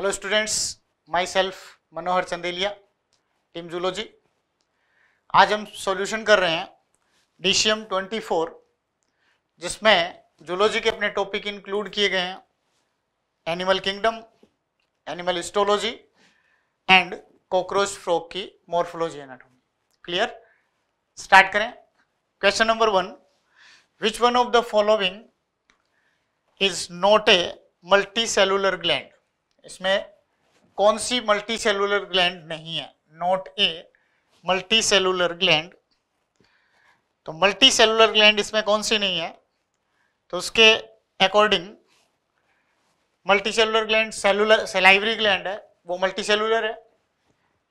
Hello students myself Manohar Chandeliya team zoology आज हम solution कर रहे हैं डीसीएम 24 जिसमें जूलॉजी के अपने टॉपिक इंक्लूड किए गए हैं animal kingdom animal histology and cockroach frog की मॉर्फोलॉजी एनाटॉमी क्लियर स्टार्ट करें question number one which one of the following is not a multi cellular gland इसमें कौन सी मल्टी सेलुलर ग्लैंड नहीं है not a multi cellular gland तो multi cellular gland इसमें कौन सी नहीं है तो उसके according multi cellular gland cellular salivary gland है वो मल्टी सेलुलर है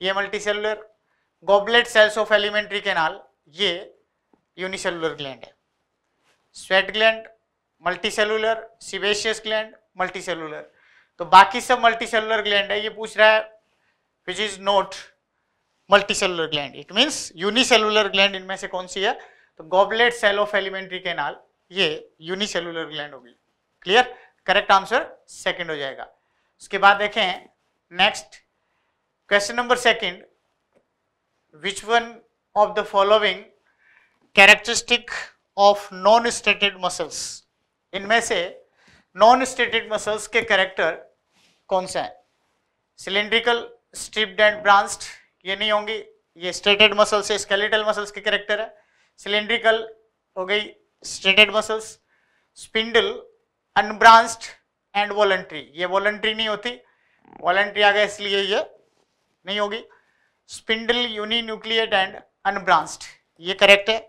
ये multi cellular goblet cells of alimentary canal ये यूनिसेलुलर ग्लैंड है sweat gland multicellular sebaceous gland multicellular तो बाकी सब मल्टी सेलुलर ग्लैंड है ये पूछ रहा है which is not multi cellular gland it means unicellular gland इनमें से कौन सी है तो goblet cell of alimentary canal ये यूनिसेलुलर ग्लैंड होगी क्लियर करेक्ट आंसर सेकेंड हो जाएगा उसके बाद देखें next question number second which one of the following characteristic of non striated muscles इनमें से नॉन स्टेटेड मसल्स के कैरेक्टर कौन सा है सिलेंड्रिकल स्ट्रिप्ड एंड ब्रांच्ड ये नहीं होंगी ये स्ट्रेटेड मसल्स है स्केलेटल मसल्स के करेक्टर है सिलेंड्रिकल हो गई striated muscles spindle unbranched and voluntary ये वॉलेंट्री नहीं होती वॉलेंट्री आ गया इसलिए ये नहीं होगी spindle uninucleate and unbranched ये करेक्ट है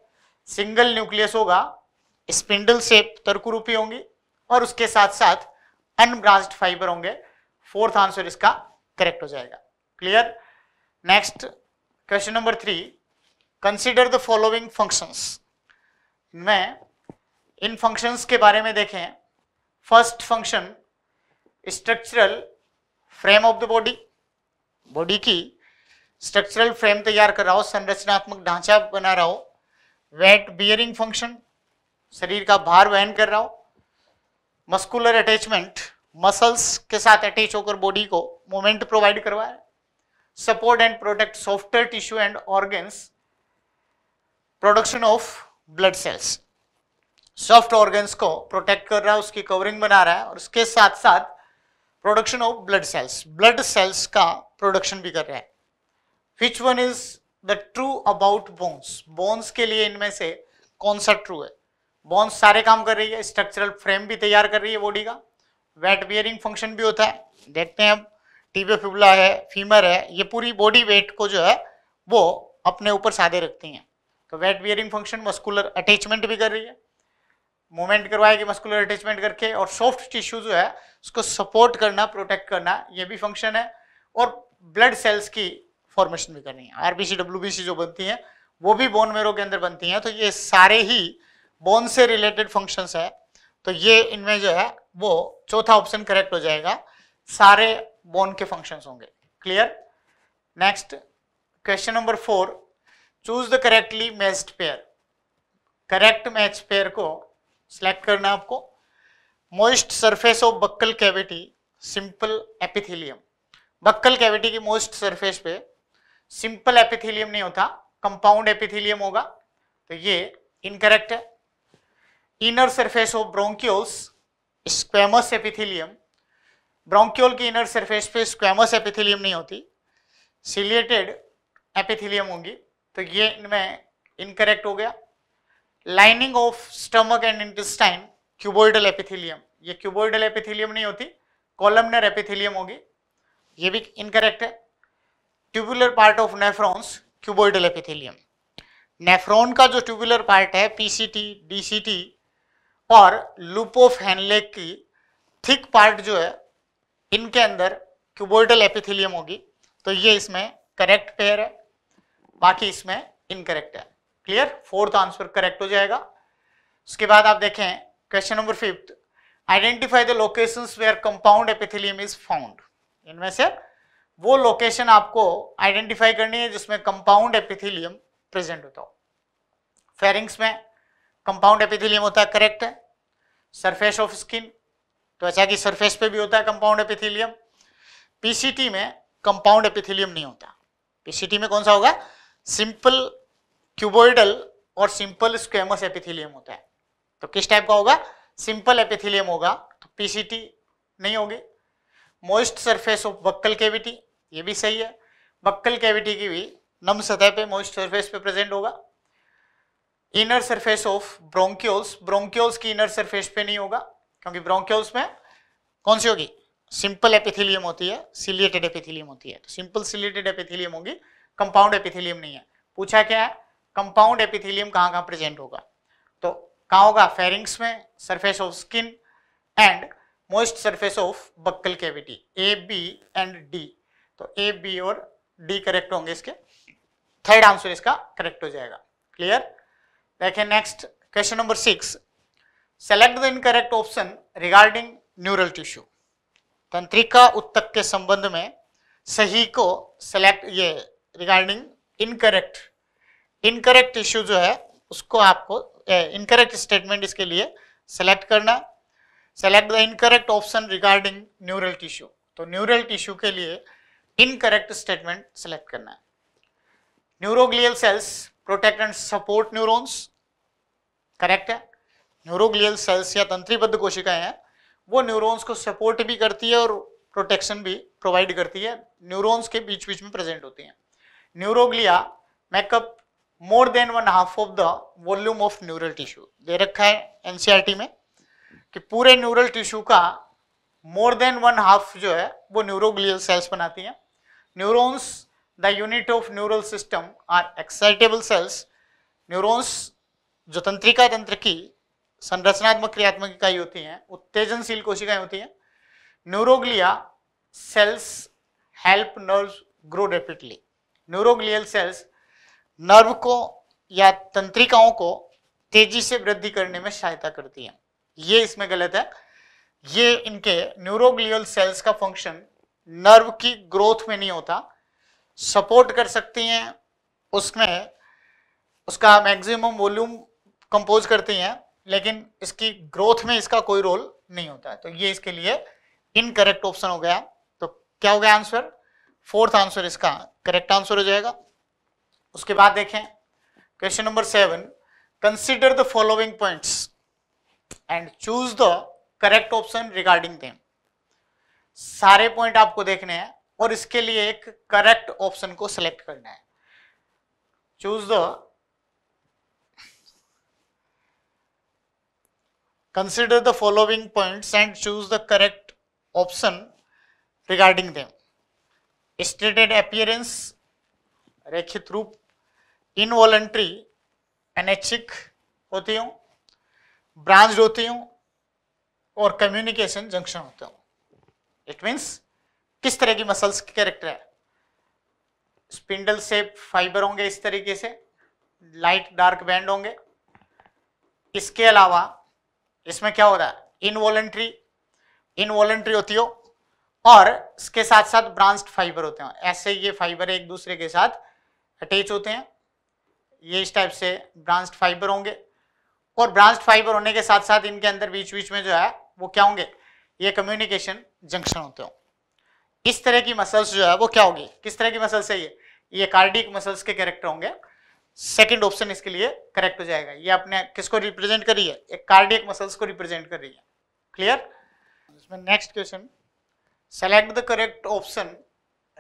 सिंगल न्यूक्लियस होगा स्पिंडल सेप तर्कुरूपी होंगी और उसके साथ साथ अनब्रांच्ड फाइबर होंगे फोर्थ आंसर इसका करेक्ट हो जाएगा clear next question number three consider the following functions में इन फंक्शंस के बारे में देखें first function structural frame of the body body की स्ट्रक्चरल फ्रेम तैयार कर रहा हो संरचनात्मक ढांचा बना रहा हो वेट बियरिंग फंक्शन शरीर का भार वहन कर रहा हो मस्कुलर अटैचमेंट मसल्स के साथ अटैच होकर बॉडी को मूवमेंट प्रोवाइड करवाया support and protect software tissue and organs production of blood cells soft organs को प्रोटेक्ट कर रहा है उसकी कवरिंग बना रहा है और उसके साथ साथ production of blood cells blood cells का प्रोडक्शन भी कर रहा है which one is the true about bones bones के लिए इनमें से कौन सा ट्रू है बोन्स सारे काम कर रही है स्ट्रक्चरल फ्रेम भी तैयार कर रही है बॉडी का वेट बियरिंग फंक्शन भी होता है देखते हैं अब टीबे फिबला है फीमर है ये पूरी बॉडी वेट को जो है वो अपने ऊपर साधे रखती हैं तो weight bearing function muscular attachment भी कर रही है मूवमेंट करवाएगी मस्कुलर अटैचमेंट करके और सॉफ्ट टिश्यू जो है उसको सपोर्ट करना प्रोटेक्ट करना ये भी फंक्शन है और ब्लड सेल्स की फॉर्मेशन भी करनी है बी सी जो बनती हैं वो भी बोन मेरो के अंदर बनती हैं तो ये सारे ही बोन से रिलेटेड फंक्शंस है तो ये इनमें जो है वो चौथा ऑप्शन करेक्ट हो जाएगा सारे बोन के फंक्शंस होंगे clear next question number four choose the correctly matched pair correct match pair को सिलेक्ट करना आपको most surface of buccal cavity simple epithelium buccal cavity की मोस्ट सरफेस पे सिंपल एपिथेलियम नहीं होता कंपाउंड एपिथेलियम होगा तो ये इनकरेक्ट है inner surface of bronchioles squamous epithelium bronchiole की इनर सरफेस पे स्क्वेमस एपिथिलियम नहीं होती सिलियटेड एपिथिलियम होंगी तो ये इनमें इनकरेक्ट हो गया lining of stomach and intestine cuboidal epithelium ये क्यूबोइडल एपिथिलियम नहीं होती कॉलमनर एपिथिलियम होगी ये भी इनकरेक्ट है tubular part of nephrons cuboidal epithelium nephron का जो ट्यूबुलर पार्ट है पीसीटी डीसीटी और लुपोफेनलेक की थिक पार्ट जो है इनके अंदर क्यूबोइडल एपिथिलियम होगी तो ये इसमें करेक्ट पेयर है बाकी इसमें इनकरेक्ट है क्लियर फोर्थ आंसर करेक्ट हो जाएगा उसके बाद आप देखें question number fifth identify the location where compound epithelium is found इनमें से वो लोकेशन आपको आइडेंटिफाई करनी है जिसमें कंपाउंड एपिथिलियम प्रेजेंट होता हो फेरिंग्स में कंपाउंड एपिथिलियम होता है करेक्ट है सरफेस ऑफ स्किन त्वचा की सरफेस पे भी होता है कंपाउंड एपिथिलियम पीसीटी में कंपाउंड एपिथिलियम नहीं होता पीसीटी में कौन सा होगा सिंपल क्यूबोइडल और सिंपल स्क्वेमस एपिथिलियम होता है तो किस टाइप का होगा सिंपल एपिथिलियम होगा तो पीसीटी नहीं होगी moist surface of buccal cavity ये भी सही है बक्कल केविटी की भी नम सतह पे मोइस्ट सरफेस पे प्रेजेंट होगा inner surface of bronchioles bronchioles की इनर सरफेस पे नहीं होगा क्योंकि ब्रोंक्योल्स में कौन सी होगी सिंपल एपिथिलियम होती है सिलियटेड एपिथिलियम होती है तो सिंपल सिलियटेड एपिथिलियम होगी कंपाउंड एपिथिलियम नहीं है पूछा क्या है कंपाउंड एपिथिलियम कहाँ कहाँ प्रेजेंट होगा तो कहाँ होगा फेरिंग्स में surface of skin and most surface of buccal cavity A B and D तो ए बी और डी करेक्ट होंगे इसके थर्ड आंसर इसका करेक्ट हो जाएगा क्लियर देखें next question number six select the incorrect option regarding neural tissue तंत्रिका उत्तक के संबंध में सही को सेलेक्ट ये रिगार्डिंग इनकरेक्ट इनकरेक्ट टिश्यू जो है उसको आपको इनकरेक्ट स्टेटमेंट इसके लिए सेलेक्ट करना select the incorrect option regarding neural tissue तो न्यूरल टिश्यू के लिए इनकरेक्ट स्टेटमेंट सेलेक्ट करना है neuroglial cells protect and support neurons correct है न्यूरोग्लियल सेल्स या तंत्रीबद्ध कोशिकाएं हैं वो न्यूरोन्स को सपोर्ट भी करती है और प्रोटेक्शन भी प्रोवाइड करती है न्यूरोन्स के बीच बीच में प्रेजेंट होती हैं neuroglia make up more than one half of the volume of neural tissue दे रखा है एनसीआरटी e में कि पूरे न्यूरल टिश्यू का मोर देन वन हाफ जो है वो न्यूरोग्लियल सेल्स बनाती हैं neurons the unit of neural system are excitable cells neurons जो तंत्रिका तंत्र की संरचनात्मक क्रियात्मक इकाई होती हैं उत्तेजनशील कोशिकाएं होती हैं neuroglia cells help nerve grow rapidly neuroglial cells nerve को या तंत्रिकाओं को तेजी से वृद्धि करने में सहायता करती हैं ये इसमें गलत है ये इनके न्यूरोग्लियल सेल्स का फंक्शन नर्व की ग्रोथ में नहीं होता सपोर्ट कर सकती हैं उसमें उसका मैक्सिमम वॉल्यूम कंपोज करती हैं लेकिन इसकी ग्रोथ में इसका कोई रोल नहीं होता है तो ये इसके लिए इनकरेक्ट ऑप्शन हो गया तो क्या हो गया आंसर फोर्थ आंसर इसका करेक्ट आंसर हो जाएगा उसके बाद देखें question number seven consider the following points and choose the correct option regarding them सारे पॉइंट आपको देखने हैं और इसके लिए एक करेक्ट ऑप्शन को सिलेक्ट करना है choose the consider the following point and choose the correct option regarding them striated appearance रेखित रूप इनवॉलेंट्री एनैच्छिक होती हूं ब्रांच होती हूं और कम्युनिकेशन जंक्शन होते हूँ इट मीन्स किस तरह की मसल्स की कैरेक्टर है स्पिंडल सेप फाइबर होंगे इस तरीके से लाइट डार्क बैंड होंगे इसके अलावा इसमें क्या हो रहा है इनवॉलेंट्री इनवॉलेंट्री होती हो और इसके साथ साथ ब्रांच्ड फाइबर होते हैं ऐसे ये फाइबर एक दूसरे के साथ अटैच होते हैं ये इस टाइप से ब्रांच्ड फाइबर होंगे और ब्रांच्ड फाइबर होने के साथ साथ इनके अंदर बीच बीच में जो है वो क्या होंगे ये कम्युनिकेशन जंक्शन होते हो इस तरह की मसल्स जो है वो क्या होगी किस तरह की मसल्स है ये ये कार्डिक मसल्स के कैरेक्टर होंगे सेकंड ऑप्शन इसके लिए करेक्ट हो जाएगा ये आपने किसको रिप्रेजेंट करी है एक कार्डियक मसल्स को रिप्रेजेंट कर रही है क्लियर इसमें next question select the correct option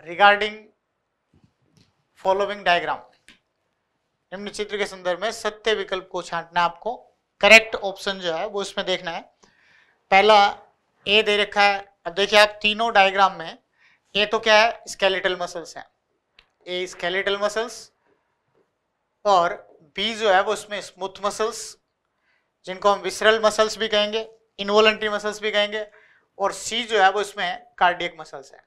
regarding following diagram निम्न चित्र के संदर्भ में सत्य विकल्प को छांटना आपको करेक्ट ऑप्शन जो है वो इसमें देखना है पहला ए दे रखा है अब देखिए आप तीनों डायग्राम में ये तो क्या है स्केलेटल मसल्स हैं ए स्केलेटल मसल्स और बी जो है वो उसमें स्मूथ मसल्स जिनको हम विसरल मसल्स भी कहेंगे इन्वोलेंट्री मसल्स भी कहेंगे और सी जो है वो इसमें कार्डियक मसल्स है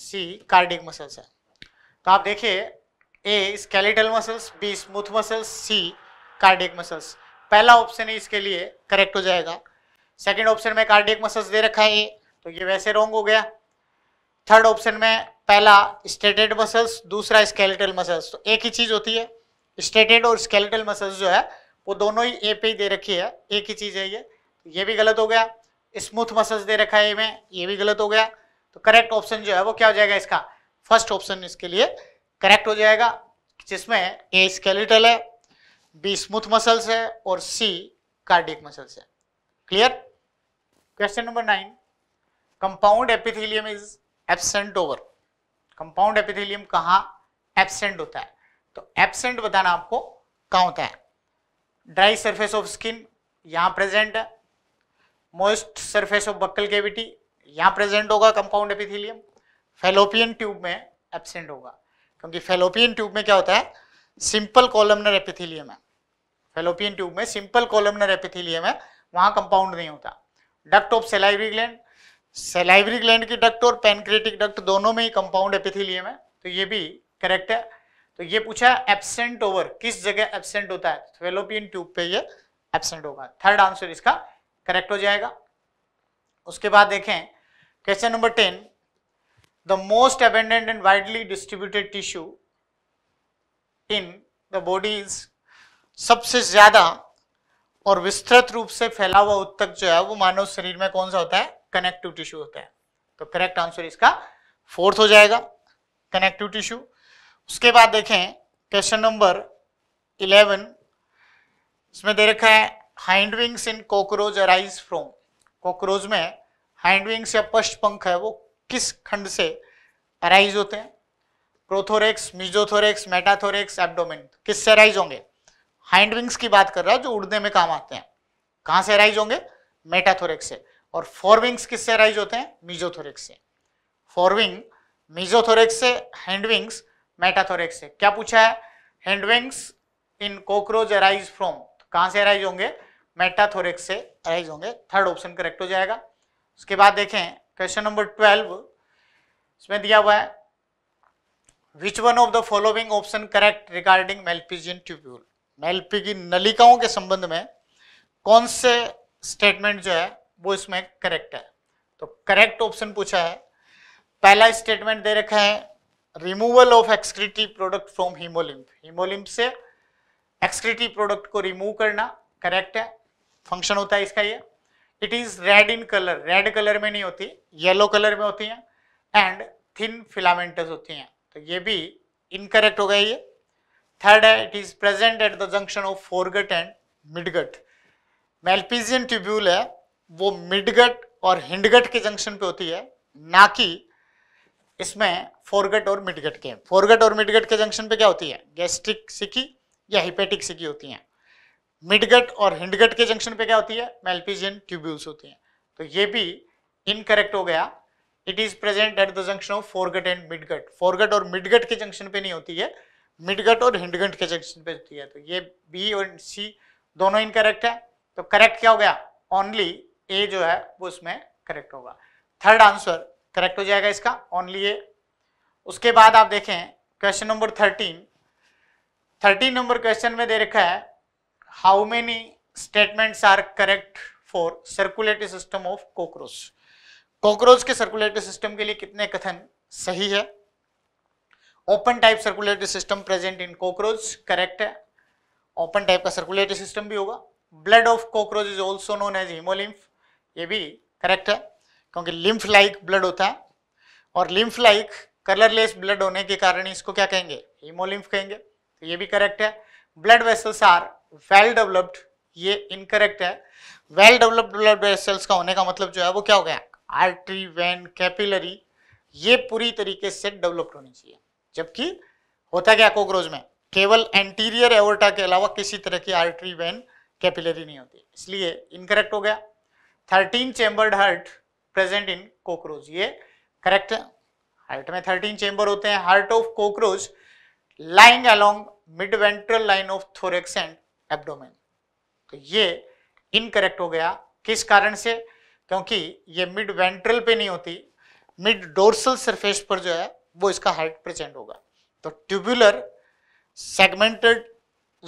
सी कार्डियक मसल्स है तो आप देखिए A skeletal muscles B smooth muscles C cardiac muscles पहला ऑप्शन ही इसके लिए करेक्ट हो जाएगा सेकंड ऑप्शन में कार्डियक मसल्स दे रखा है ए तो ये वैसे रोंग हो गया थर्ड ऑप्शन में पहला स्टेटेड मसल्स दूसरा स्केलेटल मसल्स तो एक ही चीज होती है स्टेटेड और स्केलेटल मसल्स जो है वो दोनों ही ए पे ही दे रखी है एक ही चीज है ये तो ये भी गलत हो गया स्मूथ मसल्स दे रखा है ए में ये भी गलत हो गया तो करेक्ट ऑप्शन जो है वो क्या हो जाएगा इसका फर्स्ट ऑप्शन इसके लिए करेक्ट हो जाएगा जिसमें ए स्केलेटल है बी स्मूथ मसल्स है और सी कार्डिक मसल्स है clear question number nine compound epithelium is absent over compound epithelium कहा एब्सेंट होता है तो एब्सेंट बताना आपको कहाँ होता है ड्राई सरफेस ऑफ स्किन यहां प्रेजेंट है moist surface of buccal cavity यहां प्रेजेंट होगा कंपाउंड एपिथेलियम फेलोपियन ट्यूब में एबसेंट होगा क्योंकि फेलोपियन ट्यूब में क्या होता है सिंपल कॉलमनर एपिथेलियम है फेलोपियन ट्यूब में सिंपल कॉलमनर एपिथेलियम है वहां कंपाउंड नहीं होता duct of salivary gland salivary gland की डक्ट और पेनक्रेटिक डक्ट दोनों में ही कंपाउंड एपिथिलियम है तो ये भी करेक्ट है तो ये पूछा एबसेंट ओवर किस जगह एबसेंट होता है फेलोपियन ट्यूब पे ये एबसेंट होगा थर्ड आंसर इसका करेक्ट हो जाएगा उसके बाद देखें question number ten the most abundant and widely distributed tissue in the bodies सबसे ज्यादा और विस्तृत रूप से फैला हुआ उत्तक जो है वो मानव शरीर में कौन सा होता है कनेक्टिव टिश्यू होता है तो करेक्ट आंसर इसका फोर्थ हो जाएगा कनेक्टिव टिश्यू उसके बाद देखें क्वेश्चन नंबर इलेवन इसमें दे रखा है hind wings in cockroach arise from cockroach में हाइंड विंग्स या पश्च पंख है वो किस खंड से अराइज होते हैं प्रोथोरेक्स मिजोथोरेक्स मेटाथोरेक्स एब्डोमिन किस से अराइज होंगे हाइंड विंग्स की बात कर रहा हूं जो उड़ने में काम आते हैं कहां से अराइज होंगे मेटाथोरेक्स से और फॉरविंग्स किससे राइज होते हैं मीजोथोरिक्स से फॉरविंग मीजोथोरिक्स से हैंडविंग्स मेटाथोरिक्स से क्या पूछा है hind wings in cockroach arise from कहां से अराइज होंगे मेटाथोरिक्स से अराइज होंगे थर्ड ऑप्शन करेक्ट हो जाएगा उसके बाद देखें क्वेश्चन नंबर ट्वेल्व इसमें दिया हुआ है which one of the following option correct regarding Malpighian tubule Malpighi की नलिकाओं के संबंध में कौन से स्टेटमेंट जो है वो इसमें करेक्ट है तो करेक्ट ऑप्शन पूछा है पहला स्टेटमेंट दे रखा है removal of excretory product from haemolymph haemolymph से एक्सक्रिटिव प्रोडक्ट को रिमूव करना करेक्ट है फंक्शन होता है इसका ये it is red in colour red colour में नहीं होती येलो कलर में होती हैं एंड थिन फिलामेंटस होती हैं तो ये भी इनकरेक्ट हो गया ये थर्ड है it is present at the junction of foregut and midgut Malpighian tubule है वो मिडगट और हिंडगट के जंक्शन पे होती है ना कि इसमें फोरगट और मिडगट के फोरगट और मिडगट के जंक्शन पे क्या होती है गैस्ट्रिक सिकी या हिपेटिक सिकी होती हैं मिडगट और हिंडगट के जंक्शन पे क्या होती है मेल्पिजियन ट्यूब्यूल्स होती हैं तो ये भी इनकरेक्ट हो गया it is present at the junction of foregut and midgut foregut और मिडगट के जंक्शन पे नहीं होती है मिडगट और हिंडगट के जंक्शन पे होती है तो ये बी और सी दोनों इनकरेक्ट है तो करेक्ट क्या हो गया ओनली ए जो है वो इसमें करेक्ट होगा थर्ड आंसर करेक्ट हो जाएगा इसका ओनली ए उसके बाद आप देखें question number thirteen thirteen number question में दे रखा है how many statements are correct for circulatory system of cockroach cockroach के सर्कुलेटरी सिस्टम के लिए कितने कथन सही है open type circulatory system present in cockroach correct है ओपन टाइप का सर्कुलेटरी सिस्टम भी होगा blood of cockroach is also known as haemolymph ये भी करेक्ट है क्योंकि लिम्फ लाइक ब्लड होता है और लिम्फ लाइक कलरलेस ब्लड होने के कारण इसको क्या कहेंगे हीमोलिम्फ कहेंगे तो ये भी करेक्ट है blood vessels are well developed ये इनकरेक्ट है वेल डेवलप्ड ब्लड वेसल्स का होने का मतलब जो है वो क्या हो गया आर्टरी वेन कैपिलरी ये पूरी तरीके से डेवलप्ड होनी चाहिए जबकि होता क्या कोकरोच में केवल एंटीरियर एवोटा के अलावा किसी तरह की आर्टरी वेन कैपिलरी नहीं होती इसलिए इनकरेक्ट हो गया thirteen chambered heart present in cockroach ये करेक्ट है हार्ट में थर्टीन चेंबर होते हैं heart of cockroach lying along mid ventral line of thorax and abdomen तो ये इनकरेक्ट हो गया किस कारण से क्योंकि ये मिड वेंट्रल पे नहीं होती मिड डोर्सल सरफेस पर जो है वो इसका हार्ट प्रेजेंट होगा तो ट्यूबुलर सेगमेंटेड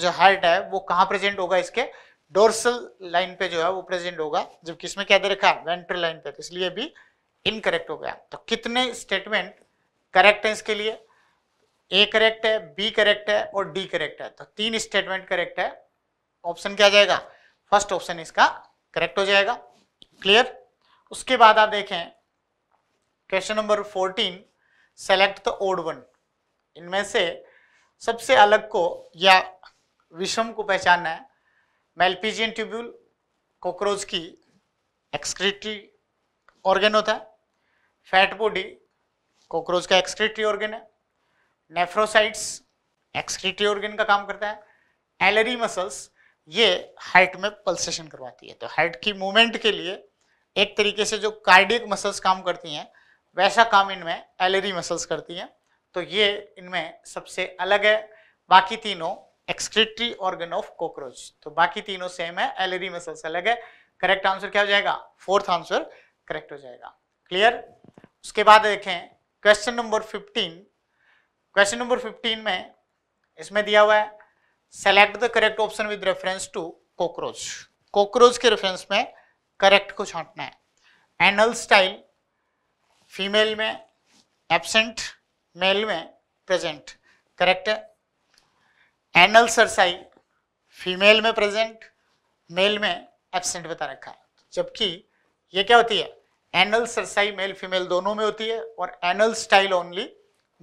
जो हार्ट है वो कहाँ प्रेजेंट होगा इसके डोर्सल लाइन पे जो है वो प्रेजेंट होगा जबकि इसमें क्या दे रखा है वेंट्रल लाइन पे तो इसलिए भी इनकरेक्ट हो गया तो कितने स्टेटमेंट करेक्ट है इसके लिए ए करेक्ट है बी करेक्ट है और डी करेक्ट है तो तीन स्टेटमेंट करेक्ट है ऑप्शन क्या जाएगा फर्स्ट ऑप्शन इसका करेक्ट हो जाएगा क्लियर उसके बाद आप देखें question number fourteen select the odd one इनमें से सबसे अलग को या विषम को पहचानना है मेलपीजियन ट्यूब्यूल कॉकरोच की एक्सक्रीटरी ऑर्गेन होता है फैट बॉडी कॉकरोच का एक्सक्रीटरी ऑर्गेन है नेफ्रोसाइट्स एक्सक्रीटरी ऑर्गेन का काम करता है एलरी मसल्स ये हाइट में पल्सेशन करवाती है तो हाइट की मूवमेंट के लिए एक तरीके से जो कार्डिक मसल्स काम करती हैं वैसा काम इनमें एलरी मसल्स करती हैं तो ये इनमें सबसे अलग है बाकी तीनों एक्सक्रेटरी ऑर्गन ऑफ कॉकरोच तो बाकी तीनों सेम है एलरी मसल्स अलग है करेक्ट आंसर क्या हो जाएगा फोर्थ आंसर करेक्ट हो जाएगा क्लियर उसके बाद देखें question number fifteen question number fifteen में इसमें दिया हुआ है select the correct option with reference to cockroach cockroach के रेफरेंस में करेक्ट को छांटना है एनल स्टाइल फीमेल में एबसेंट मेल में प्रेजेंट करेक्ट है एनल सरसाई फीमेल में प्रेजेंट मेल में एबसेंट बता रखा है जबकि ये क्या होती है एनल सरसाई मेल फीमेल दोनों में होती है और एनल स्टाइल ओनली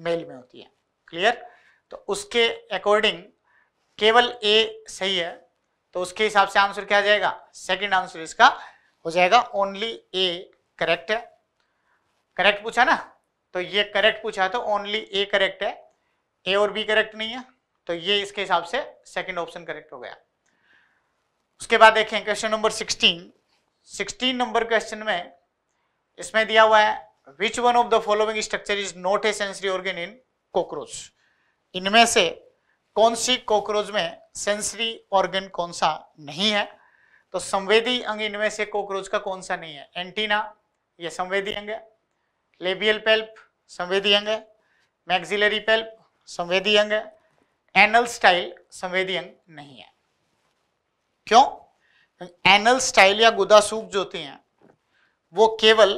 मेल में होती है क्लियर तो उसके अकॉर्डिंग केवल ए सही है तो उसके हिसाब से आंसर क्या आ जाएगा सेकंड आंसर इसका हो जाएगा ओनली ए करेक्ट है करेक्ट पूछा ना तो ये करेक्ट पूछा तो ओनली ए करेक्ट है ए और बी करेक्ट नहीं है तो ये इसके हिसाब से सेकंड ऑप्शन करेक्ट हो गया उसके बाद देखें question number sixteen 16 number question में इसमें दिया हुआ है which one of the following structure is not a sensory organ in cockroach इनमें से कौन सी कॉकरोच में सेंसरी ऑर्गन कौन सा नहीं है तो संवेदी अंग इनमें से कॉकरोच का कौन सा नहीं है एंटीना यह संवेदी अंग है लेबियल पेल्प संवेदी अंग है मैग्जिलरी पेल्प संवेदी अंग है एनल स्टाइल संवेदी अंग नहीं है क्यों एनल स्टाइल या गुदा सूख जो होती हैं वो केवल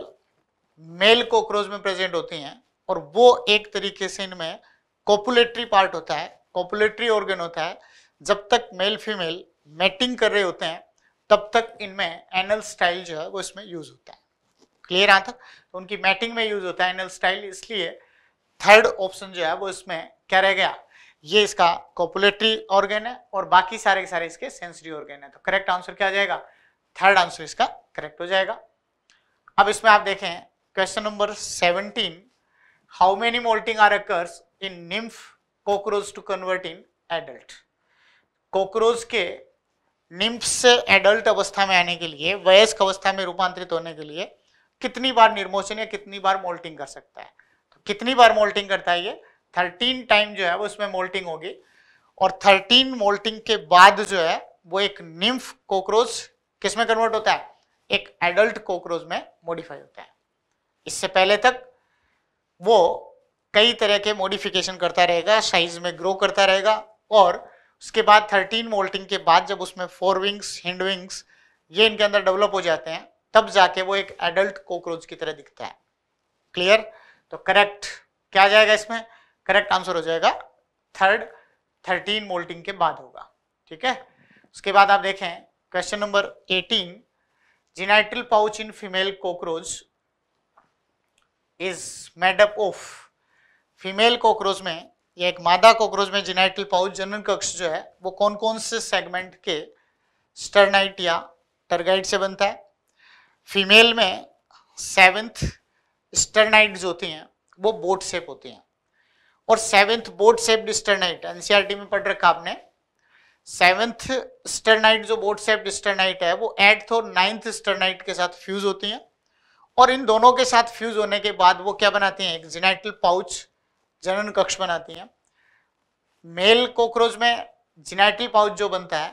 मेल कोक्रोच में प्रेजेंट होती हैं और वो एक तरीके से इनमें कॉपुलेटरी पार्ट होता है कॉपुलेटरी ऑर्गन होता है जब तक मेल फीमेल मैटिंग कर रहे होते हैं तब तक इनमें एनल स्टाइल जो है वो इसमें यूज होता है क्लियर आता तो उनकी मैटिंग में यूज होता है एनल स्टाइल इसलिए थर्ड ऑप्शन जो है वो इसमें क्या रह गया ये इसका कॉपुलेटरी ऑर्गेन है और बाकी सारे के सारे इसके सेंसरी ऑर्गेन है तो करेक्ट आंसर क्या आ जाएगा थर्ड आंसर इसका करेक्ट हो जाएगा अब इसमें आप देखें question number seventeen how many moulting are occurs in nymph cockroach to convert in adult cockroach के निम्फ से एडल्ट अवस्था में आने के लिए वयस्क अवस्था में रूपांतरित होने के लिए कितनी बार निर्मोचन या कितनी बार मोल्टिंग कर सकता है तो कितनी बार मोल्टिंग करता है ये थर्टीन टाइम जो है वो इसमें मोल्टिंग होगी और थर्टीन मोल्टिंग के बाद जो है वो एक निम्फ कोकरोच किसमें कन्वर्ट होता है एक एडल्ट कोकरोच में मॉडिफाई होता है इससे पहले तक वो कई तरह के मॉडिफिकेशन करता रहेगा साइज में ग्रो करता रहेगा और उसके बाद थर्टीन मोल्टिंग के बाद जब उसमें फोर विंग्स हिंड विंग्स ये इनके अंदर डेवलप हो जाते हैं तब जाके वो एक एडल्ट कोकरोच की तरह दिखता है क्लियर तो करेक्ट क्या जाएगा इसमें करेक्ट आंसर हो जाएगा थर्ड थर्टीन मोल्टिंग के बाद होगा ठीक है उसके बाद आप देखें question number eighteen genital pouch in female cockroach is made up of female cockroach में या एक मादा कॉकरोच में जिनाइटल पाउच जनन कक्ष जो है वो कौन कौन से सेगमेंट के स्टर्नाइट या टर्गाइट से बनता है फीमेल में सेवेंथ स्टर्नाइट जो होती हैं वो बोट सेप होती हैं और seventh boat shaped sternite NCERT में पढ़ रखा आपने सेवेंथ स्टरनाइट जो बोर्ड सेप्ड स्टर्नाइट है वो एट्थ और नाइन्थ स्टरनाइट के साथ फ्यूज होती हैं और इन दोनों के साथ फ्यूज होने के बाद वो क्या बनाती हैं एक जिनाइटल पाउच जनन कक्ष बनाती हैं मेल कॉकरोच में जिनाइटल पाउच जो बनता है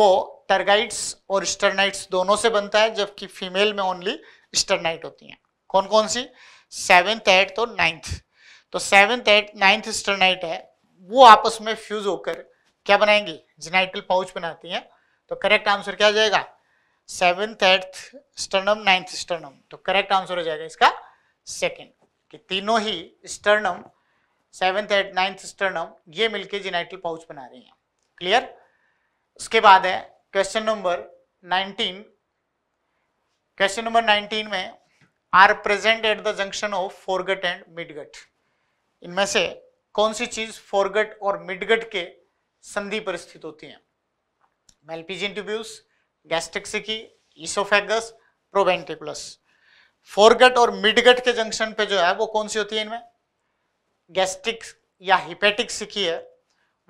वो टर्गाइट्स और स्टरनाइट्स दोनों से बनता है जबकि फीमेल में ओनली स्टरनाइट होती हैं कौन कौन सी सेवेंथ एट्थ और नाइन्थ तो सेवेंथ एट नाइन्थ स्टर्नाइट है वो आपस में फ्यूज होकर क्या बनाएंगी जेनाइटल पाउच बनाती हैं तो करेक्ट आंसर क्या आ जाएगा seventh eighth sternum ninth sternum तो करेक्ट आंसर हो जाएगा इसका सेकेंड कि तीनों ही sternum seventh eight ninth sternum ये मिलके जेनाइटल पाउच बना रही हैं क्लियर उसके बाद है question number nineteen question number nineteen में are present at the junction of foregut and midgut इनमें से कौन सी चीज फोरगट और मिडगट के संधि पर स्थित होती है Malpighian tubules gastric caeca oesophagus proventriculus foregut और मिडगट के जंक्शन पे जो है वो कौन सी होती है इनमें गैस्ट्रिक या हिपेटिक सिकी है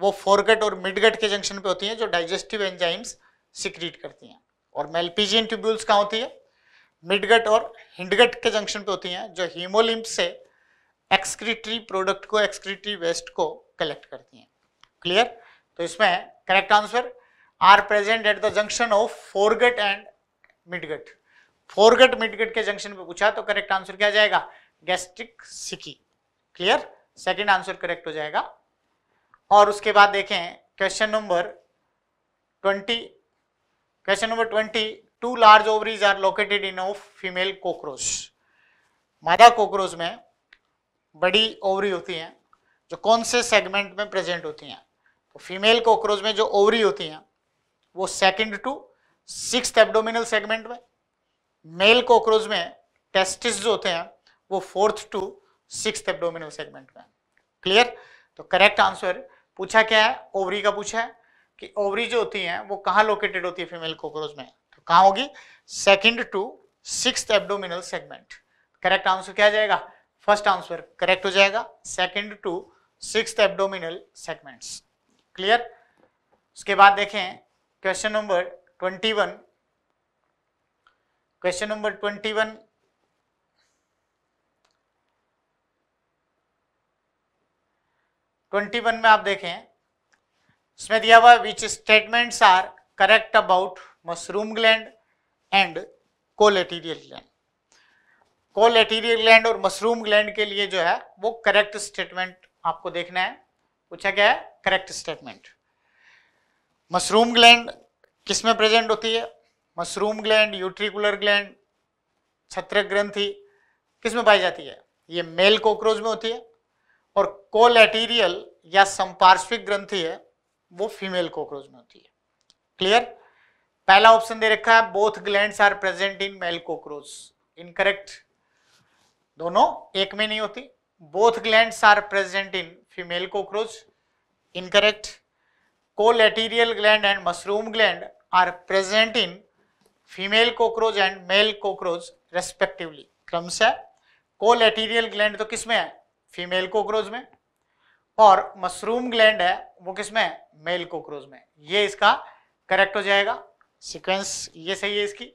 वो फोरगट और मिडगट के जंक्शन पे होती है जो डाइजेस्टिव एंजाइम्स सिक्रीट करती हैं और मेल्पीजियन ट्यूब्यूल्स कहाँ होती है मिडगट और हिंडगट के जंक्शन पे होती हैं जो हीमोलिम्प से एक्सक्रिटरी प्रोडक्ट को एक्सक्रिटरी वेस्ट को कलेक्ट करती हैं क्लियर तो इसमें correct answer are present at the junction of foregut and midgut foregut midgut के जंक्शन पे पूछा तो करेक्ट आंसर क्या जाएगा गैस्ट्रिक सिकी क्लियर सेकंड आंसर करेक्ट हो जाएगा और उसके बाद देखें question number twenty question number twenty two large ovaries are located in of female cockroach मादा कोक्रोच में बड़ी ओवरी होती हैं जो कौन से सेगमेंट में प्रेजेंट होती हैं तो फीमेल कॉकरोच में जो ओवरी होती हैं वो second to six abdominal segment में मेल कॉकरोच में टेस्टिस जो होते हैं वो fourth to six abdominal segment में क्लियर तो करेक्ट आंसर पूछा क्या है ओवरी का पूछा है कि ओवरी जो होती हैं वो कहाँ लोकेटेड होती है फीमेल कॉकरोच में तो कहाँ होगी second to six abdominal segment correct answer क्या जाएगा फर्स्ट आंसर करेक्ट हो जाएगा second to six abdominal segments clear उसके बाद देखें question number twenty one question number twenty one twenty one में आप देखें इसमें दिया हुआ which statements are correct about mushroom gland and collaterial gland collaterial gland और मशरूम ग्लैंड के लिए जो है वो करेक्ट स्टेटमेंट आपको देखना है पूछा गया है करेक्ट स्टेटमेंट मशरूम ग्लैंड किस में प्रेजेंट होती है मशरूम ग्लैंड यूट्रिकुलर ग्लैंड छत्र ग्रंथि किस में पाई जाती है ये मेल कॉकरोच में होती है और कोलेटीरियल या संपार्श्विक ग्रंथि है वो फीमेल कॉकरोच में होती है क्लियर पहला ऑप्शन दे रखा है both glands are present in male cockroach incorrect दोनों एक में नहीं होती both gland are present in female cockroach incorrect collaterial gland and mushroom gland are present in female cockroach and male cockroach respectively को collaterial gland तो किसमें है female cockroach में और मशरूम ग्लैंड है वो किसमें है मेल कॉकरोच में ये इसका करेक्ट हो जाएगा सिक्वेंस ये सही है इसकी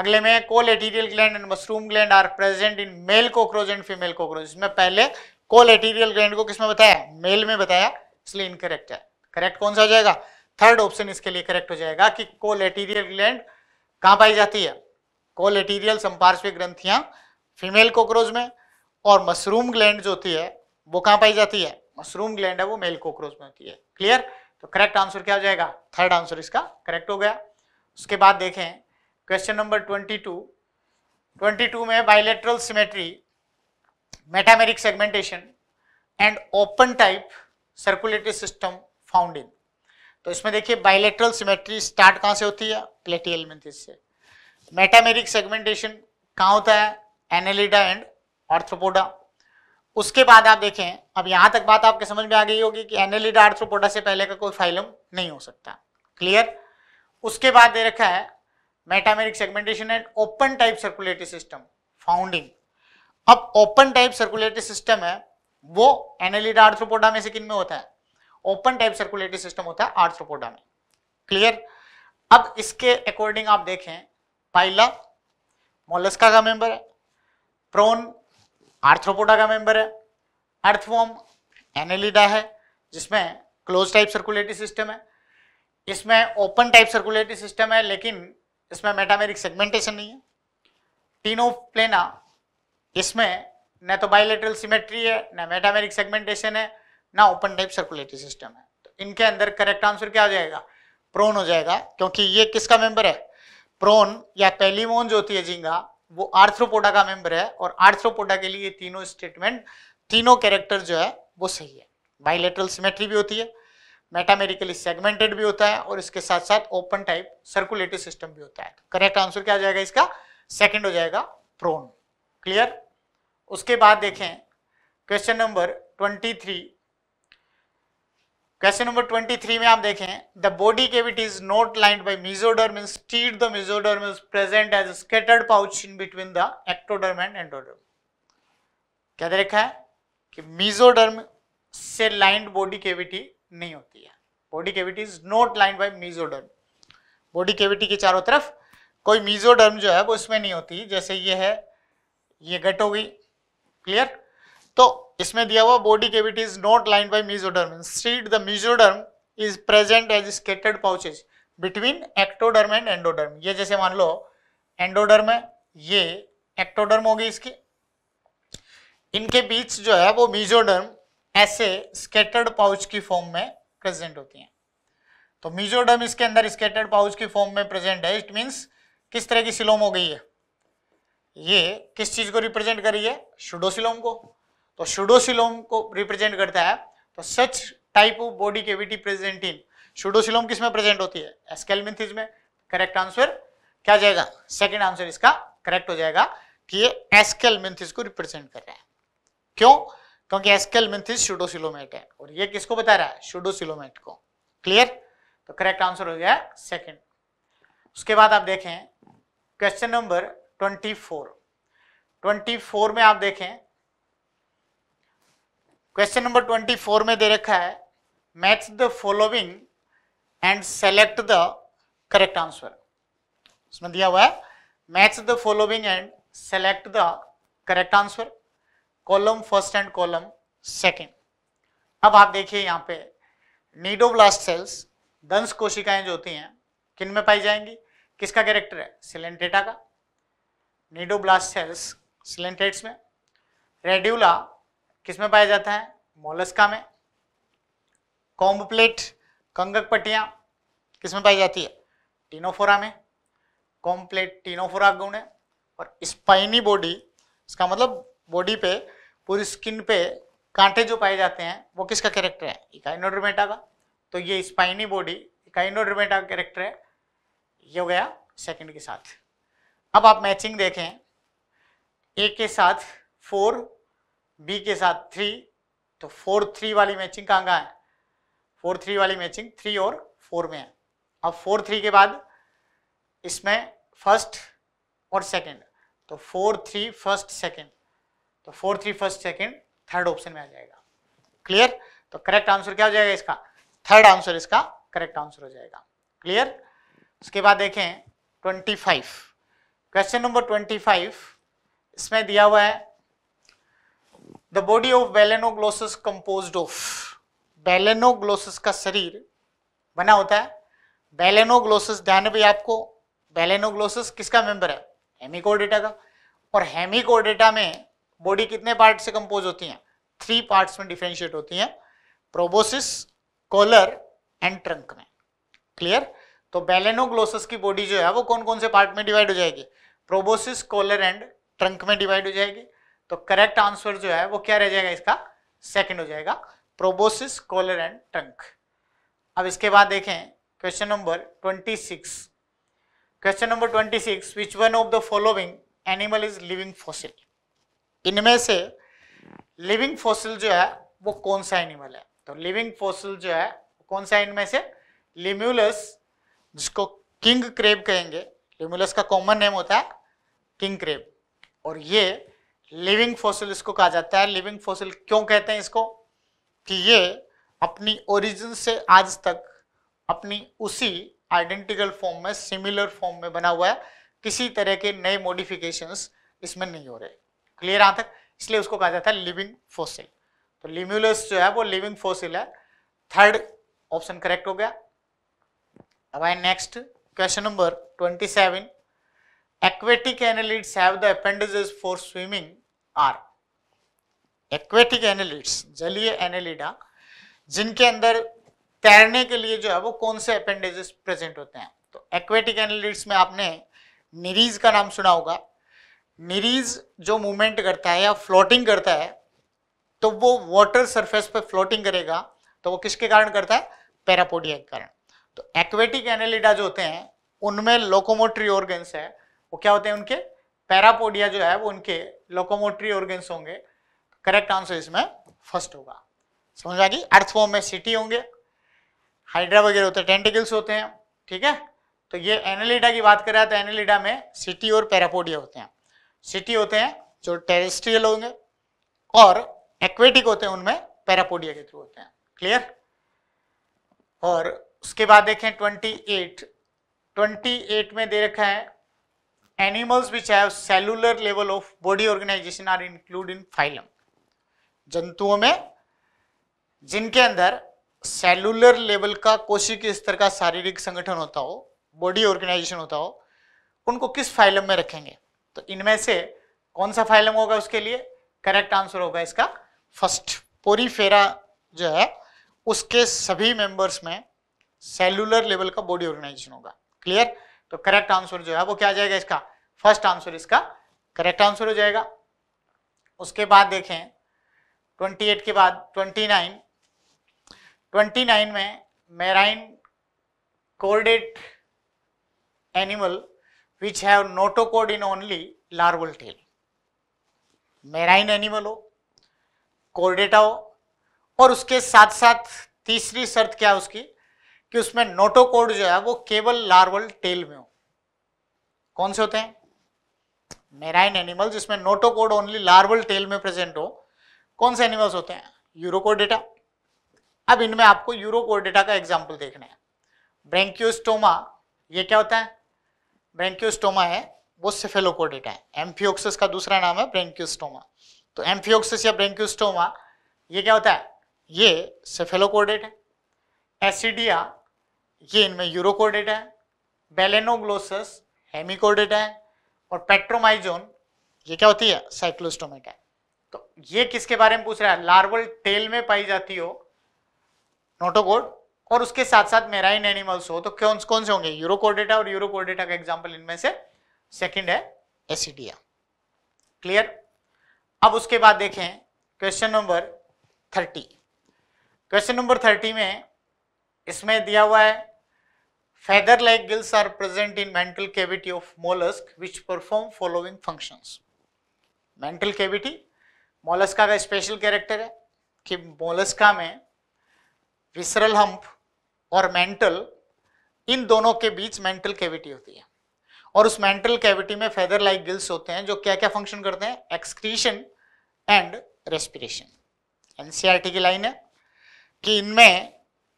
अगले में collaterial gland and mushroom gland are present in male cockroach and female cockroach इसमें पहले कोलेटीरियल ग्लैंड को किसमें बताया मेल में बताया इसलिए इनकरेक्ट है करेक्ट कौन सा हो जाएगा थर्ड ऑप्शन इसके लिए करेक्ट हो जाएगा कि कोलेटीरियल ग्लैंड कहाँ पाई जाती है कोलेटीरियल संपार्श्विक ग्रंथियां फीमेल कॉकरोच में और मशरूम ग्लैंड जो होती है वो कहाँ पाई जाती है मशरूम ग्लैंड है वो मेल कॉकरोच में होती है क्लियर तो करेक्ट आंसर क्या हो जाएगा थर्ड आंसर इसका करेक्ट हो गया उसके बाद देखें question number twenty two twenty two में bilateral symmetry metameric segmentation and open type circulatory system found in तो इसमें देखिए बाइलेट्रल सिमेट्री स्टार्ट कहां से होती है प्लेटी एलिमेंटिस से मेटामेरिक सेगमेंटेशन कहाँ होता है एनेलिडा एंड ऑर्थ्रोपोडा उसके बाद आप देखें अब यहां तक बात आपके समझ में आ गई होगी कि एनेलिडा आर्थ्रोपोडा से पहले का कोई फाइलम नहीं हो सकता क्लियर उसके बाद दे रखा है metameric segmentation and open type circulatory system founding अब ओपन टाइप सर्कुलेटरी सिस्टम है वो एनेलिड आर्थ्रोपोडा में से किन में होता है ओपन टाइप सर्कुलेटरी सिस्टम होता है आर्थ्रोपोडा में क्लियर अब इसके अकॉर्डिंग आप देखें पाइला मोलस्का का मेंबर है प्रोन आर्थ्रोपोडा का मेंबर है अर्थवॉम एनेलिडा है जिसमें क्लोज टाइप सर्कुलेटरी सिस्टम है इसमें ओपन टाइप सर्कुलेटरी सिस्टम है लेकिन इसमें मेटामेरिक सेगमेंटेशन नहीं है तीनों प्लेना इसमें न तो बायोलेटरल सिमेट्री है न मेटामेरिक सेगमेंटेशन है ना ओपन टाइप सर्कुलेटरी सिस्टम है तो इनके अंदर करेक्ट आंसर क्या हो जाएगा प्रोन हो जाएगा क्योंकि ये किसका मेंबर है प्रोन या पेलीमोन जो होती है जिंगा वो आर्थ्रोपोडा का मेंबर है और आर्थ्रोपोडा के लिए तीनों स्टेटमेंट तीनों कैरेक्टर जो है वो सही है बायोलेटरल सिमेट्री भी होती है मेटामेरिकली सेगमेंटेड भी होता है और इसके साथ साथ ओपन टाइप सर्कुलेटरी सिस्टम भी होता है तो करेक्ट आंसर क्या आ जाएगा इसका सेकंड हो जाएगा प्रोन क्लियर उसके बाद देखें क्वेश्चन नंबर 23 क्वेश्चन नंबर 23 में आप देखें the body cavity is not lined by mesoderm instead the mesoderm is present as scattered pouch in between the ectoderm and endoderm क्या देखा है कि मिजोडर्म से लाइंड बॉडी केविटी नहीं होती है body cavity is not line by mesoderm body cavity के चारों तरफ कोई मीजोडर्म जो है वो इसमें नहीं होती जैसे ये है ये गट हो गई क्लियर तो इसमें दिया हुआ body cavity is not line by mesoderm instead the mesoderm is present as scattered pouches between ectoderm and endoderm ये जैसे मान लो एंडोडर्म है ये एक्टोडर्म होगी इसकी इनके बीच जो है वो मीजोडर्म ऐसे स्केटर्ड पाउच की फॉर्म में प्रेजेंट होती हैं तो मीजोडम इसके अंदर स्केटर्ड पाउच की फॉर्म में प्रेजेंट है इट मीन्स किस तरह की सिलोम हो गई है ये किस चीज को रिप्रेजेंट करी है शुडोसिलोम को तो शुडोसिलोम को रिप्रेजेंट करता है तो such type of body cavity present in pseudocoelom किस में प्रेजेंट होती है एस्केलमिंथिस में करेक्ट आंसर क्या जाएगा सेकेंड आंसर इसका करेक्ट हो जाएगा कि ये एस्केलमिंथिस को रिप्रेजेंट कर रहा है क्यों क्योंकि एस्केलमिंथिस शुडोसिलोमेट है और ये किसको बता रहा है शुडोसिलोमेट को क्लियर तो करेक्ट आंसर हो गया सेकंड उसके बाद आप देखें question number twenty four twenty four में आप देखें क्वेश्चन नंबर ट्वेंटी फोर में दे रखा है match the following and select the correct answer उसमें दिया हुआ है match the following and select the correct answer column first and column second अब आप देखिए यहाँ पे नीडोब्लास्ट सेल्स दंश कोशिकाएं जो होती हैं किन में पाई जाएंगी किसका कैरेक्टर है सिलेंटेटा का नीडोब्लास्ट सेल्स सिलेंटेट्स में रेड्यूला किस में पाया जाता है मोलस्का में कॉम्बप्लेट कंगक पट्टियाँ किस में पाई जाती है टीनोफोरा में कॉम्प्लेट टीनोफोरा गुण है और स्पाइनी बॉडी इसका मतलब बॉडी पे पूरी स्किन पे कांटे जो पाए जाते हैं वो किसका कैरेक्टर है इकाइनोड्रोमेटा का तो ये स्पाइनी बॉडी इकाइनोड्रोमेटा का कैरेक्टर है ये हो गया सेकंड के साथ अब आप मैचिंग देखें ए के साथ फोर बी के साथ थ्री तो फोर थ्री वाली मैचिंग कहाँ कहाँ है फोर थ्री वाली मैचिंग थ्री और फोर में है अब फोर थ्री के बाद इसमें फर्स्ट और सेकेंड तो फोर थ्री फर्स्ट सेकेंड तो four three first second third option में आ जाएगा क्लियर तो करेक्ट आंसर क्या हो जाएगा इसका थर्ड आंसर इसका करेक्ट आंसर हो जाएगा क्लियर उसके बाद देखें twenty five question number twenty five इसमें दिया हुआ है the body of Balanoglossus composed of Balanoglossus का शरीर बना होता है बेलेनोग्लोसस ध्यान भी आपको बेलेनोग्लोसस किसका मेंबर है हेमिकोडेटा का और हेमिकोडेटा में बॉडी कितने पार्ट से कंपोज होती हैं थ्री पार्ट्स में डिफ्रेंशिएट होती हैं प्रोबोसिस कॉलर एंड ट्रंक में क्लियर तो बेलेनोग्लोसस की बॉडी जो है वो कौन कौन से पार्ट में डिवाइड हो जाएगी प्रोबोसिस कॉलर एंड ट्रंक में डिवाइड हो जाएगी तो करेक्ट आंसर जो है वो क्या रह जाएगा इसका सेकेंड हो जाएगा प्रोबोसिस कॉलर एंड ट्रंक अब इसके बाद देखें question number twenty six question number twenty six which one of the following animal is living fossil इनमें से लिविंग फोसिल जो है वो कौन सा एनिमल है तो लिविंग फोसिल जो है कौन सा इनमें से लिम्यूलस जिसको किंग क्रेब कहेंगे लिम्यूलस का कॉमन नेम होता है किंग क्रेब और ये लिविंग फोसिल इसको कहा जाता है लिविंग फॉसिल क्यों कहते हैं इसको कि ये अपनी ओरिजिन से आज तक अपनी उसी आइडेंटिकल फॉर्म में सिमिलर फॉर्म में बना हुआ है किसी तरह के नए मॉडिफिकेशंस इसमें नहीं हो रहे क्लियर आंसर इसलिए उसको कहा जाता है लिविंग फोसिल तो लिम्यूलस जो है वो लिविंग फोसिल है थर्ड ऑप्शन करेक्ट हो गया अब आई next question number twenty seven aquatic annelids have the appendages for swimming are aquatic annelids जलीय एनेलिडा जिनके अंदर तैरने के लिए जो है वो कौन से अपेंडिजेस प्रेजेंट होते हैं तो एक्वेटिक एनालिट्स में आपने निरीज का नाम सुना होगा मिरीज जो मूवमेंट करता है या फ्लोटिंग करता है तो वो वाटर सरफेस पे फ्लोटिंग करेगा तो वो किसके कारण करता है पैरापोडिया के कारण तो एक्वेटिक एनेलिडा जो होते हैं उनमें लोकोमोटरी ऑर्गन्स है वो क्या होते हैं उनके पैरापोडिया जो है वो उनके लोकोमोटरी ऑर्गेंस होंगे करेक्ट आंसर इसमें फर्स्ट होगा समझ आ गई फॉर्म में सिटी होंगे हाइड्रा वगैरह होते हैं टेंटिकल्स होते हैं ठीक है तो ये एनेलिडा की बात करें तो एनेलिडा में सिटी और पैरापोडिया होते हैं सिटी होते हैं जो टेरेस्ट्रियल होंगे और एक्वेटिक होते हैं उनमें पैरापोडिया के थ्रू होते हैं क्लियर और उसके बाद देखें 28 28 में दे रखा है animals which have cellular level of body organisation are include in phylum जंतुओं में जिनके अंदर सेलुलर लेवल का के स्तर का शारीरिक संगठन होता हो बॉडी ऑर्गेनाइजेशन होता हो उनको किस फाइलम में रखेंगे तो इनमें से कौन सा फाइलम होगा उसके लिए करेक्ट आंसर होगा इसका फर्स्ट पोरीफेरा जो है उसके सभी मेंबर्स में सेलुलर लेवल का बॉडी ऑर्गेनाइजेशन होगा क्लियर तो करेक्ट आंसर जो है वो क्या आ जाएगा इसका फर्स्ट आंसर इसका करेक्ट आंसर हो जाएगा उसके बाद देखें 28 के बाद 29 29 में marine chordate animal which have notochord in only larval tail. Marine animal हो कोर्डेटा हो और उसके साथ साथ तीसरी शर्त क्या है उसकी कि उसमें नोटोकोड जो है वो केवल लार्वल टेल में हो कौन से होते हैं मेराइन एनिमल जिसमें नोटोकोड ओनली लार्वल टेल में प्रेजेंट हो कौन से एनिमल्स होते हैं यूरोकोडेटा अब इनमें आपको यूरोकोडेटा का एग्जाम्पल देखना है ब्रेंक्योस्टोमा ये क्या होता है ब्रेंक्योस्टोमा है वो सेफेलोकोडेटा है एम्फियोक्सिस का दूसरा नाम है ब्रेंक्योस्टोमा तो एम्फियोक्सिस या ब्रेंक्योस्टोमा ये क्या होता है ये सेफेलोकोडेट है एसिडिया ये इनमें यूरोकोडेट है बेलेनोग्लोसस हेमिकोडेट है और पेट्रोमाइजोन ये क्या होती है साइक्लोस्टोमेटा है तो ये किसके बारे में पूछ रहा है लार्वल टेल में पाई जाती हो नोटोकोड और उसके साथ साथ मेराइन एनिमल्स हो तो कौन कौन से होंगे यूरोकोडेटा और यूरोकोडेटा का एग्जाम्पल इनमें से सेकेंड है एसिडिया क्लियर अब उसके बाद देखें question number thirty question number thirty में इसमें दिया हुआ है feather like gills are present in mantle cavity of mollusc which perform following functions mantle cavity Mollusca का स्पेशल कैरेक्टर है कि मोलस्का में विसरल हम्प और मेंटल इन दोनों के बीच मेंटल कैविटी होती है और उस मेंटल कैविटी में फेदर लाइक गिल्स होते हैं जो क्या क्या फंक्शन करते हैं एक्सक्रीशन एंड रेस्पिरेशन एनसीईआरटी की लाइन है कि इनमें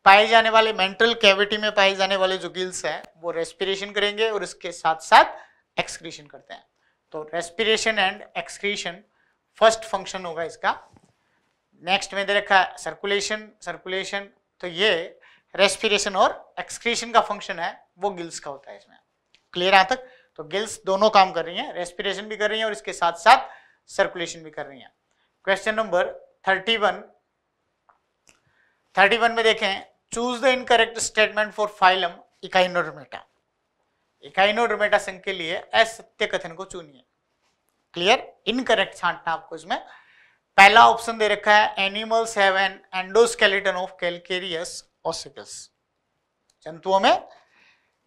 पाए जाने वाले मेंटल कैविटी में पाए जाने वाले जो गिल्स हैं वो रेस्पिरेशन करेंगे और इसके साथ साथ एक्सक्रीशन करते हैं तो respiration and excretion first function होगा इसका नेक्स्ट में दे रखा है सर्कुलेशन सर्कुलेशन तो ये रेस्पिरेशन और एक्सक्रीशन का फंक्शन है वो गिल्स का होता है इसमें क्लियर यहाँ तक तो गिल्स दोनों काम कर रही हैं रेस्पिरेशन भी कर रही हैं और इसके साथ साथ सर्कुलेशन भी कर रही हैं question number thirty one thirty one में देखें choose the incorrect statement for phylum Echinodermata Echinodermata संघ के लिए असत्य कथन को चुनिए क्लियर इनकरेक्ट छांटना आपको इसमें पहला ऑप्शन दे रखा है animals have an endoskeleton of calcareous ossicles जंतुओं में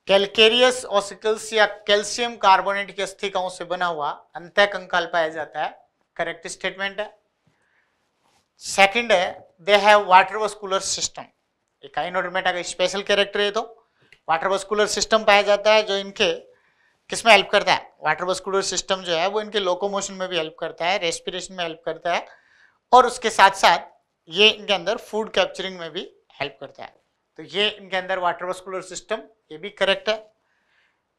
कैलकेरियस ऑसिकल्स या कैल्शियम कार्बोनेट की अस्थिकाओं से बना हुआ अंत कंकाल पाया जाता है करेक्ट स्टेटमेंट है सेकंड है they have water vascular system Echinodermata का स्पेशल कैरेक्टर है तो वाटर वस्कुलर सिस्टम पाया जाता है जो इनके किसमें हेल्प करता है वाटर वस्कुलर सिस्टम जो है वो इनके लोकोमोशन में भी हेल्प करता है रेस्पिरेशन में हेल्प करता है और उसके साथ साथ ये इनके अंदर फूड कैप्चरिंग में भी हेल्प करता है तो ये इनके अंदर वाटर वस्कुलर सिस्टम ये भी करेक्ट है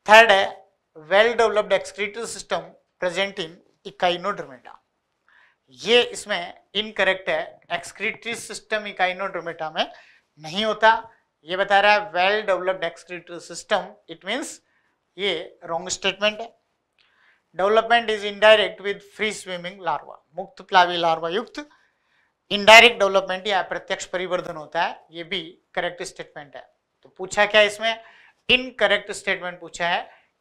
थर्ड है well developed excretory system present in Echinodermata ये इसमें इनकरेक्ट है एक्सक्रीटरी सिस्टम इकाइनोड्रोमेटा में नहीं होता ये बता रहा है well developed excretory system it means ये रॉन्ग स्टेटमेंट है development is indirect with free swimming larva मुक्त प्लावी लार्वा युक्त इनडायरेक्ट डेवलपमेंट या प्रत्यक्ष परिवर्धन होता है ये भी करेक्ट स्टेटमेंट है तो पूछा क्या इसमें इन करेक्ट स्टेटमेंट पूछा है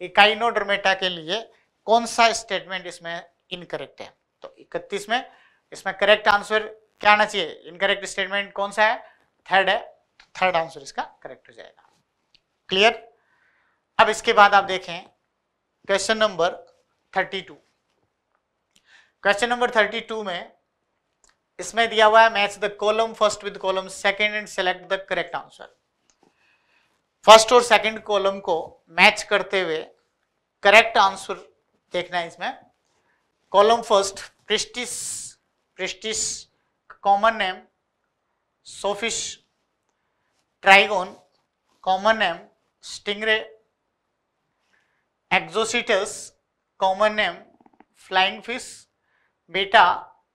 इकाइनोडर्मेटा के लिए कौन सा स्टेटमेंट इसमें इनकरेक्ट है तो इकतीस में इसमें करेक्ट आंसर क्या आना चाहिए इनकरेक्ट स्टेटमेंट कौन सा है थर्ड है थर्ड तो आंसर इसका करेक्ट हो जाएगा क्लियर अब इसके बाद आप देखें question number thirty two question number thirty two में इसमें दिया हुआ है match the column first with column second and select the correct answer first और सेकंड कॉलम को मैच करते हुए करेक्ट आंसर देखना है इसमें column first Pristis Pristis common name sawfish Trygon common name stingray Exocoetus common name flying fish Betta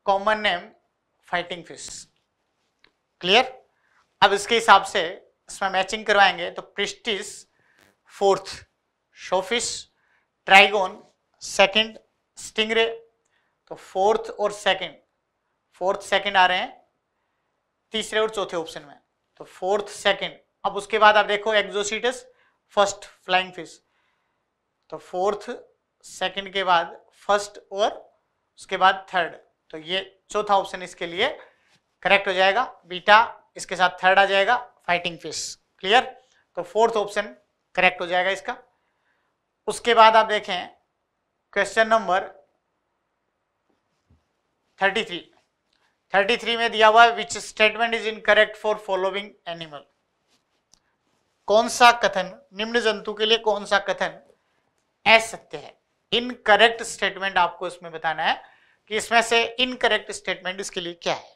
common name fighting fish clear अब इसके हिसाब से इसमें मैचिंग करवाएंगे तो Pristis fourth sawfish Trygon second stingray तो फोर्थ और सेकंड फोर्थ सेकंड आ रहे हैं तीसरे और चौथे ऑप्शन में तो फोर्थ सेकंड अब उसके बाद आप देखो एक्जोसिटस फर्स्ट फ्लाइंग फिश तो फोर्थ सेकंड के बाद फर्स्ट और उसके बाद थर्ड तो ये चौथा ऑप्शन इसके लिए करेक्ट हो जाएगा बीटा इसके साथ थर्ड आ जाएगा फाइटिंग फिश क्लियर तो फोर्थ ऑप्शन करेक्ट हो जाएगा इसका उसके बाद आप देखें question number thirty three thirty three में दिया हुआ है which statement is incorrect for following animal कौन सा कथन निम्न जंतु के लिए कौन सा कथन असत्य है इनकरेक्ट स्टेटमेंट आपको इसमें बताना है कि इसमें से इनकरेक्ट स्टेटमेंट इसके लिए क्या है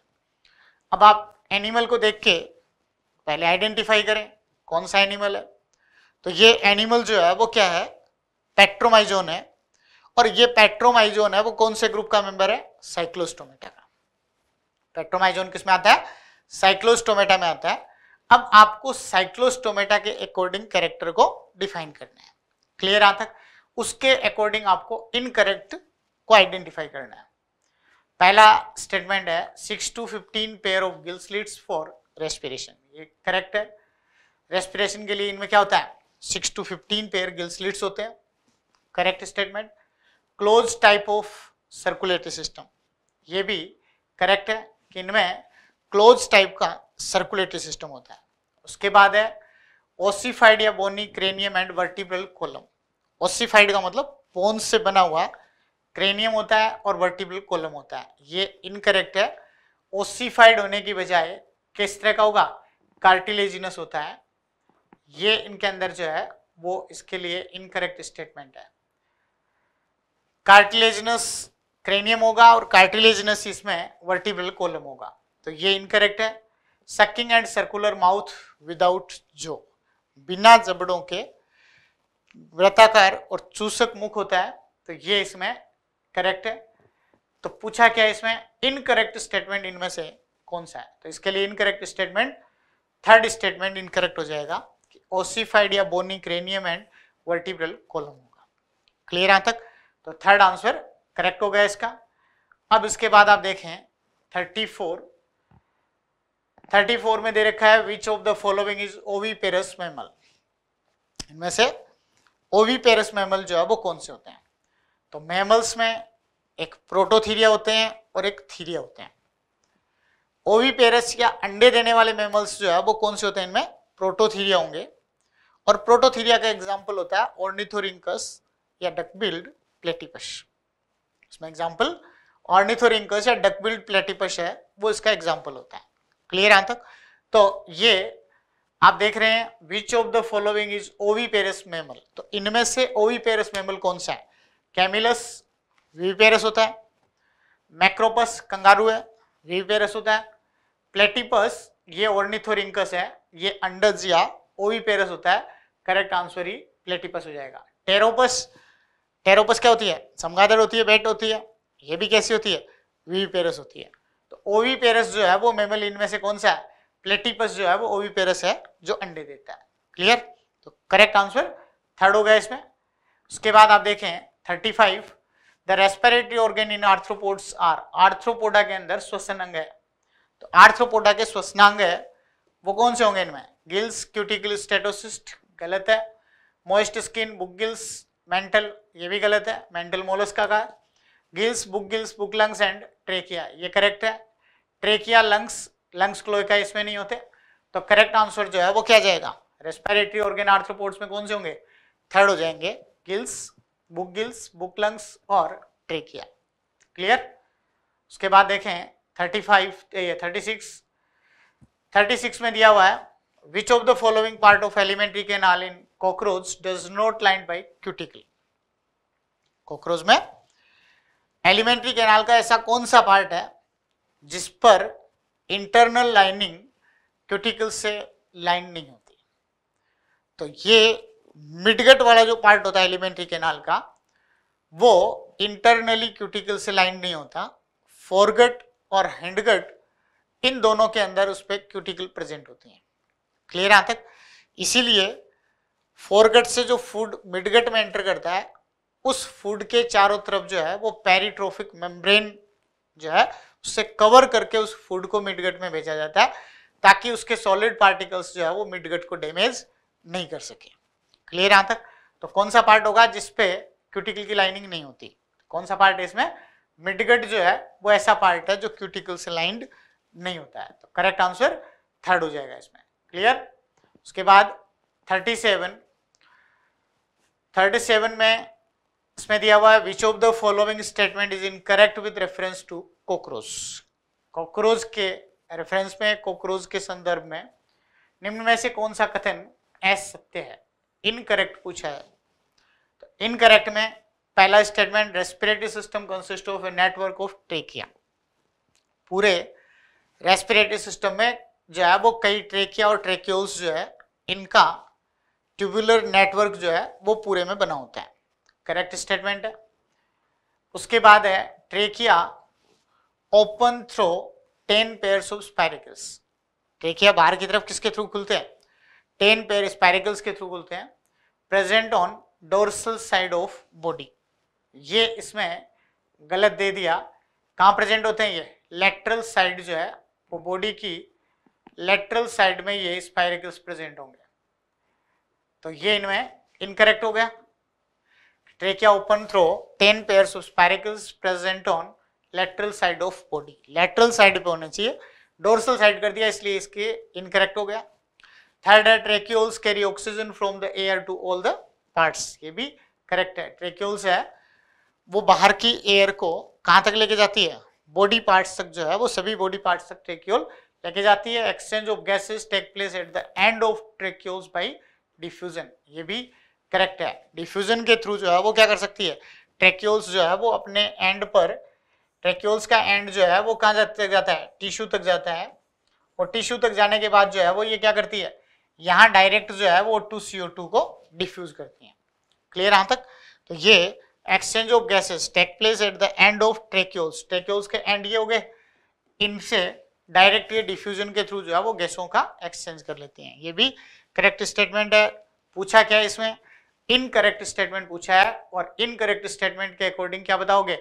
अब आप एनिमल को देख के पहले आइडेंटिफाई करें कौन सा एनिमल है तो ये एनिमल जो है वो क्या है पेट्रोमाइजोन है और ये पेट्रोमाइजोन है वो कौन से ग्रुप का मेंबर है साइक्लोस्टोमेटा का पेट्रोमाइजोन किसमें आता है साइक्लोस्टोमेटा में आता है अब आपको साइक्लोस्टोमेटा के अकॉर्डिंग कैरेक्टर को डिफाइन करना है क्लियर आता उसके अकॉर्डिंग आपको इनकरेक्ट को आइडेंटिफाई करना है पहला स्टेटमेंट है six to fifteen pair of gills leads for respiration ये करेक्ट है रेस्पिरेशन के लिए इनमें क्या होता है six to fifteen pair gills leads होते हैं correct statement close type of circulatory system ये भी करेक्ट है कि इनमें क्लोज टाइप का सर्कुलेटरी सिस्टम होता है उसके बाद है ओसीफाइड या bony cranium and vertebral column ossified का मतलब बोन से बना हुआ क्रेनियम होता है और वर्टिबल कोलम होता है ये इनकरेक्ट है ओसीफाइड होने की बजाय किस तरह का होगा कार्टिलेजिनस होता है ये इनके अंदर जो है वो इसके लिए इनकरेक्ट स्टेटमेंट है कार्टिलेजिनस क्रेनियम होगा और कार्टिलेजिनस इसमें वर्टिबल कोलम होगा तो ये इनकरेक्ट है sucking and circular mouth without जो बिना जबड़ों के वृताकार और चूसक मुख होता है तो ये इसमें करेक्ट है तो पूछा क्या इसमें इनकरेक्ट स्टेटमेंट इनमें से कौन सा है तो इसके लिए incorrect statement third statement incorrect हो जाएगा ओसीफाइड या bony cranium and vertebral column होगा क्लियर यहाँ तक तो थर्ड आंसर करेक्ट हो गया इसका अब इसके बाद आप देखें थर्टी फोर थर्टी फोर में दे रखा है which of the following is oviparous mammal इनमें से ओवी पेरस मैमल जो है वो कौन से होते हैं तो मैमल्स में एक प्रोटोथीरिया होते हैं और एक थीरिया होते हैं ओवीपेरस या अंडे देने वाले मैमल्स जो है वो कौन से होते हैं इनमें प्रोटोथीरिया होंगे और प्रोटोथीरिया का एग्जाम्पल होता है ऑर्निथोरिंकस या डकबिल्ड प्लेटिपस इसमें एग्जाम्पल ऑर्निथोरिंकस या डकबिल्ड प्लेटिपस है वो इसका एग्जाम्पल होता है क्लियर यहां तक तो ये आप देख रहे हैं which of the following is oviparous mammal तो इनमें से ओवी पेरस मेमल कौन सा है कैमिलस विवेरस होता है मैक्रोपस कंगारू है विवेरस होता है प्लेटिपस ये ओर्निथोरिंकस है ये अंडज या ओविपेरस होता है करेक्ट आंसर ही प्लेटिपस हो जाएगा टेरोपस टेरोपस क्या होती है समगादड़ होती है बेट होती है ये भी कैसी होती है विवीपेरस होती है तो ओविपेरस जो है वो मेमल इनमें से कौन सा है प्लेटिपस जो है वो ओविपेरस है जो अंडे देता है क्लियर तो करेक्ट आंसर थर्ड हो गया इसमें उसके बाद आप देखें 35 the respiratory organ in arthropods are Arthropoda के अंदर श्वसन अंग है तो आर्थ्रोपोडा के श्वसनांग है वो कौन से होंगे इनमें गिल्स क्यूटिकल स्टेटोसिस्ट गलत है moist skin book gills mantle ये भी गलत है मेंटल मोलस्का का है gills book gills book lungs and trachea ये करेक्ट है ट्रेकिया लंग्स लंग्स क्लोइका इसमें नहीं होते तो करेक्ट आंसर जो है वो क्या जाएगा रेस्पिरेटरी ऑर्गेन आर्थ्रोपोड्स में कौन से होंगे थर्ड हो जाएंगे gills book gills book lungs और ट्रेकिया क्लियर उसके बाद देखें thirty five thirty six thirty six में दिया हुआ है which of the following part of alimentary canal in cockroach does not lined by cuticle cockroach में एलिमेंट्री कैनाल का ऐसा कौन सा पार्ट है जिस पर इंटरनल लाइनिंग क्यूटिकल से लाइन नहीं होती तो ये मिडगट वाला जो पार्ट होता है एलिमेंट्री केनाल का वो इंटरनली क्यूटिकल से लाइन नहीं होता फोरगट और हैंडगट इन दोनों के अंदर उस पर क्यूटिकल प्रेजेंट होती हैं क्लियर यहाँ तक इसीलिए फोरगट से जो फूड मिडगट में एंटर करता है उस फूड के चारों तरफ जो है वो पेरीट्रोफिक मेम्ब्रेन जो है उससे कवर करके उस फूड को मिडगट में भेजा जाता है ताकि उसके सॉलिड पार्टिकल्स जो है वो मिडगट को डैमेज नहीं कर सके क्लियर यहां तक तो कौन सा पार्ट होगा जिसपे क्यूटिकल की लाइनिंग नहीं होती कौन सा पार्ट है इसमें मिडगट जो है वो ऐसा पार्ट है जो क्यूटिकल से लाइंड नहीं होता है तो करेक्ट आंसर थर्ड हो जाएगा इसमें क्लियर उसके बाद थर्टी सेवन थर्टी सेवन में इसमें दिया हुआ है which of the following statement is in correct with reference to cockroach cockroach के रेफरेंस में कॉकरोच के संदर्भ में निम्न में से कौन सा कथन ऐसा सत्य है इनकरेक्ट पूछा है तो इनकरेक्ट में पहला statement respiratory system consist of a network of trachea पूरे रेस्पिरेटरी सिस्टम में जो है वो कई ट्रेकिया और ट्रेक्योल्स जो है इनका ट्यूबुलर नेटवर्क जो है वो पूरे में बना होता है करेक्ट स्टेटमेंट है उसके बाद है trachea open through ten pair of spiracles trachea बाहर की तरफ किसके थ्रू खुलते हैं टेन पेयर स्पैरिकल्स के थ्रू खुलते हैं present on dorsal side of body ये इसमें गलत दे दिया कहाँ प्रेजेंट होते हैं ये लेटरल साइड जो है वो बॉडी की लेटरल साइड में ये स्पाइरिकल्स प्रेजेंट होंगे तो ये इनमें इनकरेक्ट हो गया trachea open through ten pairs of spiracles present on lateral side of body lateral side पे होना चाहिए डोर्सल साइड कर दिया इसलिए इसके इनकरेक्ट हो गया है tracheoles carry oxygen from the air to all the parts ये भी करेक्ट है ट्रेक्यूल्स है वो बाहर की एयर को कहाँ तक लेके जाती है बॉडी पार्ट्स तक जो है वो सभी बॉडी पार्ट्स तक ट्रेक्यूल लेके जाती है exchange of gases take place at the end of tracheoles by diffusion ये भी करेक्ट है डिफ्यूजन के थ्रू जो है वो क्या कर सकती है ट्रेक्यूल्स जो है वो अपने एंड पर ट्रेक्यूल्स का एंड जो है वो कहाँ जाता है टिश्यू तक जाता है और टिश्यू तक जाने के बाद जो है वो ये क्या करती है यहाँ डायरेक्ट जो है वो टू सी को डिफ्यूज करती है क्लियर यहां तक तो ये exchange of gases take place at the end of tracheoles tracheoles के एंड ये हो गए इनसे डायरेक्ट ये डिफ्यूजन के थ्रू जो है वो गैसों का एक्सचेंज कर लेती हैं ये भी करेक्ट स्टेटमेंट है पूछा क्या है इसमें इनकरेक्ट स्टेटमेंट पूछा है और इनकरेक्ट स्टेटमेंट के अकॉर्डिंग क्या बताओगे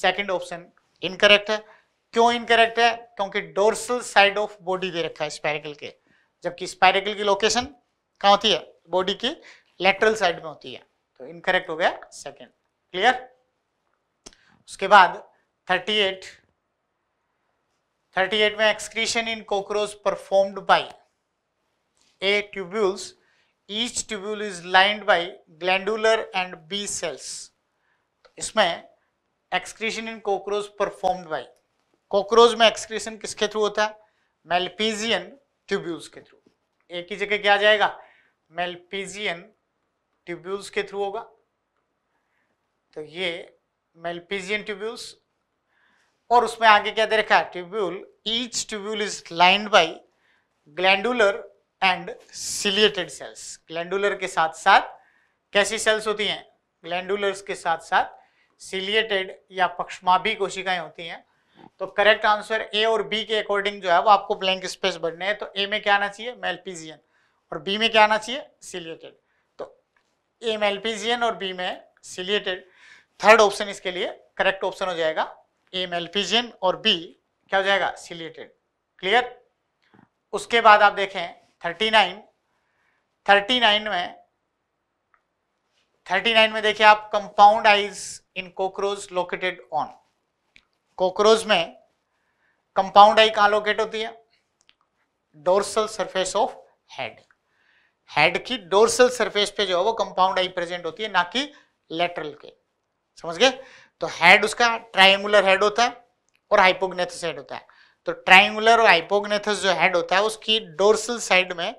सेकंड ऑप्शन इनकरेक्ट है क्यों इनकरेक्ट है क्योंकि डोर्सल साइड ऑफ बॉडी दे रखा है स्पेरिकल के जबकि स्पाइरेकल की लोकेशन कहाँ होती है बॉडी की लेटरल साइड में होती है तो इनकरेक्ट हो गया सेकेंड क्लियर उसके बाद 38 38 में excretion in cockroach performed by A tubules each tubule is lined by glandular and B cells इसमें excretion in cockroach performed by cockroach में एक्सक्रीशन किसके थ्रू होता है मेलपीजियन ट्यूब्यूल्स के थ्रू एक ही जगह क्या आ जाएगा मेलपीजियन ट्यूब्यूल्स के थ्रू होगा तो ये मेलपीजियन ट्यूब्यूल्स और उसमें आगे क्या दे रखा है tubule each tubule is lined by glandular and ciliated cells glandular के साथ साथ कैसी सेल्स होती हैं ग्लैंडुलर्स के साथ साथ सिलियटेड या पक्षमाभी कोशिकाएं होती हैं तो करेक्ट आंसर ए और बी के अकॉर्डिंग जो है वो आपको ब्लैंक स्पेस भरने हैं तो ए में क्या आना चाहिए मेलपीजियन और बी में क्या आना चाहिए सिलिएटेड तो ए मेलपीजियन और बी में सिलिएटेड थर्ड ऑप्शन इसके लिए करेक्ट ऑप्शन हो जाएगा ए मेलपीजियन और बी क्या हो जाएगा सिलिएटेड क्लियर उसके बाद आप देखें थर्टी नाइन थर्टी नाइन में थर्टी नाइन में देखिए आप compound eyes in cockroach located on cockroach में कंपाउंड आई कहाँ लोकेट होती है dorsal surface of head head की डोर्सल सरफेस पे जो है वो कंपाउंड आई प्रेजेंट होती है ना कि लेटरल के समझ गए तो हेड उसका ट्राइंगुलर हेड होता है और हाइपोग्नेथस हेड होता है तो ट्राइंगुलर और हाइपोग्नेथस जो हेड होता है उसकी डोर्सल साइड में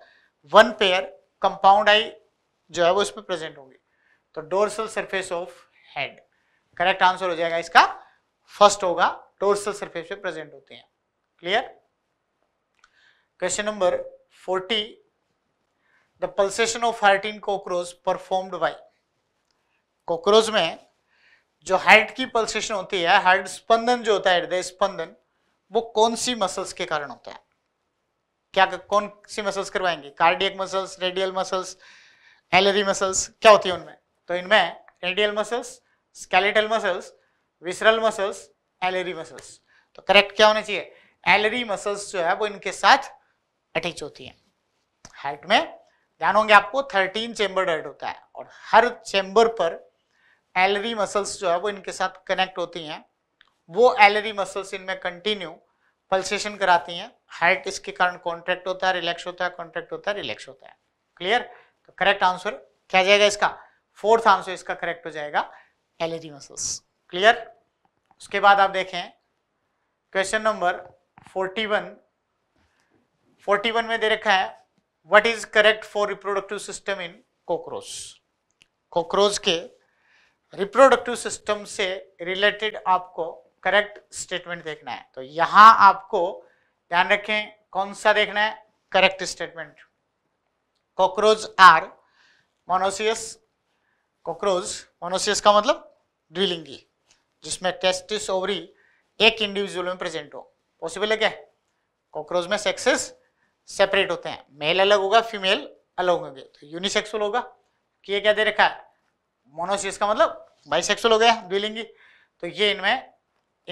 वन पेयर कंपाउंड आई जो है वो उसमें प्रेजेंट होगी तो dorsal surface of head correct answer हो जाएगा इसका फर्स्ट होगा टोर्सल सरफेस पे प्रेजेंट होते हैं clear question number 40 the pulsation of heart cockroach performed by cockroach में जो हार्ट की पल्सेशन होती है हार्ट स्पंदन जो होता है हृदय स्पंदन वो कौन सी मसल्स के कारण होता है क्या कौन सी मसल्स करवाएंगे cardiac muscles radial muscles alary muscles क्या होती है उनमें तो इनमें radial muscles skeletal muscles visceral muscles alary muscles तो करेक्ट क्या होना चाहिए एलरी मसल्स जो है वो इनके साथ अटैच होती है हार्ट में ध्यान होंगे आपको थर्टीन चेंबर हर्ट होता है और हर चेंबर पर एलरी मसल्स जो है वो इनके साथ कनेक्ट होती हैं वो एलरी मसल्स इनमें कंटिन्यू पल्सेशन कराती हैं हार्ट इसके कारण कॉन्ट्रैक्ट होता है रिलैक्स होता है कॉन्ट्रैक्ट होता है रिलैक्स होता है क्लियर तो करेक्ट आंसर क्या जाएगा इसका फोर्थ आंसर इसका करेक्ट हो जाएगा एलरी मसल्स क्लियर उसके बाद आप देखें question number forty one forty one में दे रखा है what is correct for reproductive system in cockroach cockroach के रिप्रोडक्टिव सिस्टम से रिलेटेड आपको करेक्ट स्टेटमेंट देखना है तो यहां आपको ध्यान रखें कौन सा देखना है correct statement cockroach are monoecious cockroach monoecious का मतलब ड्रिलिंगी जिसमें टेस्टिस ओवरी एक इंडिविजुअल में प्रेजेंट हो पॉसिबल है क्या कॉकरोच में सेक्सेस सेपरेट होते हैं मेल अलग होगा फीमेल अलग होंगे तो यूनिसेक्सुअल होगा कि ये क्या दे रखा है मोनोसिस का मतलब बाइसेक्सुअल हो गया द्विलिंगी तो ये इनमें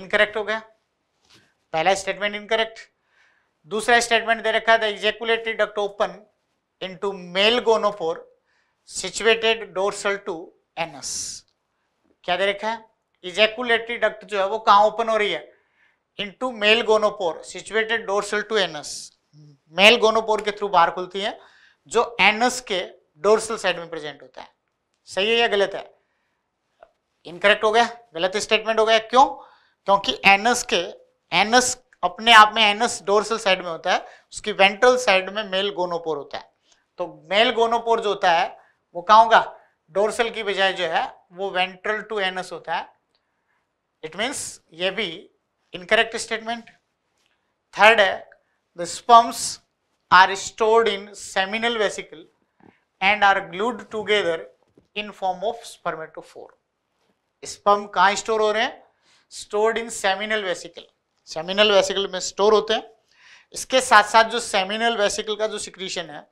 इनकरेक्ट हो गया पहला स्टेटमेंट इनकरेक्ट दूसरा स्टेटमेंट दे रखा था ejaculatory duct open into male gonopore situated dorsal to anus क्या दे रखा है इजेकुलेटरी डक्ट जो है वो कहाँ ओपन हो रही है into male gonopore situated dorsal to anus male gonopore के थ्रू बाहर खुलती है जो एनस के डोर्सल साइड में प्रेजेंट होता है सही है या गलत है इनकरेक्ट हो गया गलत स्टेटमेंट हो गया क्यों क्योंकि एनस के एनस अपने आप में एनस डोर्सल साइड में होता है उसकी वेंट्रल साइड में मेल गोनोपोर होता है तो मेल गोनोपोर जो होता है वो कहा होगा डोर्सल की बजाय जो है वो वेंट्रल टू एनस होता है इट मीन्स ये भी इनकरेक्ट स्टेटमेंट थर्ड है the sperms are stored in seminal vesicle and are glued together in form of spermatophore sperm कहाँ स्टोर हो रहे हैं stored in seminal vesicle seminal vesicle में स्टोर होते हैं इसके साथ साथ जो सेमिनल वेसिकल का जो सिक्रीशन है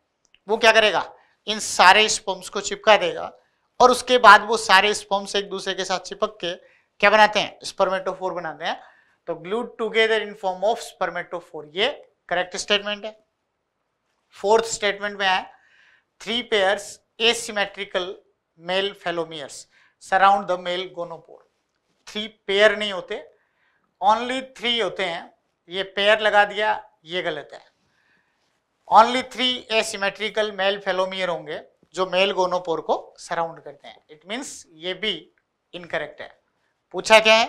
वो क्या करेगा इन सारे स्पम्स को चिपका देगा और उसके बाद वो सारे स्पम्स एक दूसरे के साथ चिपक के क्या बनाते हैं स्पर्मेटोफोर बनाते हैं तो glued together in form of spermatophore ये करेक्ट स्टेटमेंट है फोर्थ स्टेटमेंट में है three pairs asymmetrical male phallomeres surround the male gonopore three pair नहीं होते ओनली थ्री होते हैं ये पेयर लगा दिया ये गलत है only three asymmetrical male phallomere होंगे जो मेल गोनोपोर को सराउंड करते हैं इट मीन्स ये भी इनकरेक्ट है पूछा क्या है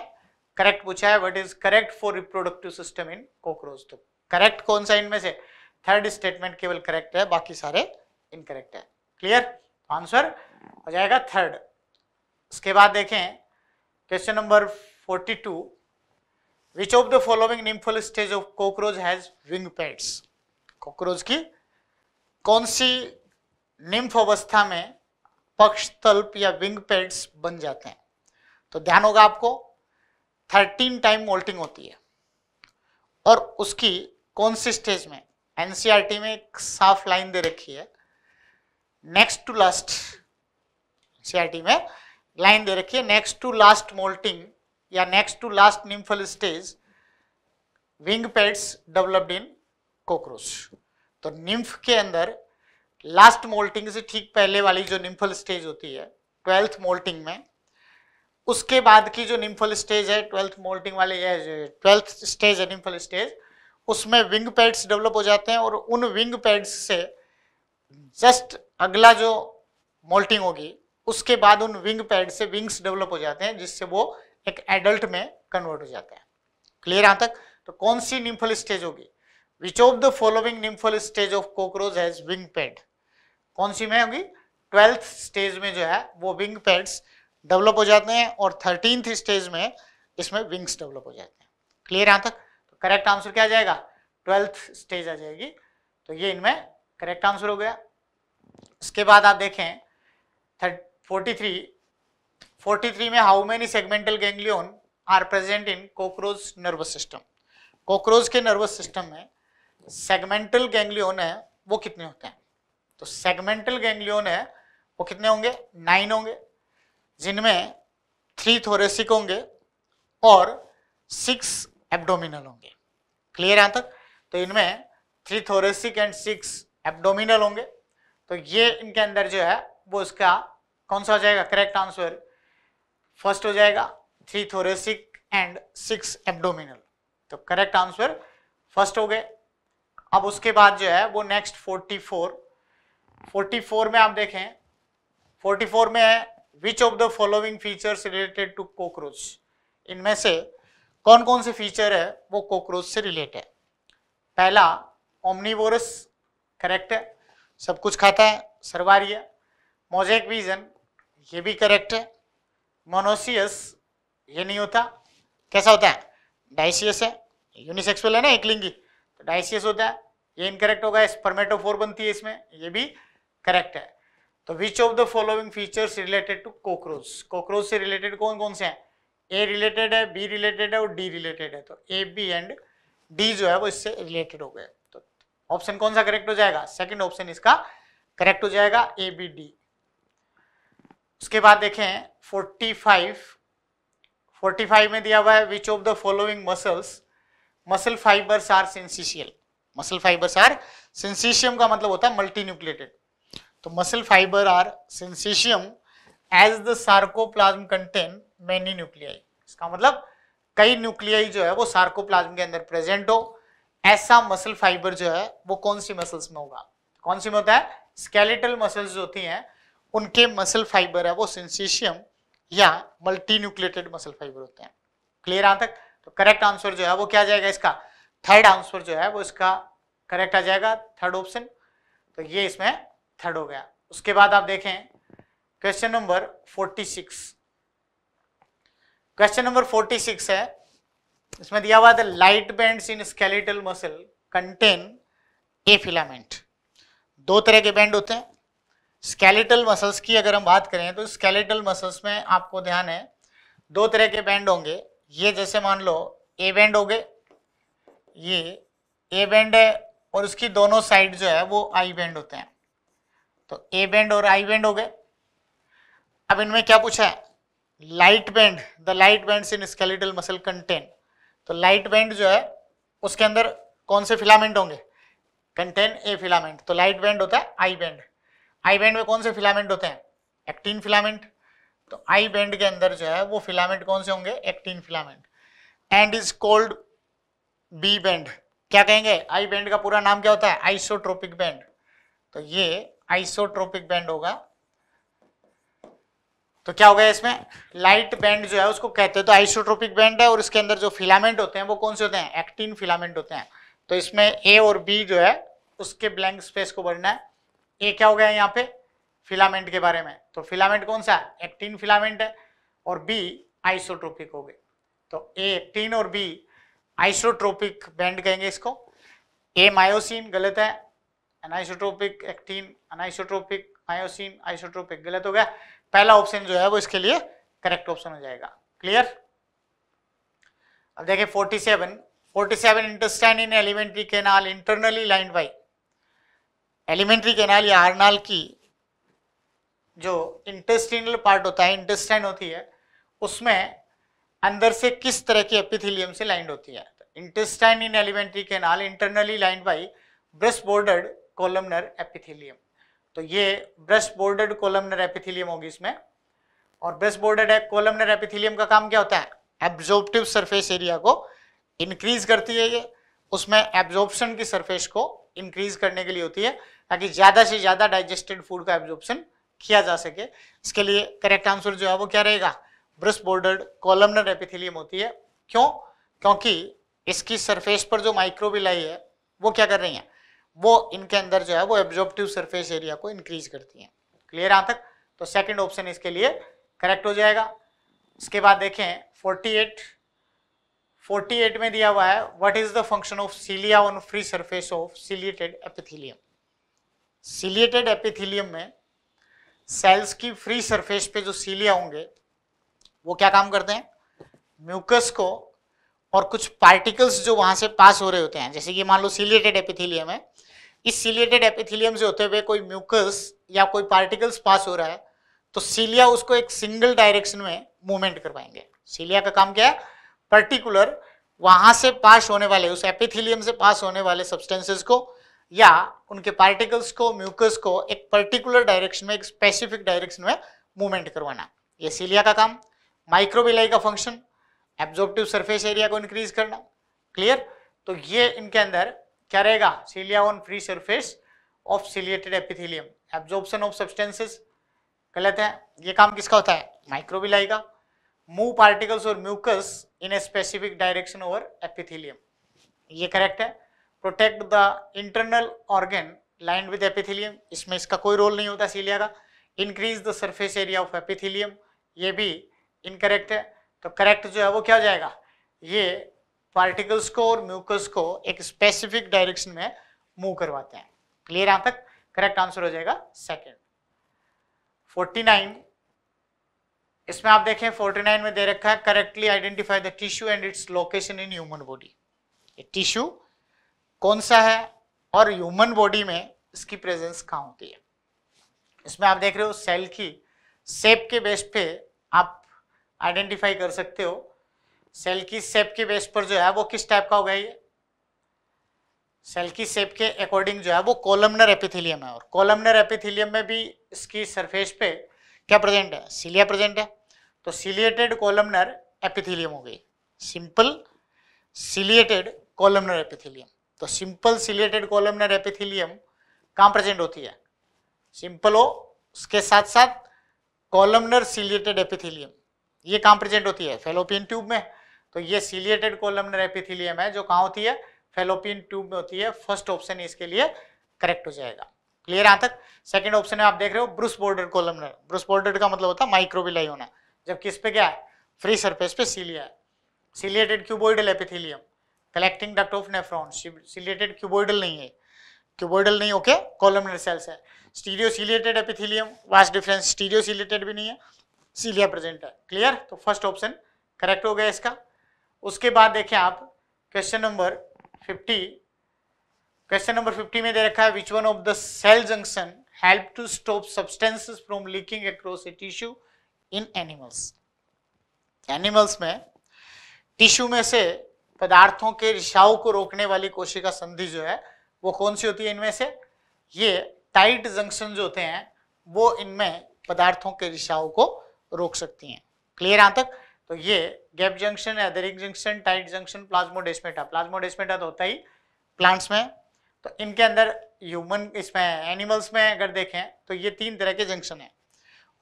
करेक्ट पूछा है what is correct for reproductive system in cockroach तो करेक्ट कौन सा इनमें से थर्ड स्टेटमेंट केवल करेक्ट है बाकी सारे इनकरेक्ट है क्लियर आंसर हो जाएगा थर्ड उसके बाद देखें question number 42 which of the following nymphal stage of cockroach has wing pads cockroach की कौन सी निम्फ अवस्था में पक्ष तल्प या विंग पैड्स बन जाते हैं तो ध्यान होगा आपको थर्टीन टाइम मोल्टिंग होती है और उसकी कौन सी स्टेज में एनसीआरटी e में एक साफ लाइन दे रखी है नेक्स्ट टू लास्ट एनसीईआरटी में लाइन दे रखी है नेक्स्ट टू लास्ट मोल्टिंग या next to last nymphal stage wing pads developed in cockroach तो निम्फ के अंदर लास्ट मोल्टिंग से ठीक पहले वाली जो निम्फल स्टेज होती है ट्वेल्थ मोल्टिंग में उसके बाद की जो निम्फल स्टेज है ट्वेल्थ मोल्टिंग वाले ट्वेल्थ स्टेज है निम्फल स्टेज उसमें विंग पैड्स डेवलप हो जाते हैं और उन विंग पैड्स से जस्ट अगला जो मोल्टिंग होगी उसके बाद उन विंग पैड से विंग्स डेवलप हो जाते हैं जिससे वो एक एडल्ट में कन्वर्ट हो जाता है क्लियर यहाँ तक तो कौन सी निम्फल स्टेज होगी which of the following nymphal stage of cockroach has wing pad कौन सी में होगी ट्वेल्थ स्टेज में जो है वो विंग पैड्स डेवलप हो जाते हैं और थर्टीन स्टेज में इसमें विंग्स डेवलप हो जाते हैं क्लियर यहाँ तक तो करेक्ट आंसर क्या आ जाएगा ट्वेल्थ स्टेज आ जाएगी तो ये इनमें करेक्ट आंसर हो गया इसके बाद आप देखें thirty forty three forty three में how many segmental ganglion are present in cockroach nervous system cockroach के नर्वस सिस्टम में सेगमेंटल गैंग्लियन है वो कितने होते हैं तो सेगमेंटल गैंग्लियन है वो कितने होंगे नाइन होंगे जिनमें थ्री थोरेसिक होंगे और सिक्स एब्डोमिनल होंगे क्लियर यहाँ तक तो इनमें three thoracic and six abdominal होंगे तो ये इनके अंदर जो है वो इसका कौन सा हो जाएगा करेक्ट आंसर फर्स्ट हो जाएगा three thoracic and six abdominal तो करेक्ट आंसर फर्स्ट हो गए अब उसके बाद जो है वो next forty four forty four में आप देखें फोर्टी फोर में which of the following features related to cockroach इनमें से कौन कौन से फीचर है वो कॉकरोच से रिलेट है पहला ओमनीवोरस करेक्ट है सब कुछ खाता है सर्वारिय मोजेक विजन ये भी करेक्ट है मोनोसियस ये नहीं होता कैसा होता है डाइसियस है यूनिसेक्सुअल है ना एक लिंगी तो डाइसियस होता है ये इनकरेक्ट होगा स्पर्मेटोफोर बनती है इसमें ये भी करेक्ट है तो which of the following features related to cockroach cockroach से रिलेटेड कौन कौन से हैं ए रिलेटेड है बी रिलेटेड है और डी रिलेटेड है तो ए बी एंड डी जो है वो इससे रिलेटेड हो गए तो ऑप्शन कौन सा करेक्ट हो जाएगा सेकंड ऑप्शन इसका करेक्ट हो जाएगा ए बी डी उसके बाद देखें 45 45 में दिया हुआ है which of the following muscles muscle fibres are syncytial muscle fibres are syncytium का मतलब होता है मल्टी न्यूक्लेटेड तो muscle fibre are syncytium as the sarcoplasm contain many nuclei इसका मतलब कई न्यूक्लियाई जो है वो सार्कोप्लाज्म के अंदर प्रेजेंट हो ऐसा मसल फाइबर जो है वो कौन सी मसल्स में होगा कौन सी में होता है स्केलेटल मसल्स जो होती हैं उनके मसल फाइबर है वो सेंसेशियम या मल्टी न्यूक्लेटेड मसल फाइबर होते हैं क्लियर आ तक तो करेक्ट आंसर जो है वो क्या जाएगा इसका थर्ड आंसर जो है वो इसका करेक्ट आ जाएगा थर्ड ऑप्शन तो ये इसमें थर्ड हो गया उसके बाद आप देखें क्वेश्चन नंबर 46 क्वेश्चन नंबर 46 है इसमें दिया हुआ था light bands in skeletal muscle contain a filament दो तरह के बैंड होते हैं स्केलेटल मसल्स की अगर हम बात करें तो स्केलेटल मसल्स में आपको ध्यान है दो तरह के बैंड होंगे ये जैसे मान लो ए बैंड हो गए ये ए बैंड है और उसकी दोनों साइड जो है वो आई बैंड होते हैं तो ए बैंड और आई बैंड हो गए अब इनमें क्या पूछा है light band the light band in skeletal muscle contain तो लाइट बैंड जो है उसके अंदर कौन से फिलामेंट होंगे कंटेन ए फिलामेंट तो लाइट बैंड होता है आई बैंड आई बैंड में कौन से फिलामेंट होते हैं एक्टीन फिलामेंट तो आई बैंड के अंदर जो है वो फिलामेंट कौन से होंगे actin filament and is called B band क्या कहेंगे आई बैंड का पूरा नाम क्या होता है आइसोट्रोपिक बैंड तो ये आइसोट्रोपिक बैंड होगा तो क्या होगा इसमें लाइट बैंड जो है उसको कहते हैं तो आइसोट्रोपिक बैंड है और इसके अंदर जो फिलामेंट होते हैं वो कौन से होते हैं एक्टिन फिलामेंट होते हैं तो इसमें ए और बी जो है उसके ब्लैंक स्पेस को भरना है ए क्या हो गया यहाँ पे फिलामेंट के बारे में तो फिलामेंट कौन सा एक्टिन फिलामेंट है और बी आइसोट्रोपिक हो गए तो ए एक्टिन और बी आइसोट्रोपिक बैंड कहेंगे इसको ए मायोसिन गलत है anisotropic actin anisotropic myosin isotropic गलत हो गया पहला ऑप्शन जो है वो इसके लिए करेक्ट ऑप्शन हो जाएगा क्लियर अब देखिए 47 47 intestine in alimentary canal internally line by alimentary canal या हरनाल की जो इंटेस्टिनल पार्ट होता है इंटेस्टाइन होती है उसमें अंदर से किस तरह की एपिथिलियम से लाइंड होती है intestine in alimentary canal internally lined by brush bordered columnar epithelium तो ये ब्रेस्ट बोर्डेड कोलमनर एपिथिलियम होगी इसमें और ब्रेस्ट बोर्डेड कोलमनर एपिथिलियम का काम क्या होता है एब्जॉर्प्टिव सरफेस एरिया को इंक्रीज करती है ये उसमें एब्जॉर्प्शन की सरफेस को इंक्रीज करने के लिए होती है ताकि ज़्यादा से ज़्यादा डाइजेस्टेड फूड का एब्जॉर्प्शन किया जा सके इसके लिए करेक्ट आंसर जो है वो क्या रहेगा ब्रेस्ट बोर्डर्ड कोलमनर एपिथिलियम होती है क्यों क्योंकि इसकी सरफेस पर जो माइक्रोबिलाई है वो क्या कर रही है वो इनके अंदर जो है वो एब्जॉर्प्टिव सरफेस एरिया को इंक्रीज करती हैं क्लियर यहाँ तक तो सेकंड ऑप्शन इसके लिए करेक्ट हो जाएगा इसके बाद देखें 48 48 में दिया हुआ है what is the function of cilia on free surface of ciliated epithelium ciliated epithelium में सेल्स की फ्री सरफेस पे जो सीलिया होंगे वो क्या काम करते हैं म्यूकस को और कुछ पार्टिकल्स जो वहां से पास हो रहे होते हैं जैसे कि मान लो सीलिएटेड एपिथिलियम है इस सीलिएटेड एपिथिलियम से होते हुए कोई म्यूकस या कोई पार्टिकल्स पास हो रहा है तो सीलिया उसको एक सिंगल डायरेक्शन में मूवमेंट करवाएंगे सीलिया का काम क्या है पर्टिकुलर वहां से पास होने वाले उस एपिथिलियम से पास होने वाले सब्सटेंसेस को या उनके पार्टिकल्स को म्यूकस को एक पर्टिकुलर डायरेक्शन में एक स्पेसिफिक डायरेक्शन में मूवमेंट करवाना ये सीलिया का काम माइक्रोबिलाई का फंक्शन एब्जॉर्प्टिव सरफेस एरिया को इंक्रीज करना क्लियर तो ये इनके अंदर क्या रहेगा cilia on free surface of ciliated epithelium absorption of substances गलत है ये काम किसका होता है माइक्रोबिल आएगा मूव पार्टिकल्स और mucus in a specific direction over epithelium ये करेक्ट है protect the internal organ line with epithelium इसमें इसका कोई रोल नहीं होता सीलिया का increase the surface area of epithelium ये भी इनकरेक्ट है तो करेक्ट जो है वो क्या हो जाएगा ये पार्टिकल्स को और म्यूकस को एक स्पेसिफिक डायरेक्शन में मूव करवाते हैं क्लियर यहां तक करेक्ट आंसर हो जाएगा सेकेंड 49 इसमें आप देखें 49 में दे रखा है correctly identify the tissue and its location in human body ये टिश्यू कौन सा है और ह्यूमन बॉडी में इसकी प्रेजेंस कहाँ होती है इसमें आप देख रहे हो सेल की सेप के बेस पे आप आइडेंटिफाई कर सकते हो सेल की शेप के बेस पर जो है वो किस टाइप का होगा ये सेल की शेप के अकॉर्डिंग जो है वो कॉलमनर एपिथिलियम है और कॉलमनर एपिथिलियम में भी इसकी सरफेस पे क्या प्रेजेंट है सीलिया प्रेजेंट है तो सिलिएटेड कोलमनर एपिथिलियम हो गई सिंपल सिलिएटेड कोलमनर एपिथिलियम तो सिंपल सिलिएटेड कोलमनर एपिथिलियम कहाँ प्रेजेंट होती है सिंपल हो उसके साथ साथ कॉलमनर सिलिएटेड एपिथिलियम ये कहाँ प्रेजेंट होती है फेलोपियन ट्यूब में तो ये सीलिएटेड कोलमनर एपिथिलियम है जो कहाँ होती है फेलोपियन ट्यूब में होती है फर्स्ट ऑप्शन इसके लिए करेक्ट हो जाएगा क्लियर आ तक सेकेंड ऑप्शन में आप देख रहे हो brush border columnar brush border का मतलब होता है माइक्रोविलाई होना जबकि इस पे क्या है फ्री सरफेस पे सीलिया है ciliated cuboidal epithelium collecting duct of nephron ciliated cuboidal नहीं है क्यूबोइडल नहीं ओके कोलमनर सेल्स है stereociliated epithelium vast difference stereociliated भी नहीं है सीलिया प्रेजेंट है क्लियर तो फर्स्ट ऑप्शन करेक्ट हो गया इसका उसके बाद देखें आप क्वेश्चन नंबर 50 क्वेश्चन नंबर 50 में दे रखा है which one of the cell junction help to stop substances from leaking across a tissue in animals animals में टिश्यू में से पदार्थों के रिसाव को रोकने वाली कोशिका संधि जो है वो कौन सी होती है इनमें से ये टाइट जंक्शन जो होते हैं वो इनमें पदार्थों के रिसाव को रोक सकती हैं क्लियर यहाँ तक तो ये gap junction adherens junction tight junction plasmodesmata plasmodesmata तो होता ही प्लांट्स में तो इनके अंदर ह्यूमन इसमें एनिमल्स में अगर देखें तो ये तीन तरह के जंक्शन है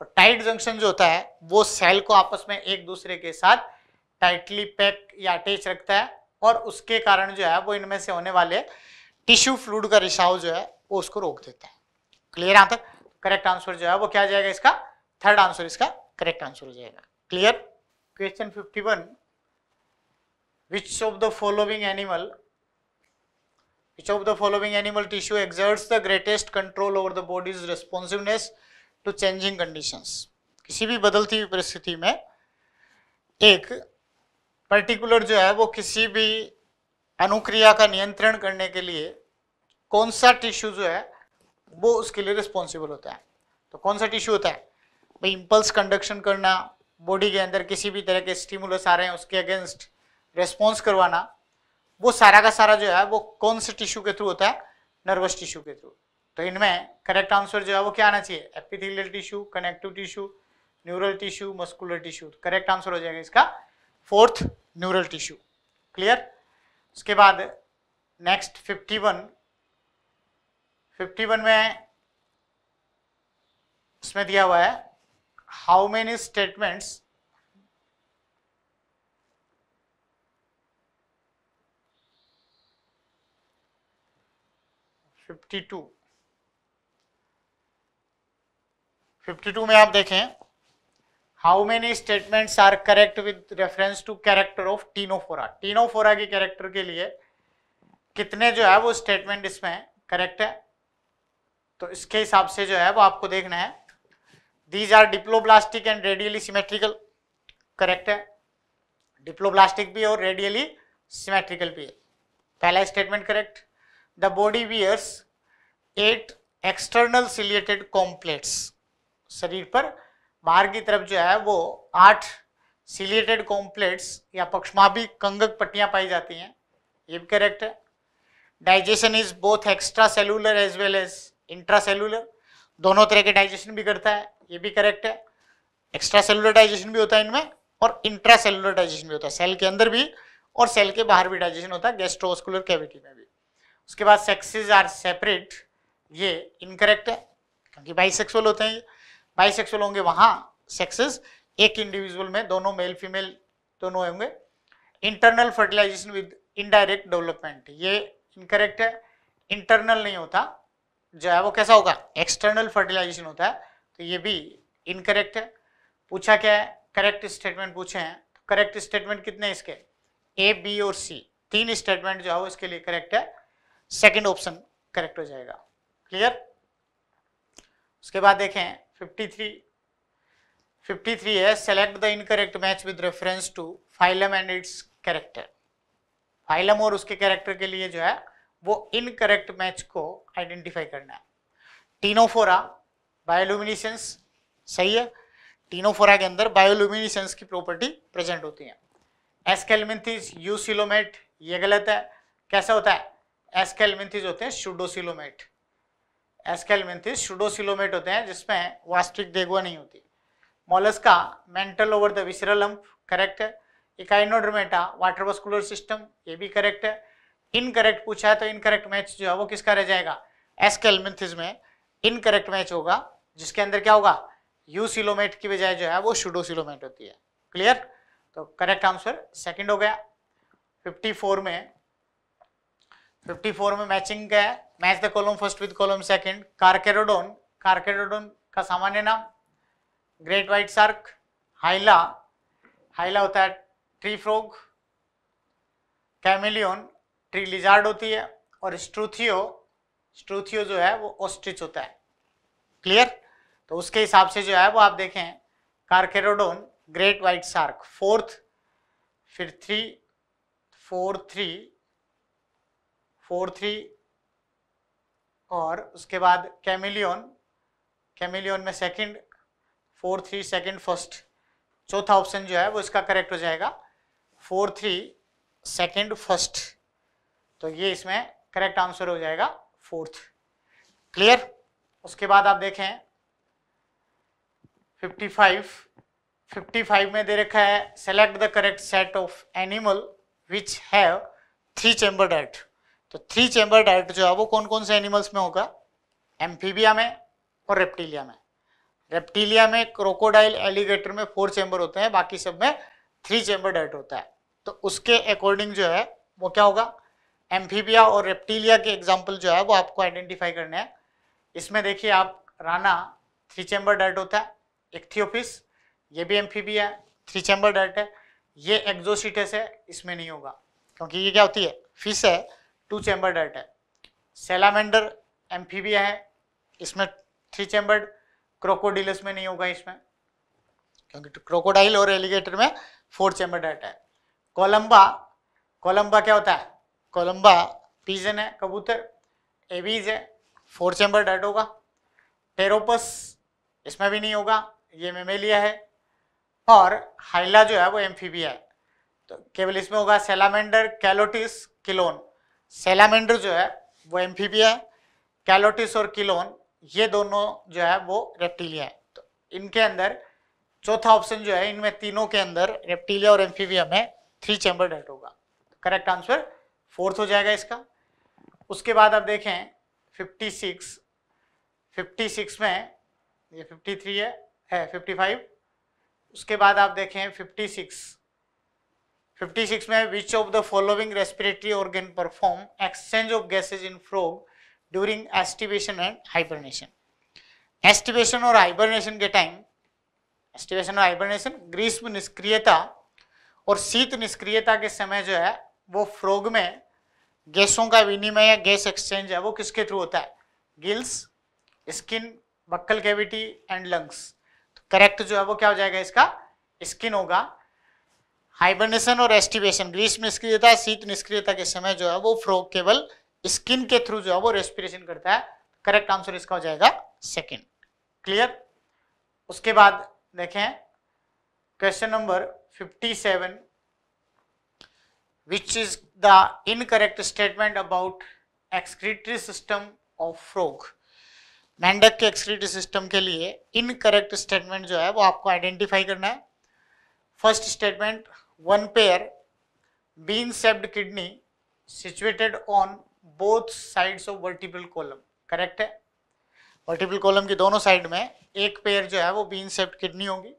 और टाइट जंक्शन जो होता है वो सेल को आपस में एक दूसरे के साथ टाइटली पैक या अटैच रखता है और उसके कारण जो है वो इनमें से होने वाले टिश्यू फ्लूड का रिसाव जो है वो उसको रोक देता है क्लियर यहाँ तक करेक्ट आंसर जो है वो क्या जाएगा इसका थर्ड आंसर इसका करेक्ट आंसर हो जाएगा clear Question 51. Which of the following animal which of the following animal tissue exerts the greatest control over the body's responsiveness to changing conditions? किसी भी बदलती हुई परिस्थिति में एक पर्टिकुलर जो है वो किसी भी अनुक्रिया का नियंत्रण करने के लिए कौन सा टिश्यू जो है वो उसके लिए रिस्पॉन्सिबल होता है तो कौन सा टिश्यू होता है भाई इम्पल्स कंडक्शन करना बॉडी के अंदर किसी भी तरह के स्टिमुलस आ रहे हैं उसके अगेंस्ट रेस्पॉन्स करवाना वो सारा का सारा जो है वो कौन से टिश्यू के थ्रू होता है नर्वस टिश्यू के थ्रू तो इनमें करेक्ट आंसर जो है वो क्या आना चाहिए epithelial tissue connective tissue neural tissue muscular tissue correct answer हो जाएगा इसका फोर्थ न्यूरल टिश्यू क्लियर उसके बाद next fifty one fifty one में इसमें दिया हुआ है how many statements fifty two fifty two में आप देखें how many statements are correct with reference to character of ctenophora ctenophora के कैरेक्टर के लिए कितने जो है वो स्टेटमेंट इसमें करेक्ट है तो इसके हिसाब से जो है वो आपको देखना है these are diploblastic and radially symmetrical correct है डिप्लोब्लास्टिक भी और रेडियली सिमेट्रिकल भी है पहला statement correct the body wears eight external ciliated comb plates शरीर पर बाहर की तरफ जो है वो आठ सिलियटेड कॉम्प्लेट्स या पक्षमा भी कंगक पट्टियां पाई जाती हैं ये भी करेक्ट है digestion is both extra cellular as well as intra cellular दोनों तरह के डाइजेशन भी करता है ये भी करेक्ट है एक्स्ट्रा सेलुलर भी होता है इनमें और इंट्रा सेलुलर भी होता है सेल के अंदर भी और सेल के बाहर भी डाइजेशन होता है गेस्ट्रोस्कुलर कैविटी में भी उसके बाद सेक्सेज आर सेपरेट ये इनकरेक्ट है क्योंकि बाइसेक्सुअल होते हैं बाइसेक्सुअल होंगे वहाँ सेक्सेस एक इंडिविजुअल में दोनों मेल फीमेल दोनों होंगे internal fertilization with indirect development ये इनकरेक्ट है इंटरनल नहीं होता जो है वो कैसा होगा एक्सटर्नल फर्टिलाइजेशन होता है तो ये भी इनकरेक्ट है पूछा क्या है करेक्ट स्टेटमेंट पूछे हैं तो करेक्ट स्टेटमेंट कितने इसके ए बी और सी तीन स्टेटमेंट जो है वो इसके लिए करेक्ट है सेकेंड ऑप्शन करेक्ट हो जाएगा क्लियर उसके बाद देखें 53 53 है select the incorrect match with reference to phylum and its character phylum और उसके कैरेक्टर के लिए जो है वो इनकरेक्ट मैच को आइडेंटिफाई करना है टीनोफोरा बायोलुमिनेशंस सही है टीनोफोरा के अंदर बायोलुमिनेशंस की प्रॉपर्टी प्रेजेंट होती है एस्केलमिंथिस यूसिलोमेट ये गलत है कैसा होता है एस्केलमिंथिस होते हैं शुडोसिलोमेट एस्केलमिंथिस शुडोसिलोमेट होते हैं जिसमें वास्तविक देगुआ नहीं होती मॉलस का mantle over the visceral hump correct है इकाइनोड्रोमेटा वाटर वस्कुलर सिस्टम ये भी करेक्ट है इनकरेक्ट पूछा है तो इनकरेक्ट मैच जो है वो किसका रह जाएगा एस्केलमिंथिस में इनकरेक्ट मैच होगा जिसके अंदर क्या होगा यू सिलोमेट की बजाय जो है वो शुडोसिलोमेट होती है क्लियर तो करेक्ट आंसर सेकंड हो गया 54 में 54 में मैचिंग क्या है match the column first with column second Carcharodon Carcharodon का सामान्य नाम great white shark Hyla Hyla होता है tree frog chameleon tree lizard होती है और स्ट्रूथियो स्ट्रूथियो जो है वो ऑस्ट्रिच होता है क्लियर तो उसके हिसाब से जो है वो आप देखें Carcharodon great white shark fourth फिर three four three four three और उसके बाद कैमिलियन कैमिलियन में second four three second first चौथा ऑप्शन जो है वो इसका करेक्ट हो जाएगा फोर थ्री सेकंड फर्स्ट तो ये इसमें करेक्ट आंसर हो जाएगा फोर्थ क्लियर उसके बाद आप देखें 55 55 में दे रखा है select the correct set of animal which have three chamber heart तो थ्री चैम्बर डाइट जो है वो कौन कौन से एनिमल्स में होगा एम्फीबिया में और रेप्टिलिया में रेप्टिलिया में क्रोकोडाइल एलिगेटर में फोर चैम्बर होते हैं बाकी सब में थ्री चैम्बर डाइट होता है तो उसके अकॉर्डिंग जो है वो क्या होगा एम्फीबिया और रेप्टिलिया के एग्जाम्पल जो है वो आपको आइडेंटिफाई करने हैं इसमें देखिए आप राना थ्री चैम्बर डाइट होता है एक्थियोफिस ये भी एम है थ्री चैम्बर डायरेक्ट है ये एक्जोसिटस है इसमें नहीं होगा क्योंकि ये क्या होती है फिश है टू चैम्बर डर्ट है सेलामेंडर एम है इसमें थ्री चैम्बर क्रोकोडिलस में नहीं होगा इसमें क्योंकि क्रोकोडाइल और एलिगेटर में फोर चैम्बर डर्ट है कोलम्बा कोलम्बा क्या होता है कोलम्बा पीजन है कबूतर एवीज है फोर चैम्बर डायरेक्ट होगा टेरोपस इसमें भी नहीं होगा ये मेमेलिया है और हाइला जो है वो एम्फीबिया है तो केवल इसमें होगा सेलामेंडर कैलोटिस किलोन सेलामेंडर जो है वो एम्फीबिया है कैलोटिस और किलोन ये दोनों जो है वो रेप्टीलिया है तो इनके अंदर चौथा ऑप्शन जो है इनमें तीनों के अंदर रेप्टीलिया और एम्फीबिया में थ्री चैम्बर डेट होगा करेक्ट आंसर फोर्थ हो जाएगा इसका उसके बाद आप देखें 56 56 में ये 53 है है 55 उसके बाद आप देखें 56 56 में which of the following respiratory organ perform exchange of gases in frog during aestivation and hibernation aestivation और हाइबरनेशन के टाइम एस्टिवेशन और हाइबरनेशन ग्रीष्म निष्क्रियता और शीत निष्क्रियता के समय जो है वो फ्रोग में गैसों का विनिमय या गैस एक्सचेंज है वो किसके थ्रू होता है gills skin buccal cavity and lungs correct जो है वो क्या हो जाएगा इसका स्किन होगा हाइबरनेशन और एस्टिवेशन ग्रीष्म निष्क्रियता शीत निष्क्रियता के समय जो है वो फ्रॉग केवल स्किन के थ्रू जो है वो रेस्पिरेशन करता है करेक्ट आंसर इसका हो जाएगा सेकेंड क्लियर उसके बाद देखें question number 57 which is the incorrect statement about excretory system of frog मैंडक के एक्सक्रीटिव सिस्टम के लिए इनकरेक्ट स्टेटमेंट जो है वो आपको आइडेंटिफाई करना है first statement one pair bean shaped kidney situated on both sides of vertebral column correct है वर्टिपल कॉलम की दोनों साइड में एक पेयर जो है वो बीन सेप्ड किडनी होगी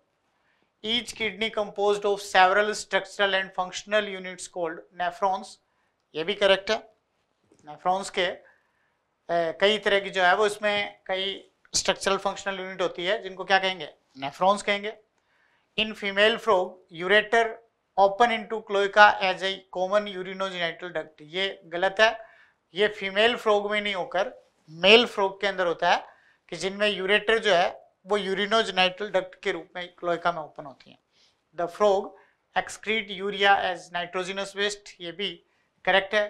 each kidney composed of several structural and functional units called nephrons ये भी करेक्ट है नेफ्रॉन्स के कई तरह की जो है वो इसमें कई स्ट्रक्चरल फंक्शनल यूनिट होती है जिनको क्या कहेंगे नेफ्रॉन्स कहेंगे in female frog ureter open into cloaca as a common urinogenital duct ये गलत है ये फीमेल फ्रॉग में नहीं होकर मेल फ्रॉग के अंदर होता है कि जिनमें यूरेटर जो है वो यूरिनोजेनाइटल डक्ट के रूप में क्लोइका में ओपन होती है the frog excrete urea as nitrogenous waste ये भी करेक्ट है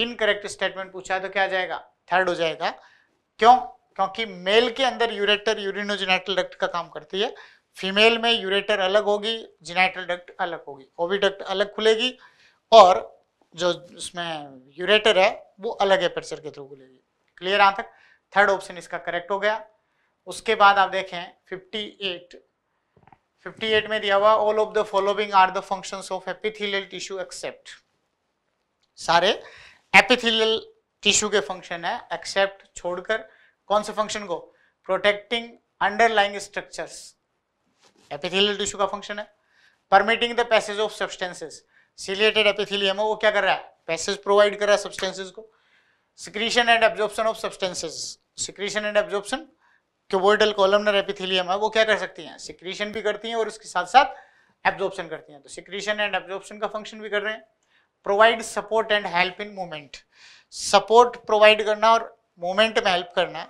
इनकरेक्ट स्टेटमेंट पूछा तो क्या जाएगा थर्ड हो जाएगा क्यों क्योंकि मेल के अंदर यूरेटर यूरिनोजिनेटल डक्ट का काम करती है फीमेल में यूरेटर अलग होगी जिनाइटल डक्ट अलग होगी ओवी डक्ट अलग खुलेगी और जो उसमें यूरेटर है वो अलग एपर्चर के थ्रू खुलेगी क्लियर आ तक थर्ड ऑप्शन इसका करेक्ट हो गया उसके बाद आप देखें 58 58 में दिया हुआ all of the following are the functions of epithelial tissue except सारे एपिथेलियल टिश्यू के फंक्शन है एक्सेप्ट छोड़कर कौन से फंक्शन को protecting underlying structures epithelial tissue का फंक्शन है permitting the passage of substances ciliated epithelium है वो क्या कर रहा है पैसेज प्रोवाइड कर रहा है सब्सटेंसेज को secretion and absorption of substances secretion and absorption cuboidal columnar epithelium है वो क्या कर सकती हैं सिक्रीशन भी करती हैं और उसके साथ साथ एब्जॉर्प्शन करती हैं तो सिक्रीशन एंड एब्जॉर्प्शन का फंक्शन भी कर रहे हैं provide support and help in movement support provide करना और मूवमेंट में हेल्प करना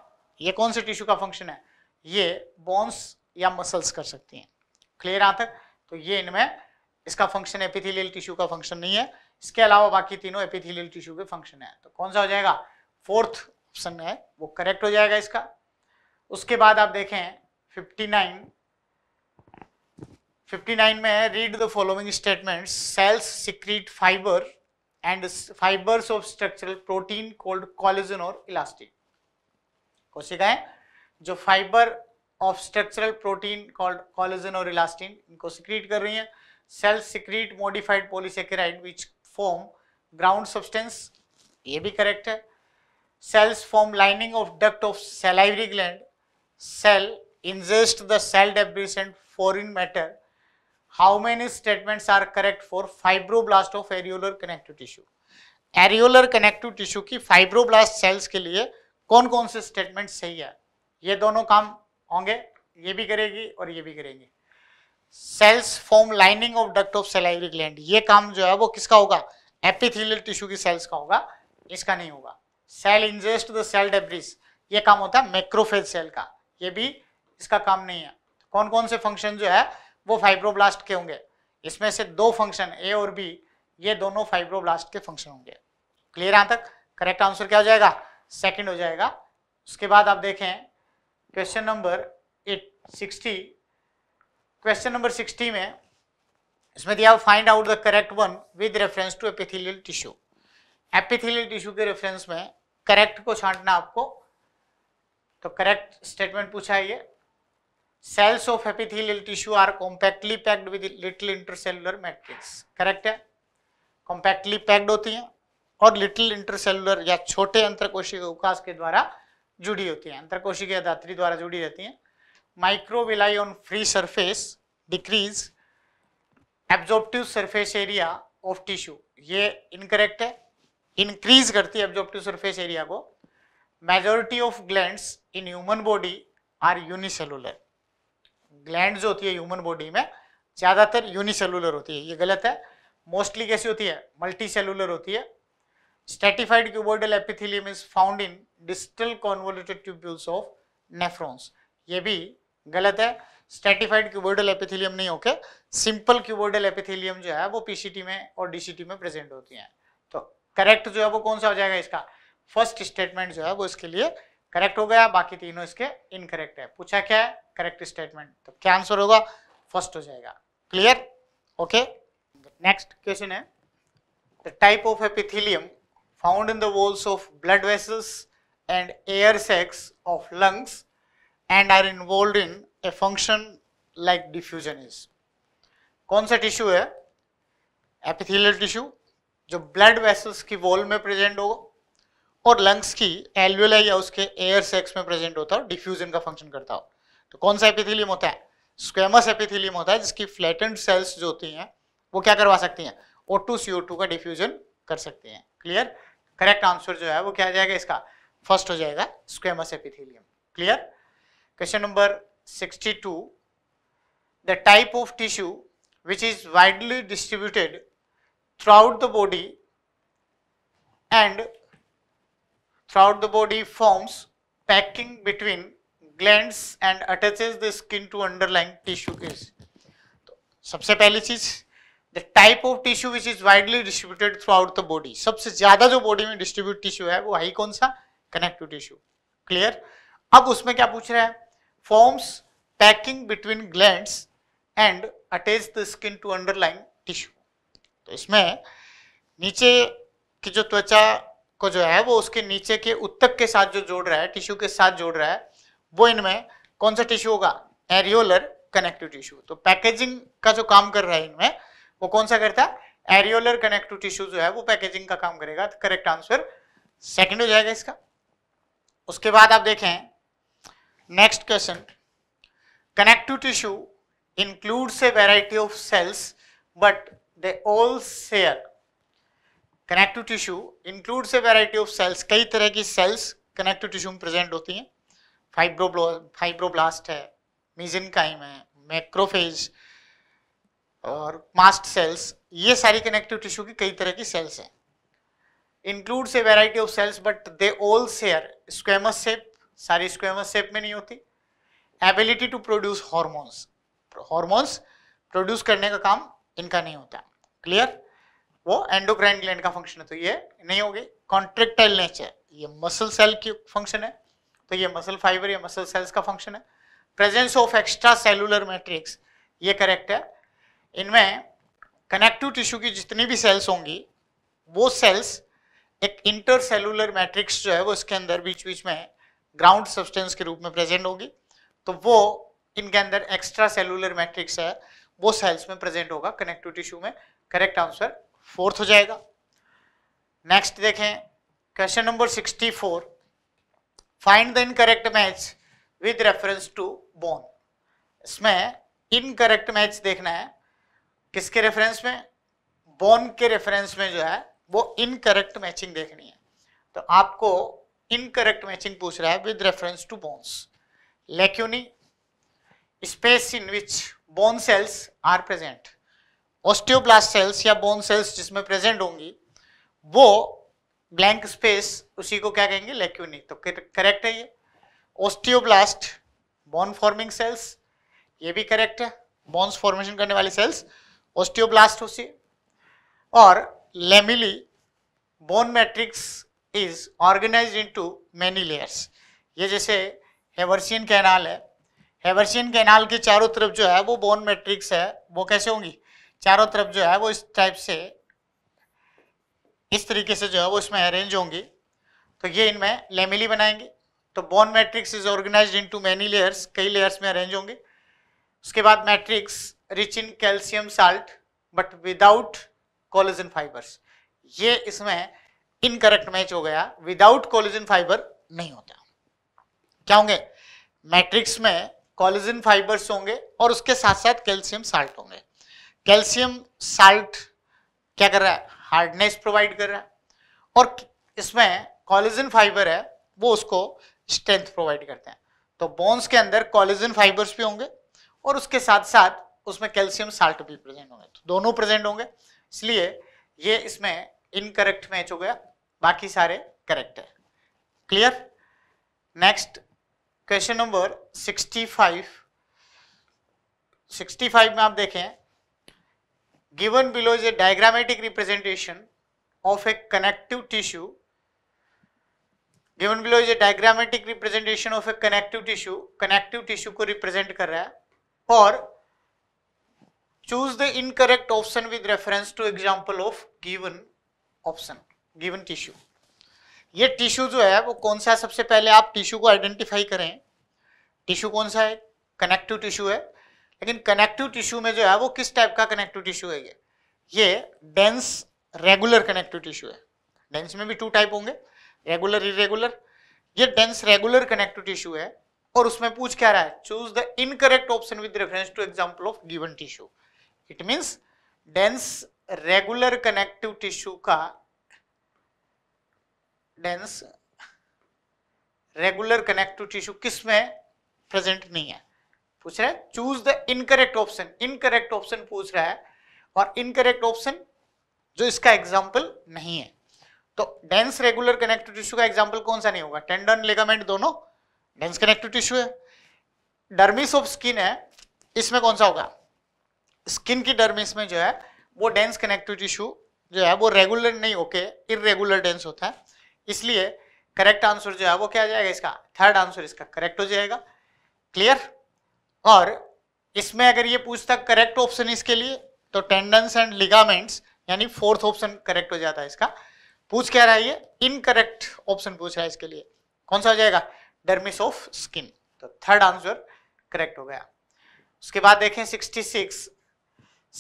ये कौन से टिश्यू का फंक्शन है ये बोन्स या मसल्स कर सकती हैं क्लियर आ तक तो ये इनमें इसका फंक्शन एपिथेलियल टिश्यू का फंक्शन नहीं है इसके अलावा बाकी तीनों एपिथेलियल टिश्यू के फंक्शन है तो कौन सा हो जाएगा फोर्थ ऑप्शन है वो करेक्ट हो जाएगा इसका उसके बाद आप देखें 59 59 में read the following statements cells secrete fibre and fibers of structural protein called collagen or elastin कोशिकाएं जो fibre of structural protein called collagen और इलास्टिन इनको सिक्रीट कर रही हैं cell secrete modified polysaccharide which form ground substance ये भी correct है cells form lining of duct of salivary gland cell ingest the cell debris and foreign matter how many statements are correct for fibroblast of areolar connective tissue areolar connective tissue की fibroblast cells के लिए कौन कौन से statements सही है ये दोनों काम होंगे ये भी करेगी और ये भी करेंगे cells form lining of duct of salivary gland ये काम जो है वो किसका होगा epithelial tissue की cells का होगा इसका नहीं होगा cell ingest the cell debris ये काम होता है मैक्रोफेज सेल का ये भी इसका काम नहीं है कौन कौन से फंक्शन जो है वो फाइब्रोब्लास्ट के होंगे इसमें से दो फंक्शन ए और बी ये दोनों फाइब्रोब्लास्ट के फंक्शन होंगे क्लियर यहां तक करेक्ट आंसर क्या हो जाएगा सेकंड हो जाएगा उसके बाद आप देखें question number eight sixty question number sixty में इसमें दिया find out the correct one with reference to epithelial tissue epithelial tissue के रेफरेंस में करेक्ट को छांटना आपको तो करेक्ट स्टेटमेंट पूछा है ये cells of epithelial tissue are compactly packed with little intercellular matrix correct है कॉम्पैक्टली पैक्ड होती hain और लिटिल इंटरसेलुलर या छोटे अंतरकोशी उकास के द्वारा जुड़ी होती हैं अंतरकोशी के धात्री द्वारा जुड़ी रहती हैं microvilli on free surface decrease absorptive surface area of tissue ये इनकरेक्ट है इंक्रीज करती है एब्जॉर्प्टिव सरफेस एरिया को majority of glands in human body are unicellular gland जो होती है ह्यूमन बॉडी में ज़्यादातर यूनिसेलुलर होती है ये गलत है मोस्टली कैसी होती है मल्टी सेलुलर होती है stratified cuboidal epithelium is found in distal convoluted tubules of nephrons ये भी गलत है स्टेटिफाइड क्यूबोडल एपिथिलियम नहीं होके सिंपल क्यूबोडल एपिथिलियम जो है वो पीसीटी में और डीसीटी में प्रेजेंट होती हैं तो करेक्ट जो है वो कौन सा हो जाएगा इसका फर्स्ट स्टेटमेंट जो है वो इसके लिए करेक्ट हो गया बाकी तीनों इसके इनकरेक्ट है पूछा क्या है करेक्ट स्टेटमेंट तो क्या आंसर होगा फर्स्ट हो जाएगा क्लियर ओके नेक्स्ट क्वेश्चन है the type of epithelium found in the walls of blood vessels and air sacs of lungs and are involve in a function like diffusion is कौन सा tissue है epithelial tissue जो blood vessels की wall में present होगा और lungs की alveoli या उसके एयर सेक्स में प्रेजेंट होता है डिफ्यूजन का फंक्शन करता हो तो कौन सा एपिथिलियम होता है स्क्वेमस एपिथिलियम होता है जिसकी फ्लैटेंड सेल्स जो होती हैं वो क्या करवा सकती हैं ओ टू सी टू का डिफ्यूजन कर सकती हैं क्लियर करेक्ट आंसर जो है वो क्या जाएगा इसका फर्स्ट हो जाएगा squamous epithelium clear question number sixty two the type of tissue which is widely distributed throughout the body and throughout the body forms packing between glands and attaches the skin to underlying tissue is तो सबसे पहली चीज the type of tissue which is widely distributed throughout the body सबसे ज्यादा जो body में distribute tissue है वो है कौन सा कनेक्टिव टिश्यू क्लियर अब उसमें क्या पूछ रहा है forms packing between gland and attach the skin to underline tissue तो इसमें नीचे की जो त्वचा को जो है वो उसके नीचे के उत्तक के साथ जो जोड़ रहा है टिश्यू के साथ जोड़ रहा है वो इनमें कौन सा टिश्यू होगा एरियोलर कनेक्टिव टिश्यू तो पैकेजिंग का जो काम कर रहा है इनमें वो कौन सा करता है एरियोलर कनेक्टिव टिश्यू जो है वो पैकेजिंग का काम करेगा तो करेक्ट आंसर सेकेंड हो जाएगा इसका उसके बाद आप देखें next question connective tissue includes a variety of cells but they all share connective tissue includes a variety of cells कई तरह की सेल्स कनेक्टिव टिश्यू में प्रेजेंट होती हैं फाइब्रो फाइब्रोब्लास्ट है मीजिनकाइम है मैक्रोफेज और मास्ट सेल्स ये सारी कनेक्टिव टिश्यू की कई तरह की सेल्स हैं includes a variety of cells but they all share squamous shape सारी स्क्वेमस शेप में नहीं होती ability to produce hormones hormones produce करने का काम इनका नहीं होता क्लियर वो एंडोक्राइन ग्लैंड का फंक्शन है तो ये नहीं होगी कॉन्ट्रेक्टाइल नेचर ये मसल सेल की फंक्शन है तो ये मसल फाइबर या मसल सेल्स का फंक्शन है presence of extracellular matrix ये करेक्ट है इनमें कनेक्टिव टिश्यू की जितनी भी सेल्स होंगी वो सेल्स एक इंटर सेलुलर मैट्रिक्स जो है वो इसके अंदर बीच बीच में ग्राउंड सब्सटेंस के रूप में प्रेजेंट होगी तो वो इनके अंदर एक्स्ट्रा सेलुलर मैट्रिक्स है वो सेल्स में प्रेजेंट होगा कनेक्टिव टिश्यू में करेक्ट आंसर फोर्थ हो जाएगा नेक्स्ट देखें question number sixty four find the incorrect match with reference to bone इसमें इनकरेक्ट मैच देखना है किसके रेफरेंस में बोन के रेफरेंस में जो है वो इनकरेक्ट मैचिंग देखनी है तो आपको इनकरेक्ट मैचिंग पूछ रहा है with reference to bones lacunae space in which bone cells are present osteoblast cells या बोन सेल्स जिसमें प्रेजेंट होंगी वो ब्लैंक स्पेस उसी को क्या कहेंगे लेक्यूनी तो करेक्ट है ये ऑस्टियोब्लास्ट बोन फॉर्मिंग सेल्स ये भी करेक्ट है बॉन्स फॉर्मेशन करने वाली सेल्स ऑस्टियोब्लास्ट उसी और lamellae bone matrix is organise into many layers ये जैसे हेवर्सियन कैनाल है हेवर्सियन कैनाल के चारों तरफ जो है वो बोन मैट्रिक्स है वो कैसे होंगी चारों तरफ जो है वो इस टाइप से इस तरीके से जो है वो इसमें अरेंज होंगी तो ये इनमें लेमिली बनाएंगे तो bone matrix is organise into many layers कई लेयर्स में अरेंज होंगे उसके बाद matrix rich in calcium salt but without collagen fibres ये इसमें इनकरेक्ट मैच हो गया विदाउट कोलेजन फाइबर नहीं होता क्या होंगे मैट्रिक्स में कोलेजन फाइबर्स होंगे और उसके साथ साथ कैल्शियम साल्ट होंगे कैल्शियम साल्ट क्या कर रहा है हार्डनेस प्रोवाइड कर रहा है और इसमें कॉलेजन फाइबर है वो उसको स्ट्रेंथ प्रोवाइड करते हैं तो बोन्स के अंदर कॉलेजन फाइबर्स भी होंगे और उसके साथ साथ उसमें कैल्शियम साल्ट भी प्रेजेंट होंगे तो दोनों प्रेजेंट होंगे इसलिए ये इसमें इनकरेक्ट मैच हो गया बाकी सारे करेक्ट है क्लियर नेक्स्ट क्वेश्चन नंबर 65 65 में आप देखें given below is a diagrammatic representation of a connective tissue given below is a diagrammatic representation of a connective tissue connective tissue को रिप्रेजेंट कर रहा है और choose the incorrect option with reference to example of given option given tissue ये tissue जो है वो कौन सा है सबसे पहले आप टिश्यू को आइडेंटिफाई करें टिश्यू कौन सा है कनेक्टिव टिश्यू है लेकिन कनेक्टिव टिश्यू में जो है वो किस टाइप का कनेक्टिव टिश्यू है ये ये डेंस रेगुलर कनेक्टिव टिश्यू है डेंस में भी टू टाइप होंगे रेगुलर इरेगुलर ये डेंस रेगुलर कनेक्टिव टिश्यू है और उसमें पूछ क्या रहा है choose the incorrect option with reference to example of given tissue it means dense regular connective tissue का डेंस रेगुलर कनेक्टिव टिश्यू किस में प्रेजेंट नहीं है पूछ रहा है choose the incorrect option incorrect option पूछ रहा है और इनकरेक्ट ऑप्शन जो इसका एग्जाम्पल नहीं है तो डेंस रेगुलर कनेक्टिव टिश्यू का एग्जाम्पल कौन सा नहीं होगा टेंडन लेगामेंट दोनों डेंस कनेक्टिव टिश्यू है डर्मिस ऑफ स्किन है इसमें कौन सा होगा स्किन की डर्मिस में जो है वो डेंस कनेक्टिव टिश्यू जो है वो रेगुलर नहीं होके इरेगुलर डेंस होता है इसलिए करेक्ट आंसर जो है वो क्या जाएगा इसका थर्ड आंसर इसका करेक्ट हो जाएगा क्लियर और इसमें अगर ये पूछता करेक्ट ऑप्शन इसके लिए तो टेंडन्स एंड लिगामेंट्स यानी फोर्थ ऑप्शन करेक्ट हो जाता है इसका पूछ क्या रहा है ये इनकरेक्ट ऑप्शन पूछ रहा है इसके लिए कौन सा हो जाएगा डर्मिस ऑफ स्किन तो थर्ड आंसर करेक्ट हो गया उसके बाद देखें 66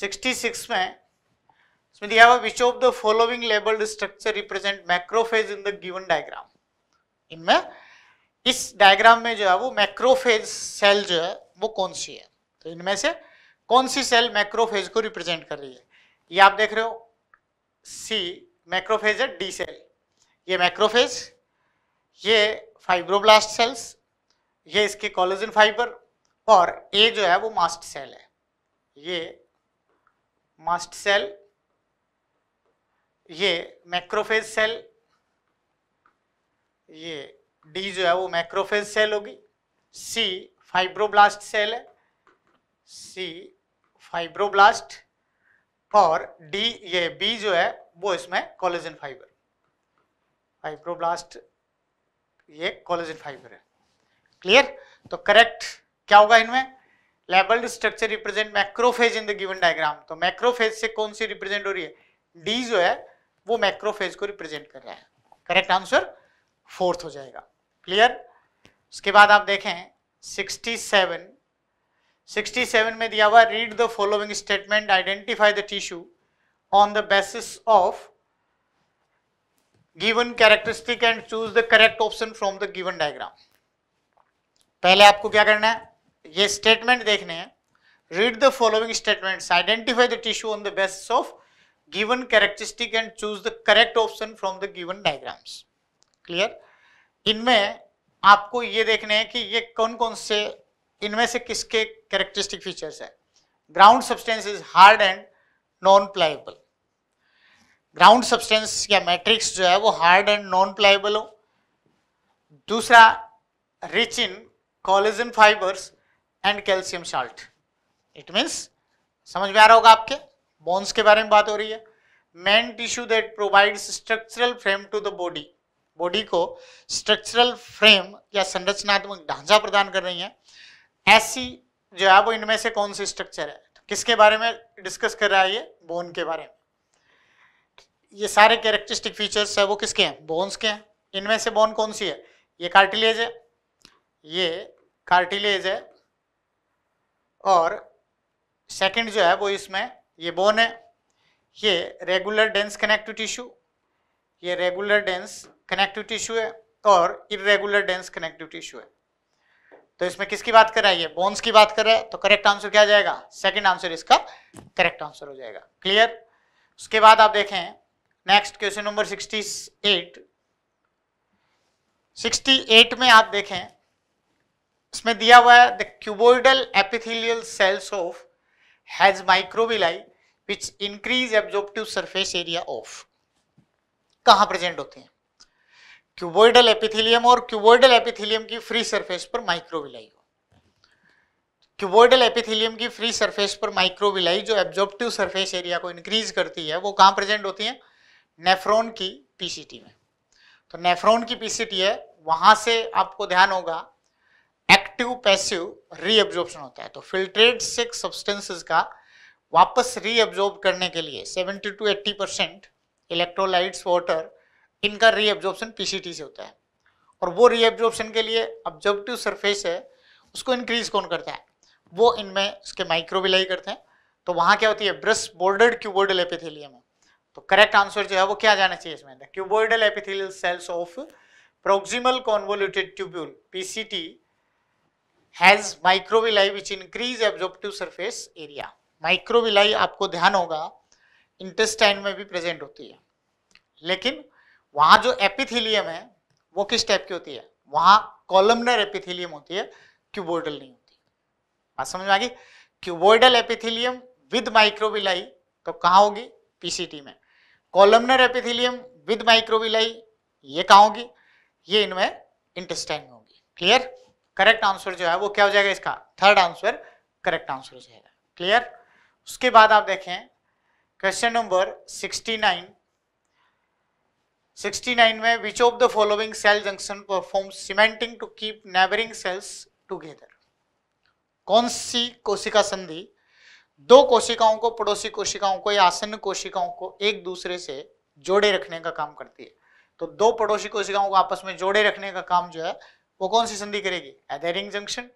66 में इसमें दिया हुआ which of the following labelled structure represent macrophage in the given diagram इनमें इस डायग्राम में जो है वो मैक्रोफेज सेल जो है वो कौन सी है तो इनमें से कौन सी सेल मैक्रोफेज को रिप्रेजेंट कर रही है ये आप देख रहे हो सी मैक्रोफेज है डी सेल ये मैक्रोफेज ये फाइब्रोब्लास्ट सेल्स ये इसके कॉलोजिन फाइबर और ए जो है वो मास्ट सेल है ये मास्ट सेल ये मैक्रोफेज सेल ये डी जो है वो मैक्रोफेज सेल होगी सी फाइब्रोब्लास्ट सेल है सी फाइब्रोब्लास्ट और डी ये बी जो है वो इसमें कॉलेजन फाइबर फाइब्रोब्लास्ट ये कॉलेजन फाइबर है क्लियर तो करेक्ट क्या होगा इनमें labelled structure represent macrophage in the given diagram तो मैक्रोफेज से कौन सी रिप्रेजेंट हो रही है डी जो है वो मैक्रोफेज को रिप्रेजेंट कर रहा है करेक्ट आंसर फोर्थ हो जाएगा क्लियर उसके बाद आप देखें 67 67 में दिया हुआ read the following statement identify the tissue on the basis of given characteristic and choose the correct option from the given diagram पहले आपको क्या करना है ये स्टेटमेंट देखने हैं read the following statements identify the tissue on the basis of given characteristic and choose the correct option from the given diagrams clear इनमें आपको ये देखने हैं कि ये कौन कौन से इनमें से किसके कैरेक्टरिस्टिक फीचर्स है ground substance is hard and non pliable ground substance या मैट्रिक्स जो है वो हार्ड एंड नॉन प्लाइबल हो दूसरा rich in collagen fibres and calcium salt it means समझ में आ रहा होगा आपके बोन्स के बारे में बात हो रही है main tissue that provides structural frame to the body body को स्ट्रक्चरल फ्रेम या संरचनात्मक ढांचा प्रदान कर रही हैं ऐसी जो है वो इनमें से कौन सी स्ट्रक्चर है तो किसके बारे में डिस्कस कर रहा है ये बोन के बारे में ये सारे कैरेक्टरिस्टिक फीचर्स है वो किसके हैं बोन्स के हैं इनमें से बोन कौन सी है ये कार्टिलेज है ये कार्टिलेज है और सेकंड जो है वो इसमें ये बोन है ये रेगुलर डेंस कनेक्टिव टिश्यू ये रेगुलर डेंस कनेक्टिव टिश्यू है और इरेगुलर डेंस कनेक्टिव टिश्यू है तो इसमें किसकी बात कर रहा है ये बोन्स की बात कर रहा है तो करेक्ट आंसर क्या जाएगा सेकंड आंसर इसका करेक्ट आंसर हो जाएगा क्लियर उसके बाद आप देखें नेक्स्ट क्वेश्चन नंबर 68 68 में आप देखें इसमें दिया हुआ है the cuboidal epithelial cells of has microvilli which increase absorptive surface area of कहां प्रेजेंट होते हैं क्यूबोइडल एपिथिलियम और क्यूबोइडल एपिथिलियम की फ्री सरफेस पर माइक्रोविलाई हो क्यूबोइडल एपिथिलियम की फ्री सरफेस पर माइक्रोविलाई जो एब्जॉर्प्टिव सरफेस एरिया को इंक्रीज करती है वो कहाँ प्रेजेंट होती है नेफ्रोन की पीसीटी में तो नेफ्रोन की पीसीटी है वहां से आपको ध्यान होगा एक्टिव पैसिव रीअब्जॉर्प्शन होता है तो फिल्ट्रेट सिक्स सब्सटेंसेस का वापस रीअब्जॉर्ब करने के लिए seventy two eighty percent electrolytes water इनका रीएब्जॉर्प्शन पीसीटी से होता है और वो रीएब्जॉर्प्शन के लिए ऑब्जेक्टिव सरफेस है उसको इंक्रीज कौन करता है वो इनमें उसके माइक्रोविलाई करते हैं तो वहाँ क्या होती है ब्रश बोर्डर्ड क्यूबोर्डल एपिथेलियम है तो करेक्ट आंसर जो है वो क्या जाना चाहिए इसमें cuboidal epithelial cells of proximal convoluted tubule PCT has microvilli which increase absorptive surface area microvilli आपको ध्यान होगा इंटेस्टाइन में भी प्रेजेंट होती है लेकिन वहां जो एपिथिलियम है वो किस टाइप की होती है वहां कॉलमनर एपिथिलियम होती है क्यूबोइडल नहीं होती बात समझ में आ गई क्यूबोइडल एपिथिलियम विद माइक्रोविलाई तो कहाँ होगी पीसीटी में कॉलमनर एपिथिलियम विद माइक्रोविलाई ये कहाँ होगी ये इनमें इंटेस्टाइन में होगी क्लियर करेक्ट आंसर जो है वो क्या हो जाएगा इसका थर्ड आंसर करेक्ट आंसर हो जाएगा क्लियर उसके बाद आप देखें क्वेश्चन नंबर सिक्सटी नाइन 69 में which of the following cell junction perform cementing to keep neighbouring cells together कौन सी कोशिका संधि दो कोशिकाओं को पड़ोसी कोशिकाओं को या आसन्न कोशिकाओं को एक दूसरे से जोड़े रखने का काम करती है तो दो पड़ोसी कोशिकाओं को आपस में जोड़े रखने का काम जो है वो कौन सी संधि करेगी एडेरिंग जंक्शन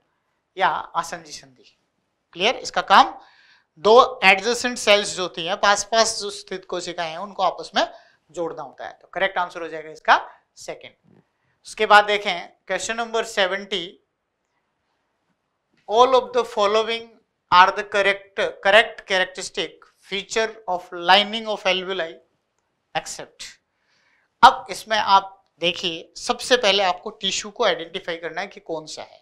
या आसंजी संधि क्लियर इसका काम दो एडजसेंट सेल्स जो होती हैं पास पास जो स्थित कोशिकाएं हैं उनको आपस में जोड़ना होता है तो करेक्ट आंसर हो जाएगा इसका सेकेंड उसके बाद देखें question number seventy all of the following are the correct correct characteristic feature of lining of alveoli except अब इसमें आप देखिए सबसे पहले आपको टिश्यू को आइडेंटिफाई करना है कि कौन सा है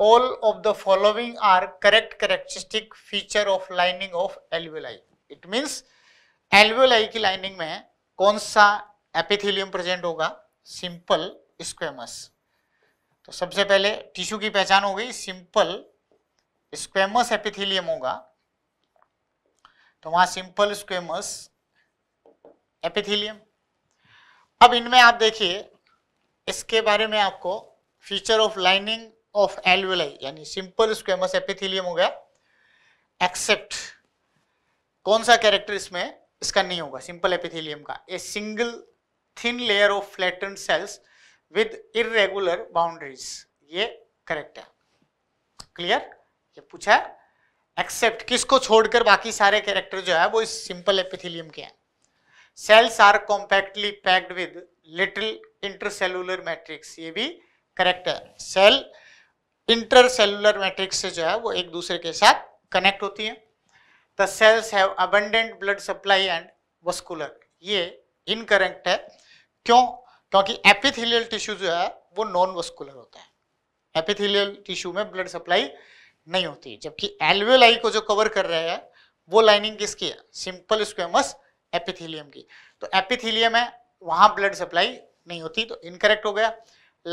all of the following are correct characteristic feature of lining of alveoli it means alveoli की लाइनिंग में कौन सा एपिथेलियम प्रेजेंट होगा सिंपल स्क्वेमस तो सबसे पहले टिश्यू की पहचान हो गई सिंपल स्क्वेमस एपिथेलियम होगा तो वहां सिंपल स्क्वेमस एपिथेलियम अब इनमें आप देखिए इसके बारे में आपको feature of lining of alveoli यानी सिंपल स्क्वेमस एपिथेलियम हो गया एक्सेप्ट कौन सा कैरेक्टर इसमें इसका नहीं होगा सिंपल एपिथेलियम का a single thin layer of flatten cells with irregular boundaries ये करेक्ट है क्लियर ये पूछा है एक्सेप्ट किसको छोड़कर बाकी सारे कैरेक्टर जो है वो इस सिंपल एपिथेलियम के हैं cells are compactly packed with little intercellular matrix ये भी करेक्ट है सेल इंटरसेलुलर मैट्रिक्स से जो है वो एक दूसरे के साथ कनेक्ट होती है the cells have abundant blood supply and vascular ये इनकरेक्ट है क्यों क्योंकि एपिथिलियल टिश्यू जो है वो नॉन वस्कुलर होता है एपिथिलियल टिश्यू में ब्लड सप्लाई नहीं होती जबकि एलवेलाई को जो कवर कर रहे हैं वो लाइनिंग किसकी है सिंपल स्क्वेमस एपिथिलियम की तो एपिथिलियम है वहाँ ब्लड सप्लाई नहीं होती तो इनकरेक्ट हो गया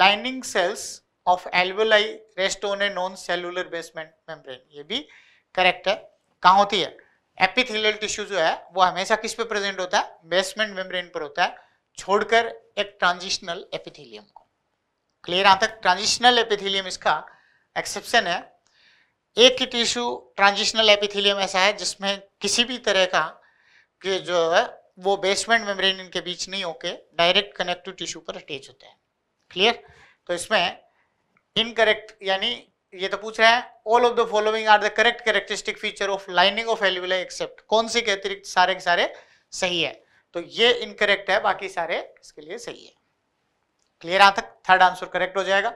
lining cells of alveoli rest on a non cellular basement membrane ये भी करेक्ट है कहाँ होती है एपिथेलियल टिश्यू जो है वो हमेशा किस पे प्रेजेंट होता है बेसमेंट मेम्ब्रेन पर होता है छोड़कर एक ट्रांजिशनल एपिथेलियम को क्लियर आता है ट्रांजिशनल एपिथेलियम इसका एक्सेप्शन है एक ही टिश्यू ट्रांजिशनल एपिथेलियम ऐसा है जिसमें किसी भी तरह का के जो है वो बेसमेंट मेम्ब्रेन इनके बीच नहीं होके डायरेक्ट कनेक्टिव टिश्यू पर अटैच होता है क्लियर तो इसमें इनकरेक्ट यानी ये तो पूछ रहे हैं all of the following are the correct characteristic feature of lining of alveoli except कौन सी के अतिरिक्त सारे के सारे सही है तो ये इनकरेक्ट है बाकी सारे इसके लिए सही है क्लियर आ तक थर्ड आंसर करेक्ट हो जाएगा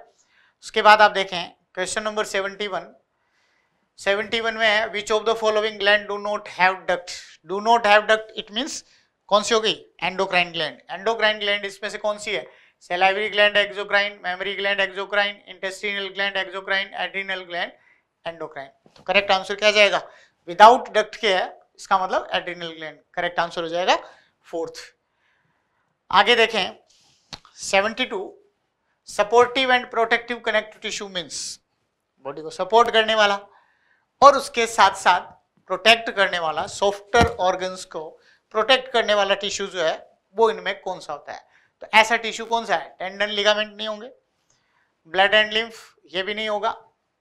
उसके बाद आप देखें question number seventy one seventy one में है which of the following gland do not have duct do not have duct it means कौन सी हो गई एंडोक्राइन ग्लैंड एंडोक्राइन ग्लैंड इसमें से कौन सी है salivary gland exocrine mammary gland exocrine intestinal gland exocrine adrenal gland endocrine तो करेक्ट आंसर क्या जाएगा विदाउट डक्ट के है इसका मतलब एड्रीनल ग्लैंड करेक्ट आंसर हो जाएगा फोर्थ आगे देखें 72 supportive and protective connective tissue means body को सपोर्ट करने वाला और उसके साथ साथ प्रोटेक्ट करने वाला सॉफ्टर ऑर्गन्स को प्रोटेक्ट करने वाला टिश्यू जो है वो इनमें कौन सा होता है तो ऐसा टिश्यू कौन सा है टेंडन लिगामेंट नहीं होंगे ब्लड एंड लिम्फ ये भी नहीं होगा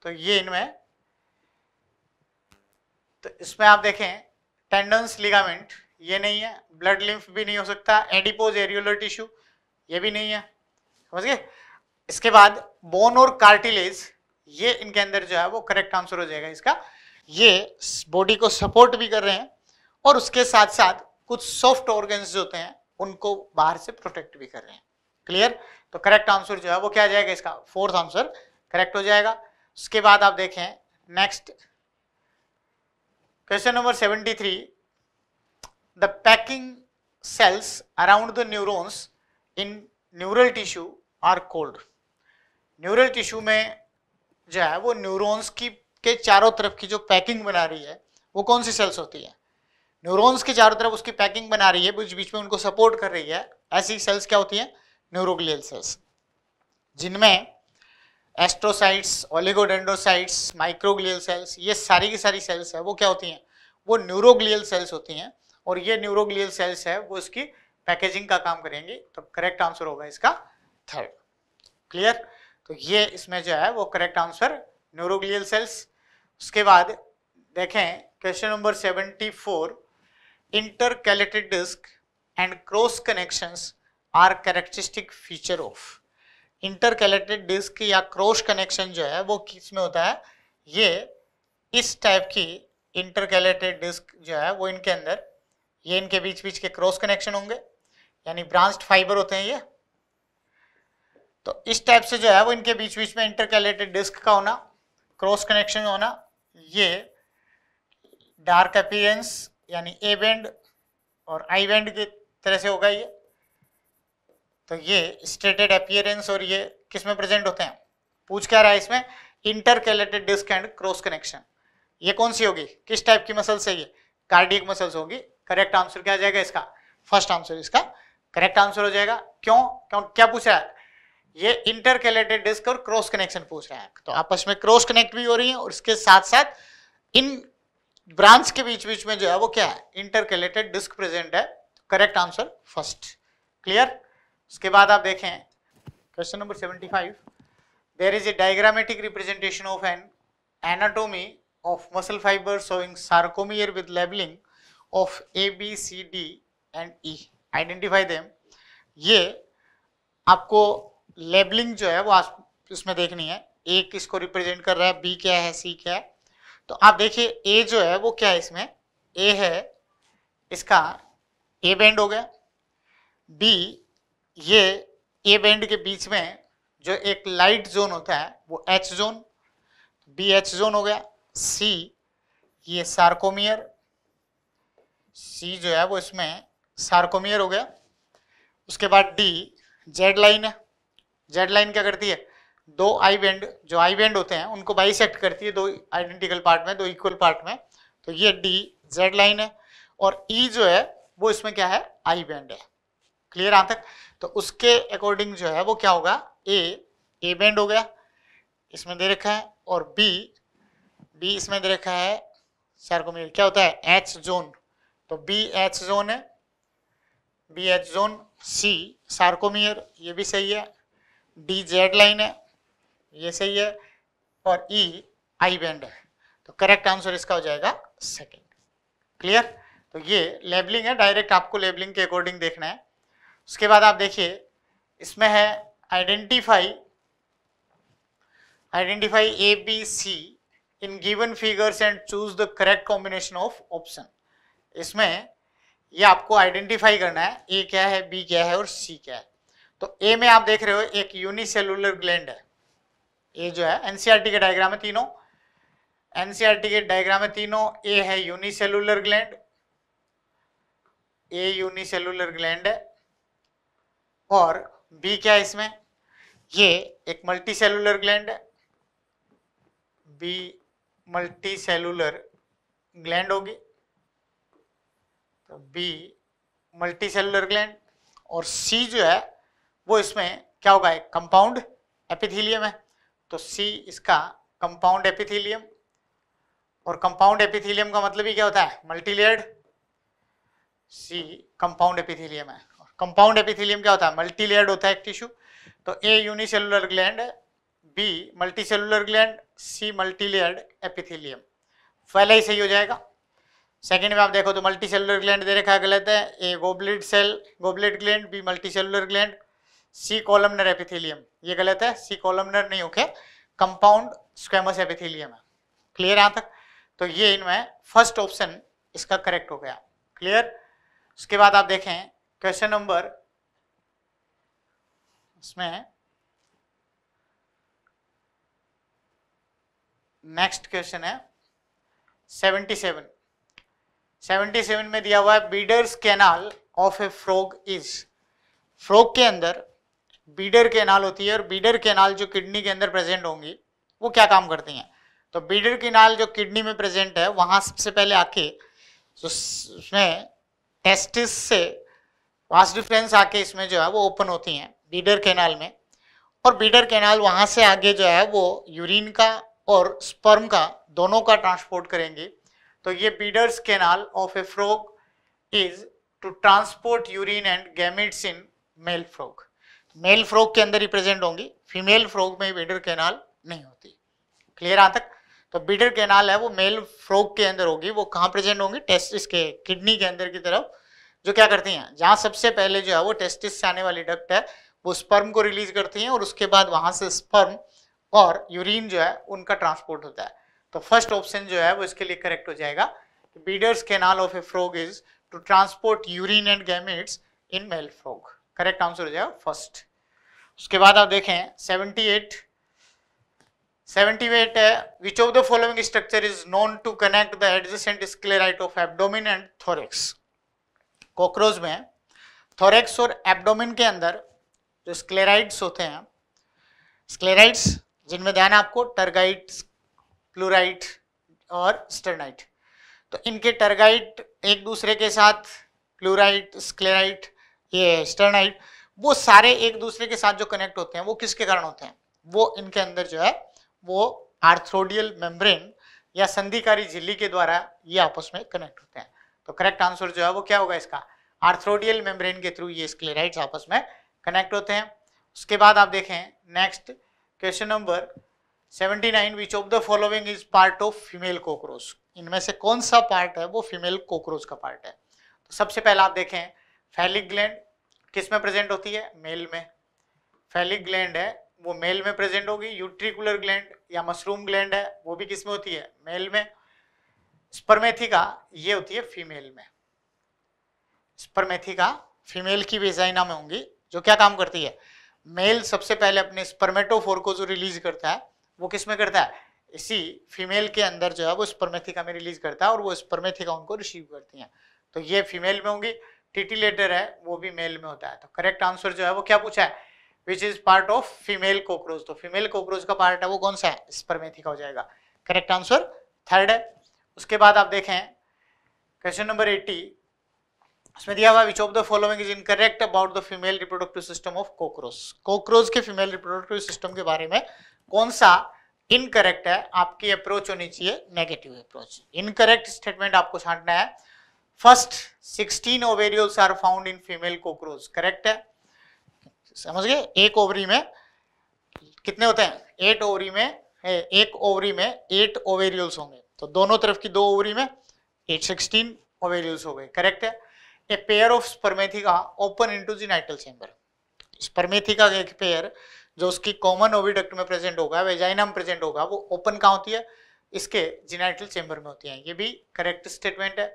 तो ये इनमें तो इसमें आप देखें टेंडन्स लिगामेंट ये नहीं है ब्लड लिम्फ भी नहीं हो सकता एडिपोज एरियोलर टिश्यू ये भी नहीं है समझ गए इसके बाद बोन और कार्टिलेज ये इनके अंदर जो है वो करेक्ट आंसर हो जाएगा इसका ये बॉडी को सपोर्ट भी कर रहे हैं और उसके साथ साथ कुछ सॉफ्ट ऑर्गन्स होते हैं उनको बाहर से प्रोटेक्ट भी कर रहे हैं क्लियर तो करेक्ट आंसर जो है वो क्या जाएगा इसका फोर्थ आंसर करेक्ट हो जाएगा उसके बाद आप देखें next question number seventy three the packing cells around the neurons in neural tissue are called neural tissue में जो है वो न्यूरोन्स की के चारों तरफ की जो पैकिंग बना रही है वो कौन सी सेल्स होती है न्यूरोन्स के चारों तरफ उसकी पैकिंग बना रही है बीच बीच में उनको सपोर्ट कर रही है ऐसी सेल्स क्या होती है न्यूरोग्लियल सेल्स जिनमें एस्ट्रोसाइट्स ओलिगोडेंड्रोसाइट्स माइक्रोग्लियल सेल्स ये सारी की सारी सेल्स है वो क्या होती हैं वो न्यूरोग्लियल सेल्स होती हैं और ये न्यूरोग्लियल सेल्स है वो इसकी पैकेजिंग का काम करेंगे तो करेक्ट आंसर होगा इसका थर्ड क्लियर तो ये इसमें जो है वो करेक्ट आंसर न्यूरोग्लियल सेल्स उसके बाद देखें question number seventy four intercalated disc and cross connections are characteristic feature of intercalated disc या cross connection जो है वो किस में होता है ये इस टाइप की इंटरकैलेटेड डिस्क जो है वो इनके अंदर ये इनके बीच बीच के क्रॉस कनेक्शन होंगे यानी ब्रांच्ड फाइबर होते हैं ये तो इस टाइप से जो है वो इनके बीच बीच में इंटरकैलेटेड डिस्क का होना क्रॉस कनेक्शन होना ये डार्क अपीरेंस यानी ए बैंड और आई बैंड की तरह से होगा ये तो ये स्टेटेड अपियरेंस और ये किस में प्रेजेंट होते हैं पूछ क्या रहा है इसमें intercalated disc and cross connection ये कौन सी होगी किस टाइप की मसल्स है ये कार्डियक मसल्स होगी करेक्ट आंसर क्या आ जाएगा इसका फर्स्ट आंसर इसका करेक्ट आंसर हो जाएगा क्यों क्यों क्या पूछ रहा है ये इंटरकेलेटेड डिस्क और क्रॉस कनेक्शन पूछ रहा है तो आपस में क्रॉस कनेक्ट भी हो रही है और इसके साथ साथ इन ब्रांच के बीच बीच में जो है वो क्या है इंटरकलेटेड डिस्क प्रेजेंट है करेक्ट आंसर फर्स्ट क्लियर उसके बाद आप देखें question number seventy five there is a diagrammatic representation of an anatomy of muscle fibre showing sarcomere with labelling of A B C D and E identify them ये आपको labelling जो है वो इसमें देखनी है ए किसको रिप्रेजेंट कर रहा है बी क्या है सी क्या है तो आप देखिए ए जो है वो क्या है इसमें ए है इसका ए बैंड हो गया बी ये ए बैंड के बीच में जो एक लाइट जोन होता है वो H zone B H zone हो गया सी ये सार्कोमियर सी जो है वो इसमें सार्कोमियर हो गया उसके बाद डी जेड लाइन है जेड लाइन क्या करती है दो आई बैंड जो आई बैंड होते हैं उनको बाई करती है दो आइडेंटिकल पार्ट में दो इक्वल पार्ट में तो ये डी जेड लाइन है और ई e जो है वो इसमें क्या है आई बैंड है क्लियर आ तक तो उसके अकॉर्डिंग जो है वो क्या होगा ए ए बैंड हो गया इसमें दे रखा है और बी बी इसमें दे रखा है सर को मिल क्या होता है एच जोन तो बी एच जोन है B H zone C sarcomere ये भी सही है डी जेड लाइन है ये सही है और ई आई बैंड है तो करेक्ट आंसर इसका हो जाएगा सेकेंड क्लियर तो ये लेबलिंग है डायरेक्ट आपको लेबलिंग के अकॉर्डिंग देखना है उसके बाद आप देखिए इसमें है identify identify A B C in given figures and choose the correct combination of option इसमें ये आपको आइडेंटिफाई करना है ए क्या है बी क्या है और सी क्या है तो ए में आप देख रहे हो एक यूनिसेलुलर ग्लैंड है ये जो है एनसीआरटी e के डायग्राम e है तीनों एनसीआरटी के डायग्राम है तीनों ए है unicellular gland A unicellular gland है और बी क्या है इसमें ये एक मल्टी सेलुलर ग्लैंड है बी मल्टी सेलुलर ग्लैंड होगी तो बी मल्टी सेलुलर ग्लैंड और सी जो है वो इसमें क्या होगा एक कंपाउंड एपिथीलियम है तो सी इसका कंपाउंड एपिथीलियम और कंपाउंड एपिथीलियम का मतलब ही क्या होता है मल्टीलेयर्ड सी कंपाउंड एपिथीलियम है कंपाउंड एपिथीलियम क्या होता है मल्टीलेयर्ड होता है एक टिश्यू तो A unicellular gland B multicellular gland C multilayered epithelium पहले ही सही हो जाएगा सेकंड में आप देखो तो मल्टीसेलुलर ग्लैंड दे रखा गलत है A goblet cell goblet gland B multicellular gland C columnar epithelium ये गलत है सी कॉलमनर नहीं ओके कंपाउंड स्क्वेमस एपिथेलियम है क्लियर यहां तक तो ये इनमें फर्स्ट ऑप्शन इसका करेक्ट हो गया क्लियर उसके बाद आप देखें क्वेश्चन नंबर इसमें नेक्स्ट क्वेश्चन है 77 77 में दिया हुआ है Bidder's canal of a frog is frog के अंदर बीडर केनाल होती है और बीडर केनाल जो किडनी के अंदर प्रेजेंट होंगी वो क्या काम करती हैं तो बीडर केनाल जो किडनी में प्रेजेंट है वहाँ सबसे पहले आके उसमें टेस्टिस से वास डिफरेंस आके इसमें जो है वो ओपन होती हैं बीडर केनाल में और बीडर कैनाल वहाँ से आगे जो है वो यूरिन का और स्पर्म का दोनों का ट्रांसपोर्ट करेंगे तो ये Bidder's canal of a frog is to transport urine and gametes in male frog male frog के अंदर ही प्रेजेंट होंगी फीमेल फ्रोक में बीडर कैनाल नहीं होती क्लियर आ तक तो बीडर कैनाल है वो मेल फ्रोक के अंदर होगी वो कहाँ प्रेजेंट होंगी टेस्ट के किडनी के अंदर की तरफ जो क्या करती हैं जहाँ सबसे पहले जो है वो टेस्टिस से आने वाली डक्ट है वो स्पर्म को रिलीज करती हैं और उसके बाद वहाँ से स्पर्म और यूरिन जो है उनका ट्रांसपोर्ट होता है तो फर्स्ट ऑप्शन जो है वो इसके लिए करेक्ट हो जाएगा Bidder's canal of a frog is to transport urine and gametes in male frog correct answer हो जाएगा फर्स्ट उसके बाद आप देखें सेवेंटी एट सेवेंटी एट है which of the following structure is known to connect the adjacent sclerite of abdomen and thorax cockroach में thorax और abdomen के अंदर जो स्क्लेराइड्स होते हैं स्क्लेराइड्स जिनमें ध्यान आपको टर्गाइट क्लोराइट और स्टर्नाइट तो इनके टर्गाइट एक दूसरे के साथ क्लोराइट स्क्लेराइट ये स्टर्नाइट वो सारे एक दूसरे के साथ जो कनेक्ट होते हैं वो किसके कारण होते हैं वो इनके अंदर जो है वो आर्थ्रोडियल मेम्ब्रेन या संधिकारी झिल्ली के द्वारा ये आपस में कनेक्ट होते हैं तो करेक्ट आंसर जो है वो क्या होगा इसका आर्थ्रोडियल मेम्ब्रेन के थ्रू ये स्क्लेराइट्स आपस में कनेक्ट होते हैं उसके बाद आप देखें next question number 79 which of the following is part of female cockroach इनमें से कौन सा पार्ट है वो फीमेल कॉकरोच का पार्ट है तो सबसे पहला आप देखें फैलिक ग्लैंड किस में प्रेजेंट होती है मेल में फैलिक ग्लैंड है वो मेल में प्रेजेंट होगी यूट्रिकुलर ग्लैंड या मशरूम ग्लैंड है वो भी किस में होती है मेल में स्पर्मेथिका ये होती है फीमेल में स्पर्मेथिका फीमेल की वेजाइना में होंगी जो क्या काम करती है मेल सबसे पहले अपने स्पर्मेटोफोर को जो रिलीज करता है वो किस में करता है इसी फीमेल के अंदर जो है वो स्पर्मेथिका में रिलीज करता है और वो स्पर्मेथिका उनको रिसीव करती हैं तो ये फीमेल में होंगी टिटिलेटर है वो भी मेल में होता है तो करेक्ट आंसर जो है वो क्या पूछा है which is part of female cockroach तो फीमेल कॉकरोच का पार्ट है वो कौन सा है स्पर्मेथी का हो जाएगा करेक्ट आंसर थर्ड है उसके बाद आप देखें क्वेश्चन नंबर एट्टी उसमें दिया हुआ which of the following is incorrect about the female reproductive system of cockroach cockroach के फीमेल रिप्रोडक्टिव सिस्टम के बारे में कौन सा इनकरेक्ट है आपकी अप्रोच होनी चाहिए नेगेटिव अप्रोच इनकरेक्ट स्टेटमेंट आपको छांटना है first 16 ovarioles are found in female cockroach correct है समझ गए एक ओवरी में कितने होते हैं एट ओवरी में एक ओवरी में एट ओवेरियल्स होंगे तो दोनों तरफ की दो ओवरी में एट सिक्सटीन ओवेरियल्स हो गए करेक्ट है a pair of spermatheca open into genital chamber spermatheca का एक पेयर जो उसकी कॉमन ओविडक्ट में प्रेजेंट होगा वेजाइना में प्रेजेंट होगा वो ओपन कहाँ होती है इसके जीनाइटल चेंबर में होती है ये भी करेक्ट स्टेटमेंट है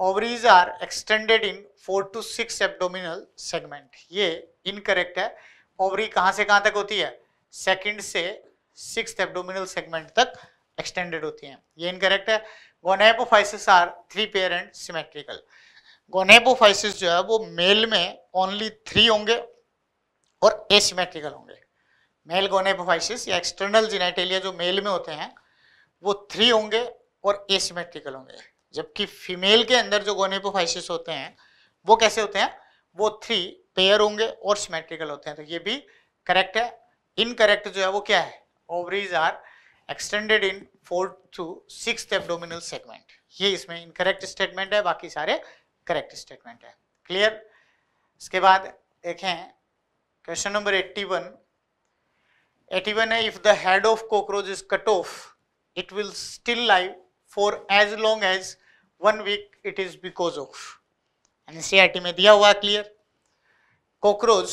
ovaries are extended in four to six abdominal segment ये इनकरेक्ट है ओवरी कहाँ से कहाँ तक होती है सेकेंड से सिक्स एब्डोमिनल सेगमेंट तक एक्सटेंडेड होती हैं ये इनकरेक्ट है gonapophyses are three pair and symmetrical gonapophyses जो है वो मेल में ओनली थ्री होंगे और एसिमेट्रिकल होंगे मेल गोनेपोफाइसिस या एक्सटर्नल जिनेटेलिया जो मेल में होते हैं वो थ्री होंगे और एसिमेट्रिकल होंगे जबकि फीमेल के अंदर जो गोनेपोफाइसिस होते हैं वो कैसे होते हैं वो थ्री पेयर होंगे और सिमेट्रिकल होते हैं तो ये भी करेक्ट है इनकरेक्ट जो है वो क्या है ovaries are extended in fourth to six abdominal segment ये इसमें इनकरेक्ट स्टेटमेंट है बाकी सारे करेक्ट स्टेटमेंट है क्लियर इसके बाद देखें question number eighty one eighty one है if the head of cockroach is cut off it will still live for as long as one week it is because of NCERT में दिया हुआ clear cockroach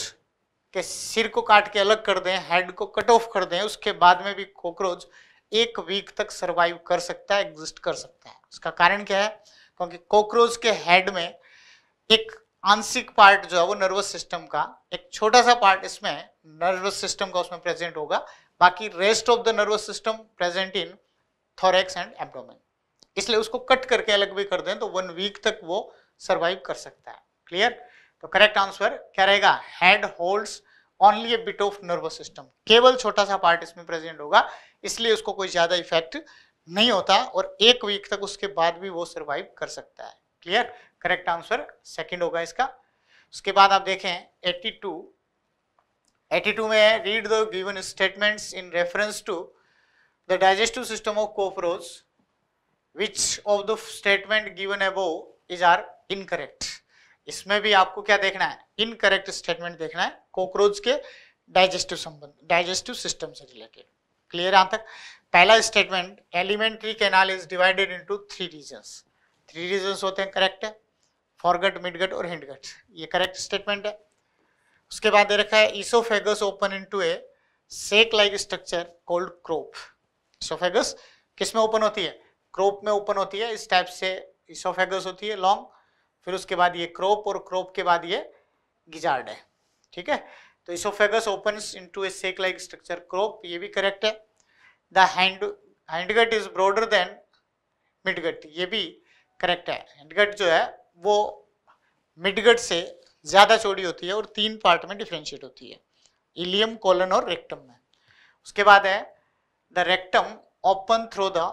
के सिर को काट के अलग कर दें हेड को कट ऑफ कर दें उसके बाद में भी कॉकरोच एक वीक तक सरवाइव कर सकता है एग्जिस्ट कर सकता है उसका कारण क्या है क्योंकि कॉकरोच के हेड में एक आंशिक पार्ट जो है वो नर्वस सिस्टम का एक छोटा सा पार्ट इसमें नर्वस सिस्टम का उसमें प्रेजेंट होगा बाकी rest of the nervous system present in thorax and abdomen इसलिए उसको कट करके अलग भी कर दें तो वन वीक तक वो सर्वाइव कर सकता है क्लियर तो करेक्ट आंसर क्या रहेगा head holds only a bit of nervous system केवल छोटा सा पार्ट इसमें प्रेजेंट होगा इसलिए उसको कोई ज्यादा इफेक्ट नहीं होता और एक वीक तक उसके बाद भी वो सर्वाइव कर सकता है क्लियर करेक्ट आंसर सेकेंड होगा इसका उसके बाद आप देखें 82 82 में read the given statements in reference to the digestive system of cockroach which of the statement given above is are incorrect इसमें भी आपको क्या देखना है इनकरेक्ट स्टेटमेंट देखना है कॉकरोच के डाइजेस्टिव संबंध डाइजेस्टिव सिस्टम से रिलेटेड क्लियर यहां तक पहला statement alimentary canal is divided into three regions three regions होते हैं करेक्ट है फॉरगट मिडगट और हिंडगट ये करेक्ट स्टेटमेंट है उसके बाद दे रखा है oesophagus open into a sac like structure called crop oesophagus किस में ओपन होती है क्रोप में ओपन होती है इस टाइप से इसोफेगस होती है लॉन्ग फिर उसके बाद ये क्रोप और क्रोप के बाद ये गिजार्ड है ठीक है तो oesophagus open into a sac like structure crop ये भी करेक्ट है the hand hindgut is broader than midgut ये भी करेक्ट है हैंडगट जो है वो मिडगट से ज़्यादा चौड़ी होती है और तीन पार्ट में डिफ्रेंशिएट होती है इलियम कोलन और रेक्टम में उसके बाद है the rectum open through the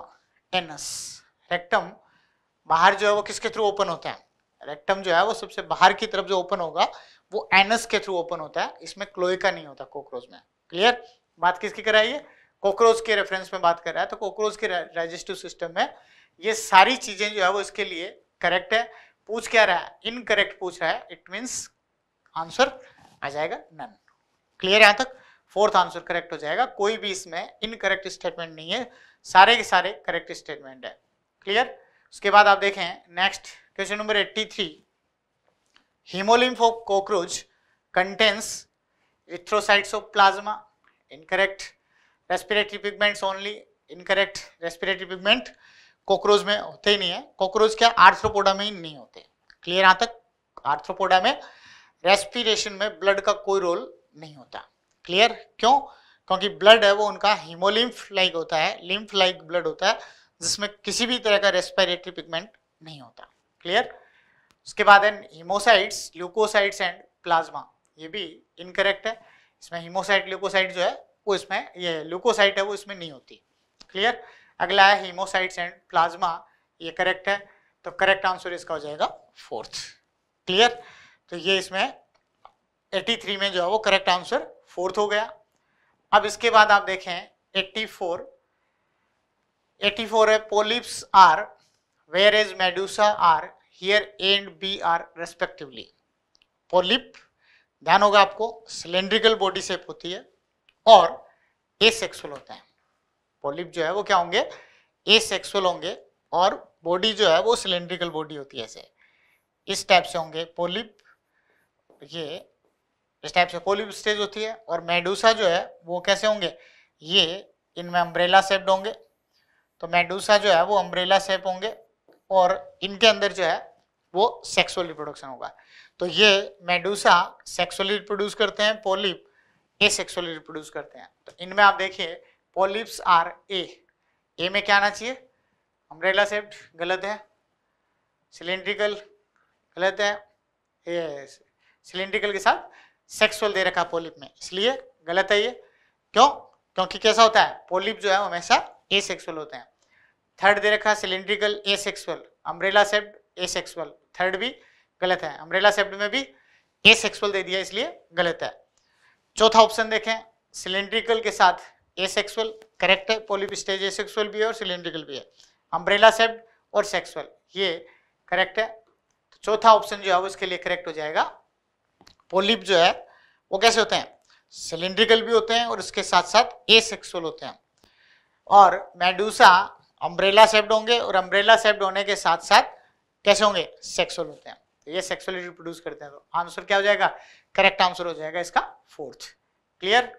anus rectum बाहर जो है वो किसके थ्रू ओपन होता है रेक्टम जो है वो सबसे बाहर की तरफ जो ओपन होगा वो एनस के थ्रू ओपन होता है इसमें क्लोइका नहीं होता कॉकरोच में क्लियर बात किसकी है कॉकरोच के रेफरेंस में बात कर रहा है तो कॉकरोच के डाइजेस्टिव सिस्टम में ये सारी चीजें जो है वो इसके लिए करेक्ट है पूछ क्या रहा है इनकरेक्ट पूछ रहा है इट मीन्स आंसर आ जाएगा नन क्लियर यहां तक फोर्थ आंसर करेक्ट हो जाएगा कोई भी इसमें इनकरेक्ट स्टेटमेंट नहीं है सारे के सारे करेक्ट स्टेटमेंट है क्लियर उसके बाद आप देखें next question number 83 haemolymph cockroach contains erythrocytes of plasma incorrect respiratory pigments only incorrect respiratory pigment cockroach में होते ही नहीं है कॉकरोच क्या आर्थ्रोपोडा में ही नहीं होते क्लियर यहां तक आर्थ्रोपोडा में रेस्पिरेशन में ब्लड का कोई रोल नहीं होता क्लियर क्यों क्योंकि ब्लड है वो उनका हीमोलिम्फ लाइक होता है लिम्फ लाइक ब्लड होता है जिसमें किसी भी तरह का रेस्पिरेटरी पिगमेंट नहीं होता क्लियर उसके बाद है हीमोसाइट्स ल्यूकोसाइट्स एंड प्लाज्मा ये भी इनकरेक्ट है इसमें हीमोसाइट ल्यूकोसाइट जो है वो इसमें ये ल्यूकोसाइट है वो इसमें नहीं होती क्लियर अगला है हीमोसाइट्स एंड प्लाज्मा ये करेक्ट है तो करेक्ट आंसर इसका हो जाएगा फोर्थ क्लियर तो ये इसमें 83 में जो है वो करेक्ट आंसर फोर्थ हो गया अब इसके बाद आप देखें 84 84 है polyps are where is medusa are here and B are respectively polyp ध्यान होगा आपको सिलेंड्रिकल बॉडी सेप होती है और ए सेक्सुअल होते हैं पोलिप जो है वो क्या होंगे एसेक्सुअल होंगे और बॉडी जो है वो सिलेंड्रिकल बॉडी होती है ऐसे इस टाइप से होंगे पोलिप ये इस टाइप से पोलिप स्टेज होती है और मेडूसा जो है वो कैसे होंगे ये इनमें अम्ब्रेला सेप्ड होंगे तो मेडूसा जो है वो अम्ब्रेला सेप होंगे और इनके अंदर जो है वो सेक्सुअल रिप्रोडक्शन होगा तो ये मेडूसा सेक्सुअली रिप्रोड्यूस करते हैं पोलिप ए सेक्सुअली रिप्रोड्यूस करते हैं तो इनमें आप देखिए पोलिप्स आर ए ए में क्या आना चाहिए अम्ब्रेला सेप्ड गलत है सिलेंड्रिकल गलत है ये सिलेंड्रिकल के साथ सेक्सुअल दे रखा पोलिप में इसलिए गलत है ये क्यों क्योंकि कैसा होता है पोलिप जो है हमेशा ए सेक्सुअल होते हैं थर्ड दे रखा cylindrical asexual umbrella shaped asexual third भी गलत है अम्ब्रेला सेप्ड में भी ए सेक्सुअल दे दिया इसलिए गलत है चौथा ऑप्शन देखें सिलेंड्रिकल के साथ ए सेक्सुअल करेक्ट है पोलिप स्टेज ए सेक्सुअल भी है और सिलेंड्रिकल भी है अम्ब्रेला सेप्ड और सेक्सुअल ये करेक्ट है तो चौथा ऑप्शन जो है उसके लिए करेक्ट हो जाएगा पोलिप जो है वो कैसे होते हैं सिलेंड्रिकल भी होते हैं और इसके साथ साथ ए सेक्सुअल होते हैं और मेडूसा अम्ब्रेला सेप्ड होंगे और अम्ब्रेला सेप्ड होने के साथ साथ कैसे होंगे सेक्सुअल होते हैं तो ये सेक्सुअली प्रोड्यूस करते हैं तो आंसर क्या हो जाएगा करेक्ट आंसर हो जाएगा इसका फोर्थ क्लियर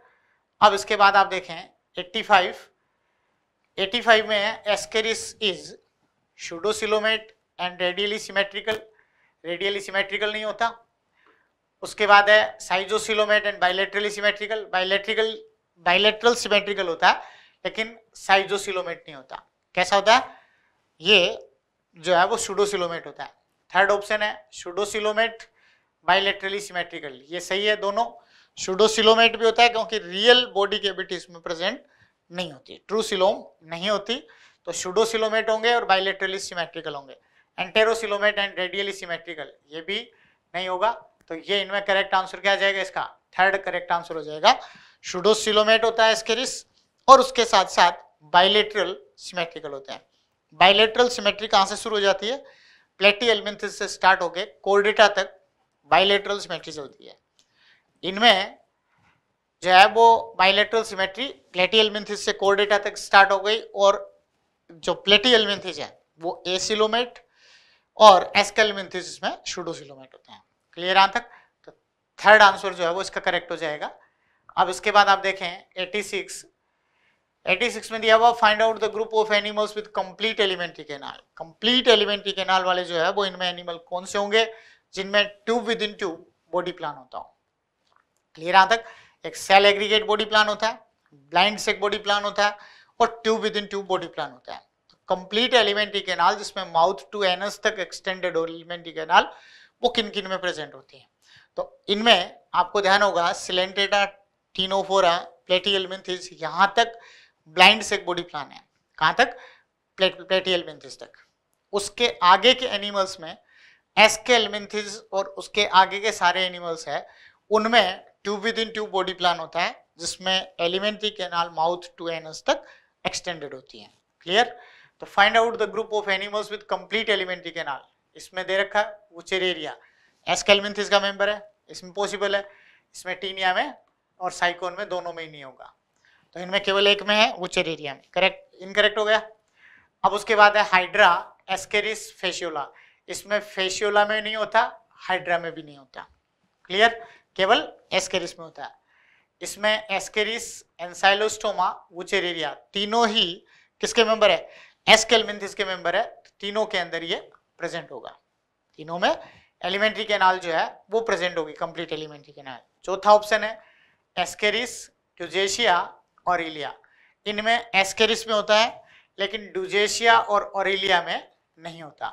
अब इसके बाद आप देखें 85 85 में Ascaris is pseudocoelomate and radially symmetrical radially symmetrical नहीं होता उसके बाद है schizocoelomate and bilaterally symmetrical bilateral bilateral symmetrical होता है लेकिन साइजोसिलोमेट नहीं होता कैसा होता है ये जो है वो सुडोसिलोमेट होता है थर्ड ऑप्शन है सुडोसिलोमेट बायोलेट्रली सिमेट्रिकल ये सही है दोनों सुडोसिलोमेट भी होता है क्योंकि रियल बॉडी कैविटीज इसमें प्रेजेंट नहीं होती ट्रू सिलोम नहीं होती तो सुडोसिलोमेट होंगे और बाइलेट्रली सिमेट्रिकल होंगे एंटेरोसिलोमेट एंड रेडियली सिमेट्रिकल ये भी नहीं होगा तो ये इनमें करेक्ट आंसर क्या जाएगा इसका थर्ड करेक्ट आंसर हो जाएगा शुडोसिलोमेट होता है स्केरिस और उसके साथ साथ बाइलेट्रल सिमेट्रिकल होते हैं बाइलेट्रल सिमेट्री कहाँ से शुरू हो जाती है प्लेटी एलमेंथिस से स्टार्ट होके कोर्डेटा तक बाइलेट्रल सिमेट्री चलती है इनमें जो है वो बाइलेट्रल सिमेट्री प्लेटी एलमेंथिस से कोर्डेटा तक स्टार्ट हो गई और जो प्लेटी एलमेंथिस है वो एसिलोमेट और एस्केलमेंथिस में शुडोसिलोमेट होते हैं क्लियर यहां तक तो थर्ड आंसर जो है वो इसका करेक्ट हो जाएगा अब इसके बाद आप देखें 86 86 में दिया हुआ find out the group of animals with complete alimentary canal complete alimentary canal वाले जो है वो इनमें एनिमल कौन से होंगे जिनमें tube within tube body plan होता हो क्लियर यहां तक एक सेल एग्रीगेट बॉडी प्लान होता है ब्लाइंड सेक बॉडी प्लान होता है और tube within tube body plan होता है कंप्लीट एलिमेंट्री केनाल जिसमें माउथ टू एनस तक एक्सटेंडेड एलिमेंट्री केनाल वो किन किन में प्रेजेंट होती है तो इनमें आपको ध्यान होगा सिलेंटेटा टीनोफोरा प्लेटीएलमिंथिस यहाँ तक ब्लाइंड सेक बॉडी प्लान है कहाँ तक प्लेटीएलमिंथिस तक उसके आगे के एनिमल्स में एसके एलमिंथिस और उसके आगे के सारे एनिमल्स है उनमें tube within tube body plan होता है जिसमें alimentary canal mouth to anus तक एक्सटेंडेड होती है क्लियर तो find out the group of animals with complete alimentary canal इसमें दे रखा है वुचेरेरिया एस कैलमिनथिस का मेंबर है इसमें पॉसिबल है इसमें टीनिया में और साइकोन में दोनों में ही नहीं होगा तो इनमें केवल एक में है उचेर एरिया में करेक्ट इनकरेक्ट हो गया अब उसके बाद है हाइड्रा एस्केरिस फेशियोला इसमें फेशियोला में नहीं होता हाइड्रा में भी नहीं होता क्लियर केवल एस्केरिस में होता है इसमें एस्केरिस एनसाइलोस्टोमा एरिया तीनों ही किसके मेंबर है एस्केलमिंथिस के मेंबर है तो तीनों के अंदर ये प्रेजेंट होगा तीनों में एलिमेंट्री कैनाल जो है वो प्रेजेंट होगी कंप्लीट एलिमेंट्री कैनाल चौथा ऑप्शन है एस्केरिस ड्यूजेशिया और इलिया इनमें एस्केरिस में होता है लेकिन ड्यूजेशिया और ऑरिलिया में नहीं होता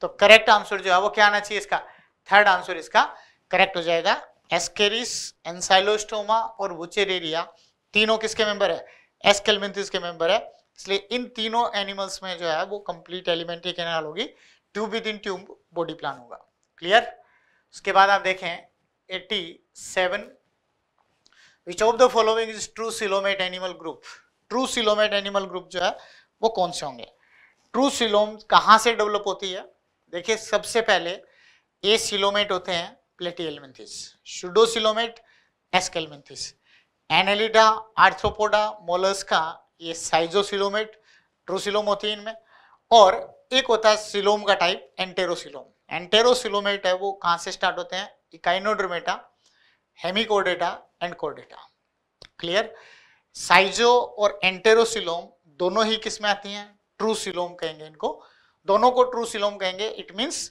तो करेक्ट आंसर जो है वो क्या आना चाहिए इसका थर्ड आंसर इसका करेक्ट हो जाएगा एस्केरिस एनसाइलोस्टोमा और वुचेरेरिया तीनों किसके मेंबर है एस्केलमिंथिस के मेंबर है इसलिए इन तीनों एनिमल्स में जो है वो कंप्लीट एलिमेंट्री कैनाल होगी tube within tube body plan होगा क्लियर उसके बाद आप देखें eighty seven which of the following is true coelomate animal group true coelomate animal group जो है वो कौन से होंगे ट्रू सिलोम कहाँ से डेवलप होती है देखिए सबसे पहले ए सिलोमेट होते हैं platy Platyhelminthes pseudocoelomate Aschelminthes Annelida Arthropoda Mollusca ये साइजोसिलोमेट ट्रूसिलोम होती है इनमें और एक होता है सिलोम का टाइप एंटेरोसिलोम एंटेरोसिलोमेट है वो कहां से स्टार्ट होते हैं इकाइनोड्रोमेटा हेमिकोडेटा एंड कोडेटा क्लियर साइजो और एंटेरोसिलोम दोनों ही किस में आती हैं ट्रू सिलोम कहेंगे इनको दोनों को ट्रू सिलोम कहेंगे इट मीन्स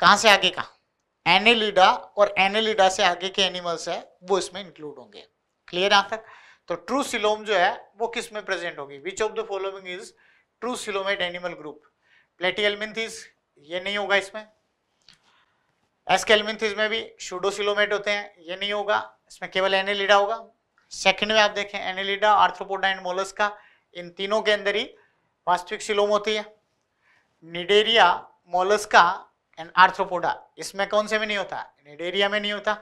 कहां से आगे का एनेलिडा और एनेलिडा से आगे के एनिमल्स है वो इसमें इंक्लूड होंगे क्लियर आंसर तक तो ट्रू सिलोम जो है वो किस में प्रेजेंट होगी which of the following is true coelomate animal group Platyhelminthes ये नहीं होगा इसमें एसकेलमिंथिस में भी शूडोसिलोमेट होते हैं ये नहीं होगा इसमें केवल एनिलिडा होगा सेकंड में आप देखें एनिलिडा आर्थ्रोपोडा एंड मोलस्का इन तीनों के अंदर ही वास्तविक सिलोम होती है निडेरिया मोलस्का एंड आर्थ्रोपोडा इसमें कौन से में नहीं होता निडेरिया में नहीं होता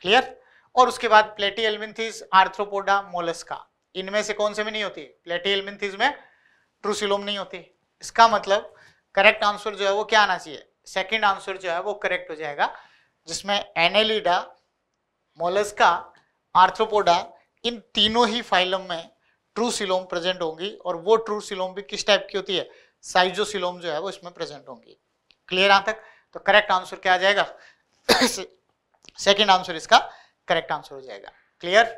क्लियर और उसके बाद प्लेटी एलमिंथिस आर्थ्रोपोडा मोलस्का इनमें से कौन से में नहीं होती प्लेटी एलमिंथिस में ट्रूसिलोम नहीं होती इसका मतलब करेक्ट आंसर जो है वो क्या आना चाहिए सेकेंड आंसर जो है वो करेक्ट हो जाएगा जिसमें एनेलिडा मोलस्का आर्थ्रोपोडा इन तीनों ही फाइलम में ट्रू सिलोम प्रेजेंट होंगी और वो ट्रू सिलोम भी किस टाइप की होती है साइजोसिलोम जो है वो इसमें प्रेजेंट होंगी क्लियर आ तक तो करेक्ट आंसर क्या आ जाएगा सेकेंड आंसर इसका करेक्ट आंसर हो जाएगा clear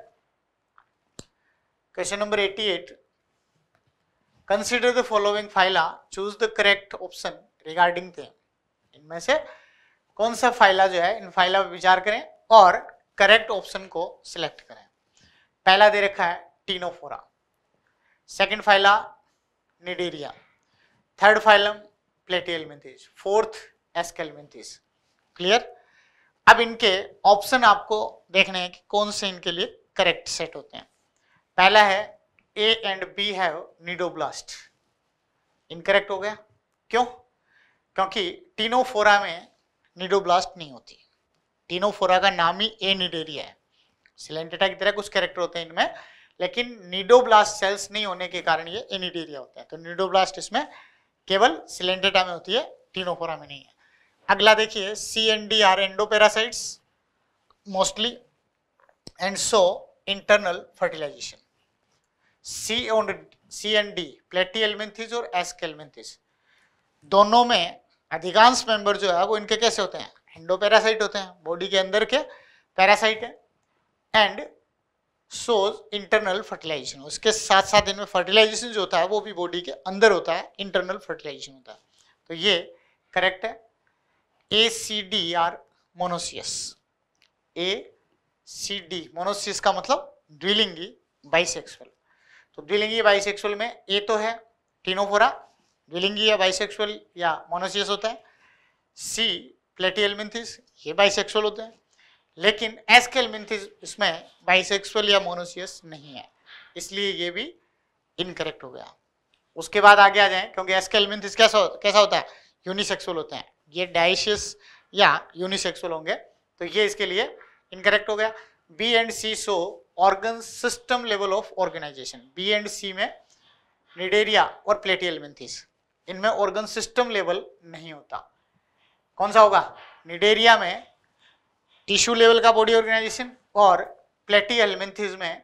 question number 88 consider the following phyla choose the correct option regarding थे इनमें से कौन सा फाइला जो है इन फाइला पर विचार करें और करेक्ट ऑप्शन को सिलेक्ट करें पहला दे रखा है Ctenophora second phyla Cnidaria third phylum Platyhelminthes fourth Aschelminthes clear अब इनके ऑप्शन आपको देखने हैं कि कौन से इनके लिए करेक्ट सेट होते हैं पहला है A and B have cnidoblast incorrect हो गया क्यों क्योंकि टीनोफोरा में निडोब्लास्ट नहीं होती टीनोफोरा का नाम ही ए निडेरिया है सिलेंटेटा की तरह कुछ कैरेक्टर होते हैं इनमें लेकिन निडोब्लास्ट सेल्स नहीं होने के कारण ये एनिडेरिया होता है तो निडोब्लास्ट इसमें केवल सिलेंटेटा में होती है टीनोफोरा में नहीं है अगला देखिए C and D are endoparasites mostly and so internal fertilization C and C and D Platyhelminthes और एस एलमेंथिस दोनों में अधिकांश मेंबर जो है वो इनके कैसे होते हैं एंडोपैरासाइट होते हैं बॉडी के अंदर के पैरासाइट है एंड सोज इंटरनल फर्टिलाइजेशन उसके साथ साथ इनमें फर्टिलाइजेशन जो होता है वो भी बॉडी के अंदर होता है इंटरनल फर्टिलाइजेशन होता है तो ये करेक्ट है A C D are monoecious A C D monoecious का मतलब ड्विलिंगी बाइसेक्सुअल तो द्विलिंगी बाइसेक्सुअल में ए तो है टीनोफोरा द्विलिंगी या बाइसेक्सुअल या मोनोसियस होता है सी प्लेटियलमिंथिस ये बाइसेक्सुअल होते हैं लेकिन एलमिंथिस इसमें बाइसेक्सुअल या मोनोसियस नहीं है इसलिए ये भी इनकरेक्ट हो गया उसके बाद आगे आ जाए क्योंकि एलमिंथिस कैसा कैसा होता है यूनिसेक्सुअल होते हैं ये डाइशियस या यूनिसेक्सुअल होंगे तो ये इसके लिए इनकरेक्ट हो गया B and C so organ system level of organization B and C में निडेरिया और प्लेटियलमेंथिस इनमें ऑर्गन सिस्टम लेवल नहीं होता कौन सा होगा निडेरिया में टिश्यू लेवल का बॉडी ऑर्गेनाइजेशन और प्लेटी प्लेटियलमेंथिस में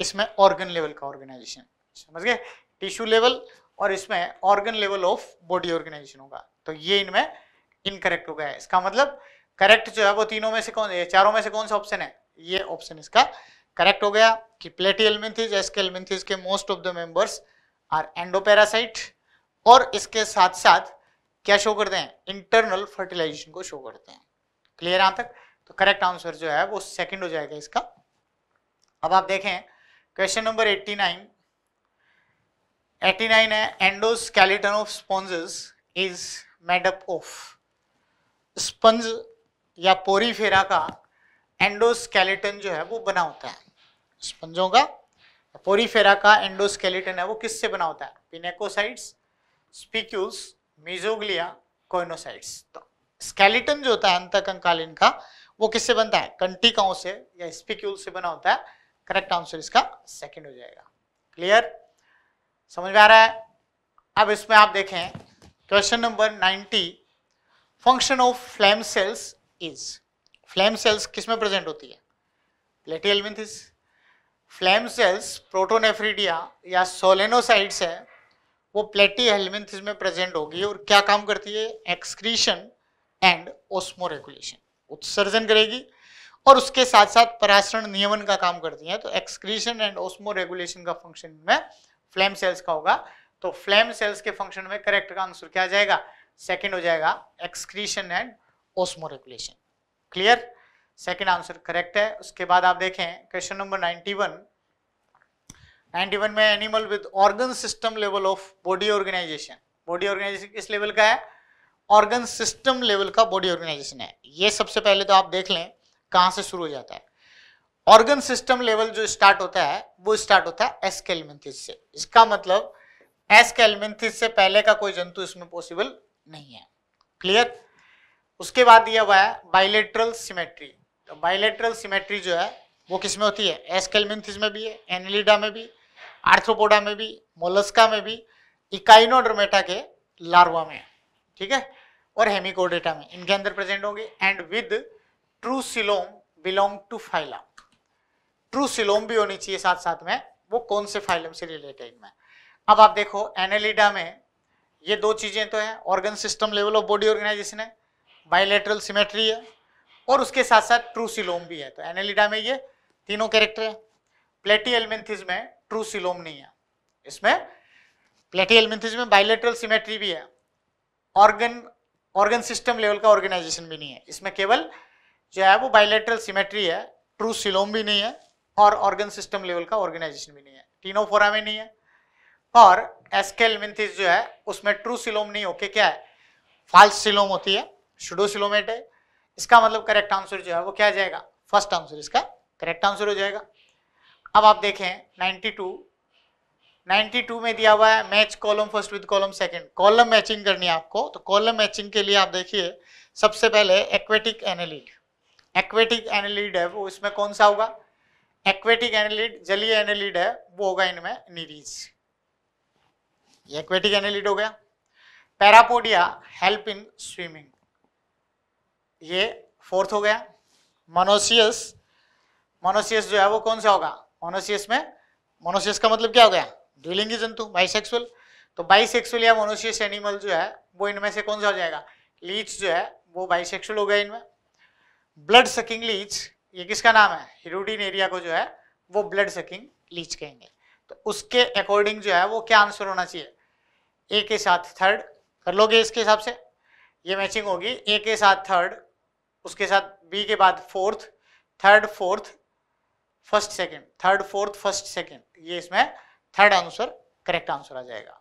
इसमें ऑर्गन लेवल का ऑर्गेनाइजेशन समझ गए टिश्यू लेवल और इसमें organ level of body organisation होगा तो ये इनमें इनकरेक्ट हो गया है इसका मतलब करेक्ट जो है वो तीनों में से कौन चारों में से कौन सा ऑप्शन है ये ऑप्शन इसका करेक्ट हो गया कि प्लेटी एलमेंथिस एसके एलमेंथिस के most of the members are endoparasite और इसके साथ साथ क्या शो करते हैं इंटरनल फर्टिलाइजेशन को शो करते हैं क्लियर यहां तक तो करेक्ट आंसर जो है वो सेकंड हो जाएगा इसका अब आप देखें क्वेश्चन नंबर 89 89 है endoskeleton of sponges is made up of sponge या पोरीफेरा का एंडोस्केलेटन जो है वो बना होता है स्पंजों का पोरीफेरा का एंडोस्केलेटन है वो किससे बना होता है पिनेकोसाइड्स स्पीक्यूल्स मिजोग्लिया कोइनोसाइड्स तो स्केलेटन जो होता है अंतकंकालीन का वो किससे बनता है कंटिकाओं से या स्पीक्यूल से बना होता है करेक्ट आंसर इसका सेकंड हो जाएगा क्लियर समझ में आ रहा है अब इसमें आप देखें question number 90 function of flame cells is flame cells किस में प्रेजेंट होती है प्लेटियलमिंथिस फ्लैम सेल्स प्रोटोनेफ्रीडिया या सोलेनोसाइड्स है वो प्लेटी हेलमिंथिस में प्रेजेंट होगी और क्या काम करती है एक्सक्रीशन एंड ओस्मोरेगुलेशन उत्सर्जन करेगी और उसके साथ साथ परासरण नियमन का काम करती है तो एक्सक्रीशन एंड ओस्मो रेगुलेशन का फंक्शन में फ्लैम सेल्स का होगा तो फ्लैम सेल्स के फंक्शन में करेक्ट का आंसर क्या आ जाएगा सेकेंड हो जाएगा excretion and osmoregulation clear second answer correct है उसके बाद आप देखें क्वेश्चन नंबर 91 91 में animal with organ system level of body organization body organization किस लेवल का है ऑर्गन सिस्टम लेवल का बॉडी ऑर्गेनाइजेशन है ये सबसे पहले तो आप देख लें कहाँ से शुरू हो जाता है ऑर्गन सिस्टम लेवल जो स्टार्ट होता है वो स्टार्ट होता है एसकेलमेंथिस से इसका मतलब एसकेलमेंथिस से पहले का कोई जंतु इसमें पॉसिबल नहीं है क्लियर उसके बाद दिया हुआ है बाइलेट्रल सिमेट्री तो बाइलेट्रल सिमेट्री जो है वो किस में होती है एस्केलमिंथिस में भी है एनिलिडा में भी आर्थ्रोपोडा में भी मोलस्का में भी इकाइनोड्रोमेटा के लार्वा में ठीक है और हेमिकोडेटा में इनके अंदर प्रेजेंट होंगे and with true coelom belong to phylum true coelom भी होनी चाहिए साथ साथ में वो कौन से फाइलम से रिलेटेड में अब आप देखो एनेलिडा में ये दो चीजें तो हैं organ system level of body organization है बायोलेटरल सिमेट्री है और उसके साथ साथ ट्रू सिलोम भी है तो एनेलिडा में ये तीनों कैरेक्टर है प्लेटी एलमेंथिस में ट्रू सिलोम नहीं है इसमें प्लेटी एलमेंथिस में बायोलेटरल सिमेट्री भी है ऑर्गन ऑर्गन सिस्टम लेवल का ऑर्गेनाइजेशन भी नहीं है इसमें केवल जो है वो बायोलेटरल सिमेट्री है ट्रू सिलोम भी नहीं है और ऑर्गन सिस्टम लेवल का ऑर्गेनाइजेशन भी नहीं है टीनोफोरा में नहीं है और एस्केल मिन्थिस जो है उसमें ट्रू सिलोम नहीं होके क्या है फाल्स सिलोम होती है शुडोसिलोमेट है इसका मतलब करेक्ट आंसर जो है वो क्या जाएगा फर्स्ट आंसर इसका करेक्ट आंसर हो जाएगा अब आप देखें 92 92 में दिया हुआ है match column first with column second column matching करनी है आपको तो कॉलम मैचिंग के लिए आप देखिए सबसे पहले एक्वेटिक एनालिड एक्वेटिक एनालिड है वो इसमें कौन सा होगा एक्वेटिक एनालिड जलीय एनालिड है वो होगा इनमें नीरीज एक्वेटिक एनालिड हो गया पैरापोडिया हेल्प इन स्विमिंग ये फोर्थ हो गया मोनोसियस मोनोसियस जो है वो कौन सा होगा मोनोसियस में मोनोसियस का मतलब क्या हो गया द्विलिंगी जंतु बाइसेक्सुअल तो बाइसेक्सुअल या मोनोसियस एनिमल जो है वो इनमें से कौन सा हो जाएगा लीच जो है वो बाइसेक्सुअल हो गया इनमें ब्लड सकिंग लीच ये किसका नाम है हिरोडिन एरिया को जो है वो ब्लड सकिंग लीच कहेंगे तो उसके अकॉर्डिंग जो है वो क्या आंसर होना चाहिए ए के साथ थर्ड कर लोगे इसके हिसाब से ये मैचिंग होगी ए के साथ थर्ड उसके साथ बी के बाद fourth third fourth first second third fourth first second ये इसमें थर्ड आंसर करेक्ट आंसर आ जाएगा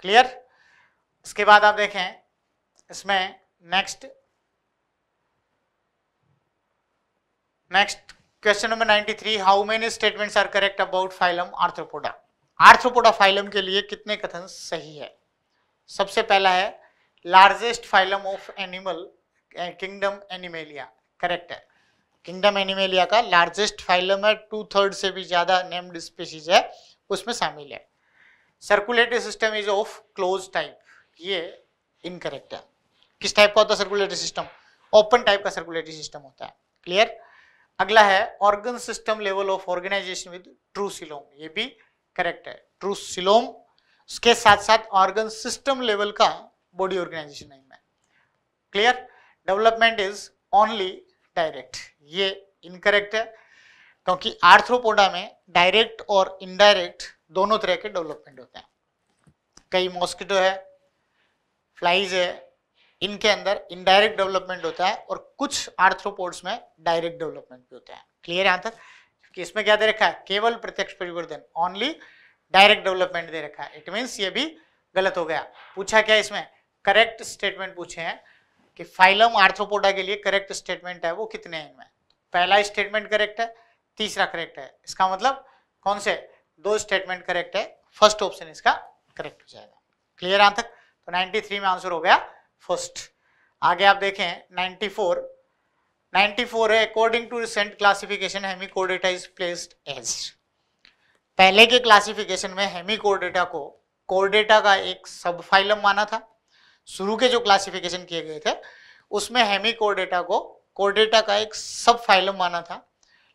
क्लियर इसके बाद आप देखें इसमें next next question number 93 how many statements are correct about phylum Arthropoda Arthropoda phylum के लिए कितने कथन सही है सबसे पहला है largest phylum of animal kingdom Animalia correct है किंगडम एनिमेलिया का लार्जेस्ट फाइलम है टू थर्ड से भी ज़्यादा नेम्ड स्पीसीज है उसमें शामिल है circulatory system is of close type ये इनकरेक्ट है किस टाइप का होता है सर्कुलेटरी सिस्टम ओपन टाइप का सर्कुलेटरी सिस्टम होता है क्लियर अगला है organ system level of organization with true coelom ये भी करेक्ट है ट्रू सिलोम उसके साथ साथ ऑर्गन सिस्टम लेवल का बॉडी ऑर्गेनाइजेशन है clear development is only direct ये इनकरेक्ट है क्योंकि आर्थ्रोपोडा में डायरेक्ट और इनडायरेक्ट दोनों तरह के डेवलपमेंट होते हैं कई मॉस्किटो है फ्लाइज है इनके अंदर इनडायरेक्ट डेवलपमेंट होता है और कुछ आर्थ्रोपोड्स में डायरेक्ट डेवलपमेंट भी होते हैं क्लियर यहां तक कि इसमें क्या दे रखा है केवल प्रत्यक्ष परिवर्तन ओनली डायरेक्ट डेवलपमेंट दे रखा है इट मीन्स ये भी गलत हो गया पूछा क्या इसमें करेक्ट स्टेटमेंट पूछे हैं कि फाइलम आर्थ्रोपोडा के लिए करेक्ट स्टेटमेंट है वो कितने हैं इनमें पहला स्टेटमेंट करेक्ट है तीसरा करेक्ट है इसका मतलब कौन से दो स्टेटमेंट करेक्ट है फर्स्ट ऑप्शन इसका करेक्ट हो जाएगा क्लियर आंसर तक तो 93 में आंसर हो गया फर्स्ट आगे आप देखें 94 94 है according to recent classification Hemichordata is placed as पहले के क्लासिफिकेशन में हेमिकोडेटा को कोर्डेटा का एक सब फाइलम माना था शुरू के जो क्लासिफिकेशन किए गए थे उसमें हेमी कोर को कोर का एक सब फाइलम माना था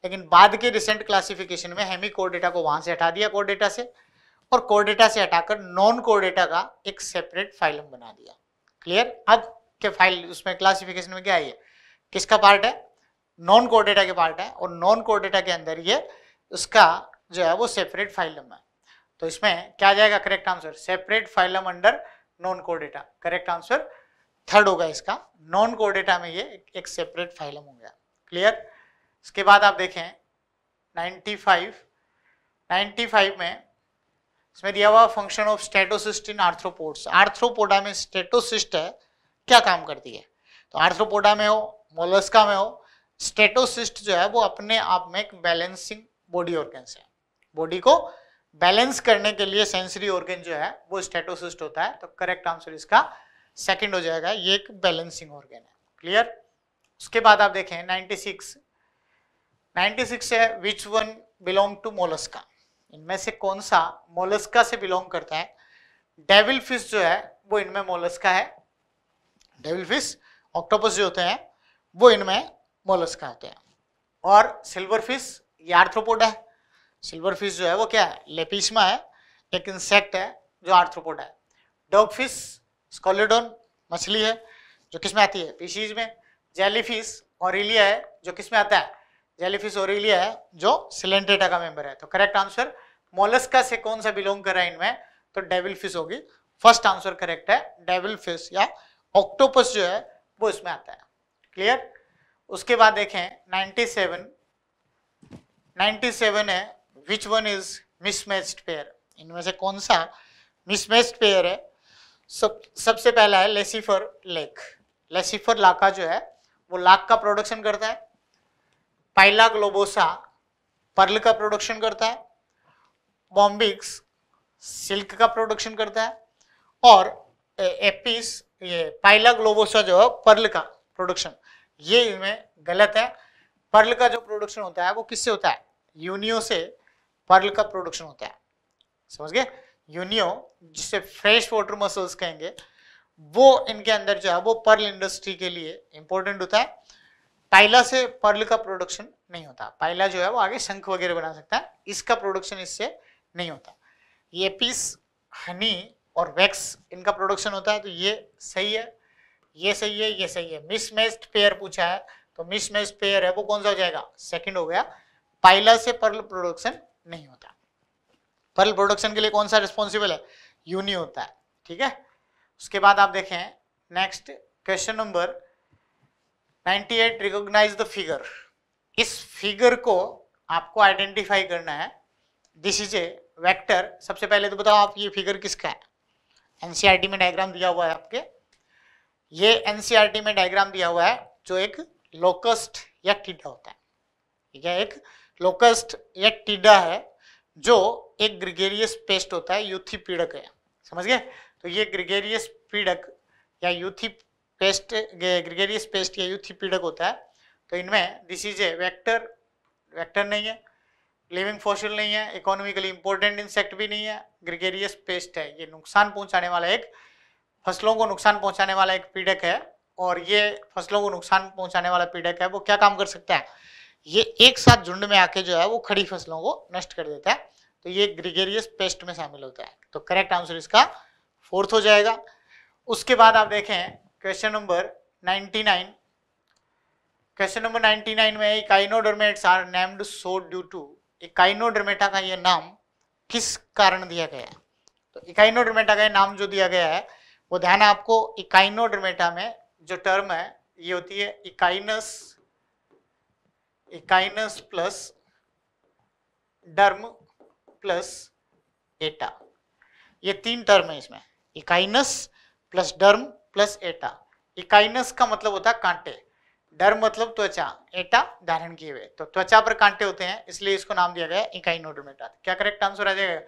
लेकिन बाद के रिसेंट क्लासिफिकेशन में हेमी कोर को वहां से हटा दिया कोर से और कोर से हटाकर नॉन कोर का एक सेपरेट फाइलम बना दिया क्लियर अब के फाइल उसमें क्लासिफिकेशन में क्या है किसका पार्ट है नॉन कोर के पार्ट है और नॉन कोर के अंदर ये उसका जो है वो सेपरेट फाइलम है तो इसमें क्या जाएगा correct answer separate phylum under non Chordata correct answer third होगा इसका नॉन कोर डेटा में ये एक सेपरेट फाइलम हो गया क्लियर इसके बाद आप देखें 95 95 में इसमें दिया हुआ function of statocyst in arthropods Arthropoda में स्टेटोसिस्ट है क्या काम करती है तो आर्थ्रोपोडा में हो मोलस्का में हो स्टेटोसिस्ट जो है वो अपने आप में एक बैलेंसिंग बॉडी ऑर्गेंस है बॉडी को बैलेंस करने के लिए सेंसरी ऑर्गन जो है वो स्टेटोसिस्ट होता है तो करेक्ट आंसर इसका सेकंड हो जाएगा ये एक बैलेंसिंग ऑर्गन है क्लियर उसके बाद आप देखें 96 96 है which one belong to Mollusca इनमें से कौन सा मोलस्का से बिलोंग करता है डेविल फिश जो है वो इनमें मोलस्का है डेविल फिश ऑक्टोपस जो होते हैं वो इनमें मोलस्का होते हैं और सिल्वर फिश ये आर्थ्रोपोड है सिल्वर फिश जो है वो क्या है लेपिस्मा है एक इंसेक्ट है जो आर्थ्रोपोड है डॉग फिश स्कॉलेडोन मछली है जो किस में आती है पीसीज में जेलीफिश ओरिलिया है जो किस में आता है जेलीफिश ओरिलिया है जो सिलेंटेटा का मेंबर है तो करेक्ट आंसर मोलस्का से कौन सा बिलोंग कर रहा है इनमें तो डेविल फिश होगी फर्स्ट आंसर करेक्ट है डेविल फिश या ऑक्टोपस जो है वो इसमें आता है क्लियर उसके बाद देखें नाइन्टी सेवन है which one is mismatched pair इनमें से कौन सा मिसमैच्ड पेयर है सब सबसे पहला है लेसिफर लेक लेसिफर लाका जो है वो लाक का प्रोडक्शन करता है पाइला ग्लोबोसा पर्ल का प्रोडक्शन करता है बॉम्बिक्स सिल्क का प्रोडक्शन करता है और एपिस ये पाइला ग्लोबोसा जो है पर्ल का प्रोडक्शन ये इनमें गलत है पर्ल का जो प्रोडक्शन होता है वो किससे होता है यूनियो से पर्ल का प्रोडक्शन होता है समझ गए यूनियो जिसे फ्रेश वाटर मसल्स कहेंगे वो इनके अंदर जो है वो पर्ल इंडस्ट्री के लिए इंपॉर्टेंट होता है पाइला से पर्ल का प्रोडक्शन नहीं होता पाइला जो है वो आगे शंख वगैरह बना सकता है इसका प्रोडक्शन इससे नहीं होता ये पीस हनी और वैक्स इनका प्रोडक्शन होता है तो ये सही है ये सही है ये सही है मिसमैच्ड पेयर पूछा है तो मिसमैच्ड पेयर है वो कौन सा हो जाएगा सेकंड हो गया पाइला से पर्ल प्रोडक्शन नहीं होता फल प्रोडक्शन के लिए कौन सा रिस्पॉन्सिबल है यूनी होता है ठीक है उसके बाद आप देखें next question number 98 eight recognise the figure इस फिगर को आपको आइडेंटिफाई करना है दिस इज ए वैक्टर सबसे पहले तो बताओ आप ये फिगर किसका है एनसीआरटी e में डायग्राम दिया हुआ है आपके ये एनसीआरटी e में डायग्राम दिया हुआ है जो एक लोकस्ट या टीटा होता है ठीक है एक लोकस्ट एक टीडा है जो एक ग्रिगेरियस पेस्ट होता है यूथी पीड़क है समझ गए तो ये ग्रिगेरियस पीड़क या यूथी पेस्ट ग्रिगेरियस पेस्ट या यूथी पीड़क होता है तो इनमें this is a vector vector नहीं है लिविंग फॉसिल नहीं है इकोनॉमिकली इंपॉर्टेंट इंसेक्ट भी नहीं है ग्रिगेरियस पेस्ट है ये नुकसान पहुंचाने वाला एक फसलों को नुकसान पहुंचाने वाला एक पीड़क है और ये फसलों को नुकसान पहुंचाने वाला पीड़क है वो क्या काम कर सकता है ये एक साथ झुंड में आके जो है वो खड़ी फसलों को नष्ट कर देता है तो ये ग्रिगेरियस पेस्ट में शामिल होता है तो करेक्ट आंसर इसका फोर्थ हो जाएगा उसके बाद आप देखें क्वेश्चन नंबर 99 क्वेश्चन नंबर 99 में echinoderms are named so due to Echinodermata का ये नाम किस कारण दिया गया है तो इकाइनोडर्मेटा का ये नाम जो दिया गया है वो ध्यान आपको इकाइनोडर्मेटा में जो टर्म है ये होती है echinus echinus plus derm plus ata ये तीन टर्म है इसमें echinus plus derm plus ata echinus का मतलब होता है कांटे डर्म मतलब त्वचा एटा धारण किए हुए तो त्वचा पर कांटे होते हैं इसलिए इसको नाम दिया गया इकाइनोडोमेटा क्या करेक्ट आंसर आ जाएगा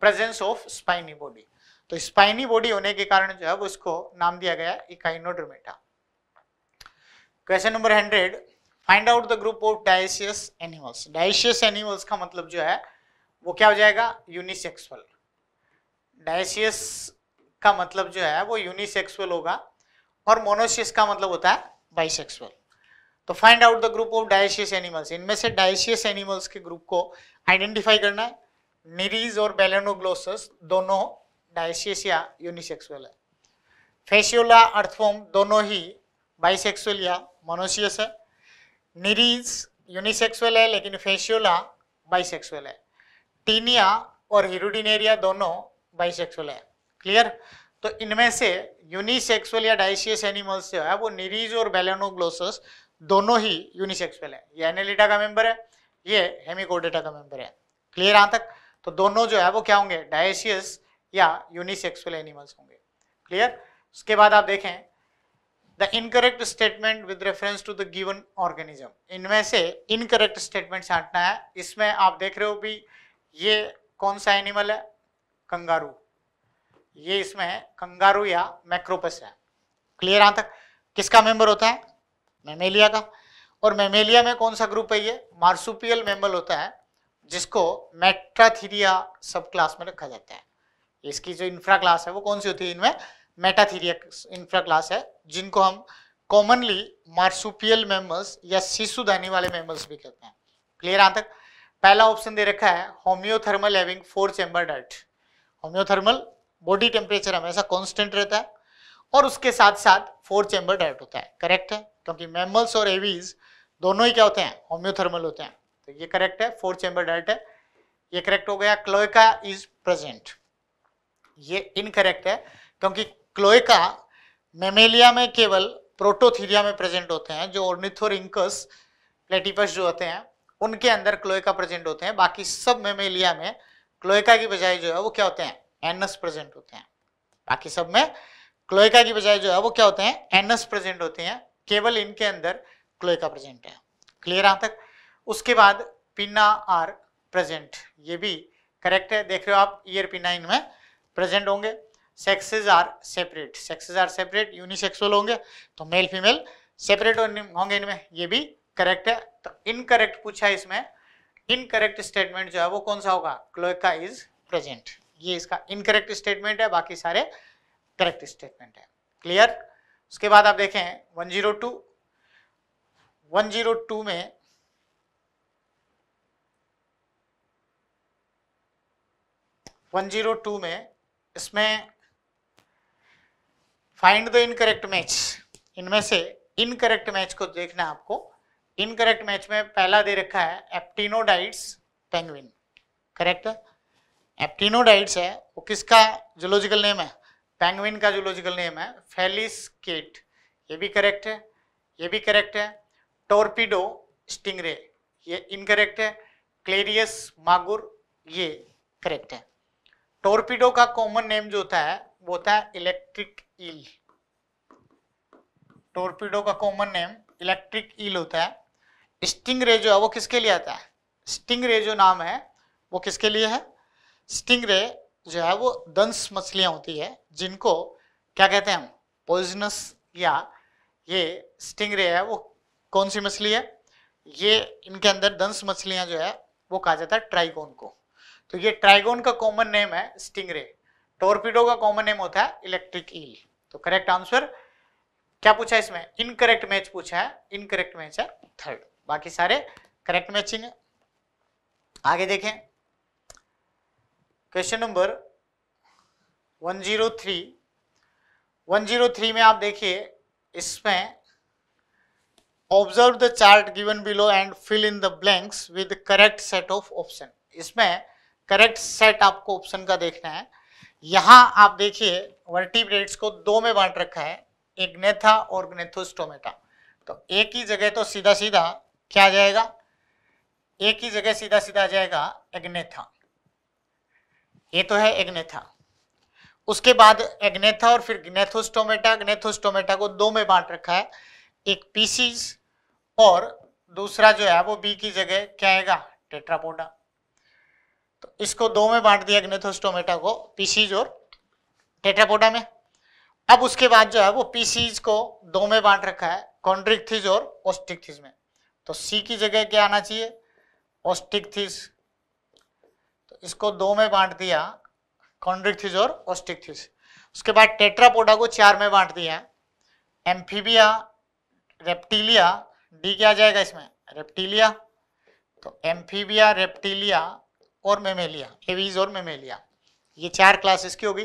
प्रेजेंस ऑफ स्पाइनी बॉडी तो स्पाइनी बॉडी होने के कारण जो है उसको नाम दिया गया Echinodermata question number hundred find out the group of dioecious animals dioecious animals का मतलब जो है वो क्या हो जाएगा यूनिसेक्सुअल डायशियस का मतलब जो है वो यूनिसेक्सुअल होगा और मोनोशियस का मतलब होता है बाइसेक्सुअल तो find out the group of dioecious animals इनमें से डायशियस एनिमल्स के ग्रुप को आइडेंटिफाई करना है निरीज और बेलेनोग्लोसस दोनों डाइशियस या यूनिसेक्सुअल है फेशियोला अर्थफॉर्म दोनों ही बाइसेक्सुअल या मोनोशियस है निरीज यूनिसेक्सुअल है लेकिन फेशियोला बाइसेक्सुअल है टीनिया और हिरुडिनेरिया दोनों बाइसेक्सुअल है क्लियर तो इनमें से यूनिसेक्सुअल या डाइसियस एनिमल्स जो है वो निरीज और बेलेनोग्लोसस दोनों ही यूनिसेक्सुअल है ये एनेलिटा का मेंबर है ये हेमिकोडेटा का मेंबर है क्लियर यहाँ तक तो दोनों जो है वो क्या होंगे डाइसियस या यूनिसेक्सुअल एनिमल्स होंगे क्लियर उसके बाद आप देखें the incorrect statement with reference to the given organism इनमें से इनकरेक्ट स्टेटमेंट छाटना है इसमें आप देख रहे हो भी ये कौन सा एनिमल है कंगारू ये इसमें है कंगारू या मैक्रोपस है क्लियर यहाँ तक किसका मेंबर होता है मेमेलिया का और मेमेलिया में कौन सा ग्रुप है ये मार्सुपियल मेंबर होता है जिसको मेट्राथीरिया सब क्लास में रखा जाता है इसकी जो इंफ्रा क्लास है वो कौन सी होती है इनमें मेटाथीरिया इन्फ्रा क्लास है जिनको हम कॉमनली मार्सुपियल मेमल्स या शिशु दानी वाले मेमल्स भी कहते हैं क्लियर आ तक पहला ऑप्शन दे रखा है होम्योथर्मल हैविंग फोर चेम्बर डाइट होम्योथर्मल बॉडी टेम्परेचर हमेशा कॉन्स्टेंट रहता है और उसके साथ साथ फोर चेम्बर डाइट होता है करेक्ट है क्योंकि मेमल्स और एवीज दोनों ही क्या होते हैं होम्योथर्मल होते हैं तो ये करेक्ट है फोर चेम्बर डाइट है ये करेक्ट हो गया क्लोइका इज प्रेजेंट ये इनकरेक्ट है क्योंकि क्लोएका मेमेलिया में केवल प्रोटोथीरिया में प्रेजेंट होते हैं जो ओर्निथोरिंकस प्लेटिपस जो होते हैं उनके अंदर क्लोएका प्रेजेंट होते हैं बाकी सब मेमेलिया में क्लोएका की बजाय जो है वो क्या होते हैं एनस प्रेजेंट होते हैं बाकी सब में क्लोएका की बजाय जो है वो क्या होते हैं एनस प्रेजेंट होते हैं केवल इनके अंदर क्लोएका प्रेजेंट है क्लियर आ तक उसके बाद पिना आर प्रेजेंट ये भी करेक्ट है देख रहे हो आप ईयर पिना इनमें प्रेजेंट होंगे sexes are separate sexes are separate unisexual होंगे तो मेल फीमेल सेपरेट होंगे इनमें ये भी करेक्ट है तो इनकरेक्ट पूछा इसमें इनकरेक्ट स्टेटमेंट जो है वो कौन सा होगा क्लोइका इज प्रेजेंट ये इसका इनकरेक्ट स्टेटमेंट है बाकी सारे करेक्ट स्टेटमेंट है क्लियर उसके बाद आप देखें 102 102 में वन जीरो टू में इसमें फाइंड द इनकरेक्ट मैच इनमें से इनकरेक्ट मैच को देखना है आपको इनकरेक्ट मैच में पहला दे रखा है एप्टीनोडाइट्स पेंगुइन करेक्ट एप्टीनोडाइट्स है वो किसका जोलॉजिकल नेम है पेंगुइन का जोलॉजिकल नेम है फेलिस केट ये भी करेक्ट है ये भी करेक्ट है टोरपीडो स्टिंगरे ये इनकरेक्ट है क्लेरियस मागुर ये करेक्ट है टोरपीडो का कॉमन नेम जो होता है वो था इलेक्ट्रिक ईल टोरपीडो का कॉमन नेम इलेक्ट्रिक ईल होता है स्टिंग रे जो है वो किसके लिए आता है स्टिंग रे जो नाम है वो किसके लिए है स्टिंग रे जो है वो दंश मछलियां होती है जिनको क्या कहते हैं हम पॉइजनस या ये स्टिंग रे है वो कौन सी मछली है ये इनके अंदर दंश मछलियां जो है वो कहा जाता है ट्राइगोन को तो ये ट्राइगोन का कॉमन नेम है स्टिंग रे टोरपीडो का कॉमन नेम होता है इलेक्ट्रिक ईल तो करेक्ट आंसर क्या पूछा है इसमें इनकरेक्ट मैच पूछा है इनकरेक्ट मैच है थर्ड बाकी सारे करेक्ट मैचिंग है आगे देखें क्वेश्चन नंबर 103 103 में आप देखिए इसमें observe the chart given below and fill in the blanks with correct set of option इसमें करेक्ट सेट आपको ऑप्शन का देखना है यहाँ आप देखिए वर्टिब्रेट्स को दो में बांट रखा है एग्नेथा और ग्नेथोस्टोमेटा तो एक ही जगह तो सीधा सीधा क्या आ जाएगा एक ही जगह सीधा सीधा आ जाएगा एग्नेथा ये तो है एग्नेथा उसके बाद एग्नेथा और फिर ग्नेथोस्टोमेटा ग्नेथोस्टोमेटा को दो में बांट रखा है एक पीसीज और दूसरा जो है वो बी की जगह क्या आएगा टेट्रापोडा तो इसको दो में बांट दिया गनेथोस्टोमेटा को पीसीज और टेट्रापोडा में अब उसके बाद जो है वो पीसीज को दो में बांट रखा है कॉन्ड्रिक्थिस और ऑस्टिकथिस में तो सी की जगह क्या आना चाहिए ऑस्टिकथिस तो इसको दो में बांट दिया कॉन्ड्रिक्थिस और ऑस्टिकथिस उसके बाद टेट्रापोडा को चार में बांट दिया एम्फीबिया रेप्टिलिया डी क्या आ जाएगा इसमें रेप्टिलिया तो एम्फीबिया रेप्टिलिया और मेमेलिया एवीज और मेमेलिया ये चार क्लासेस की होगी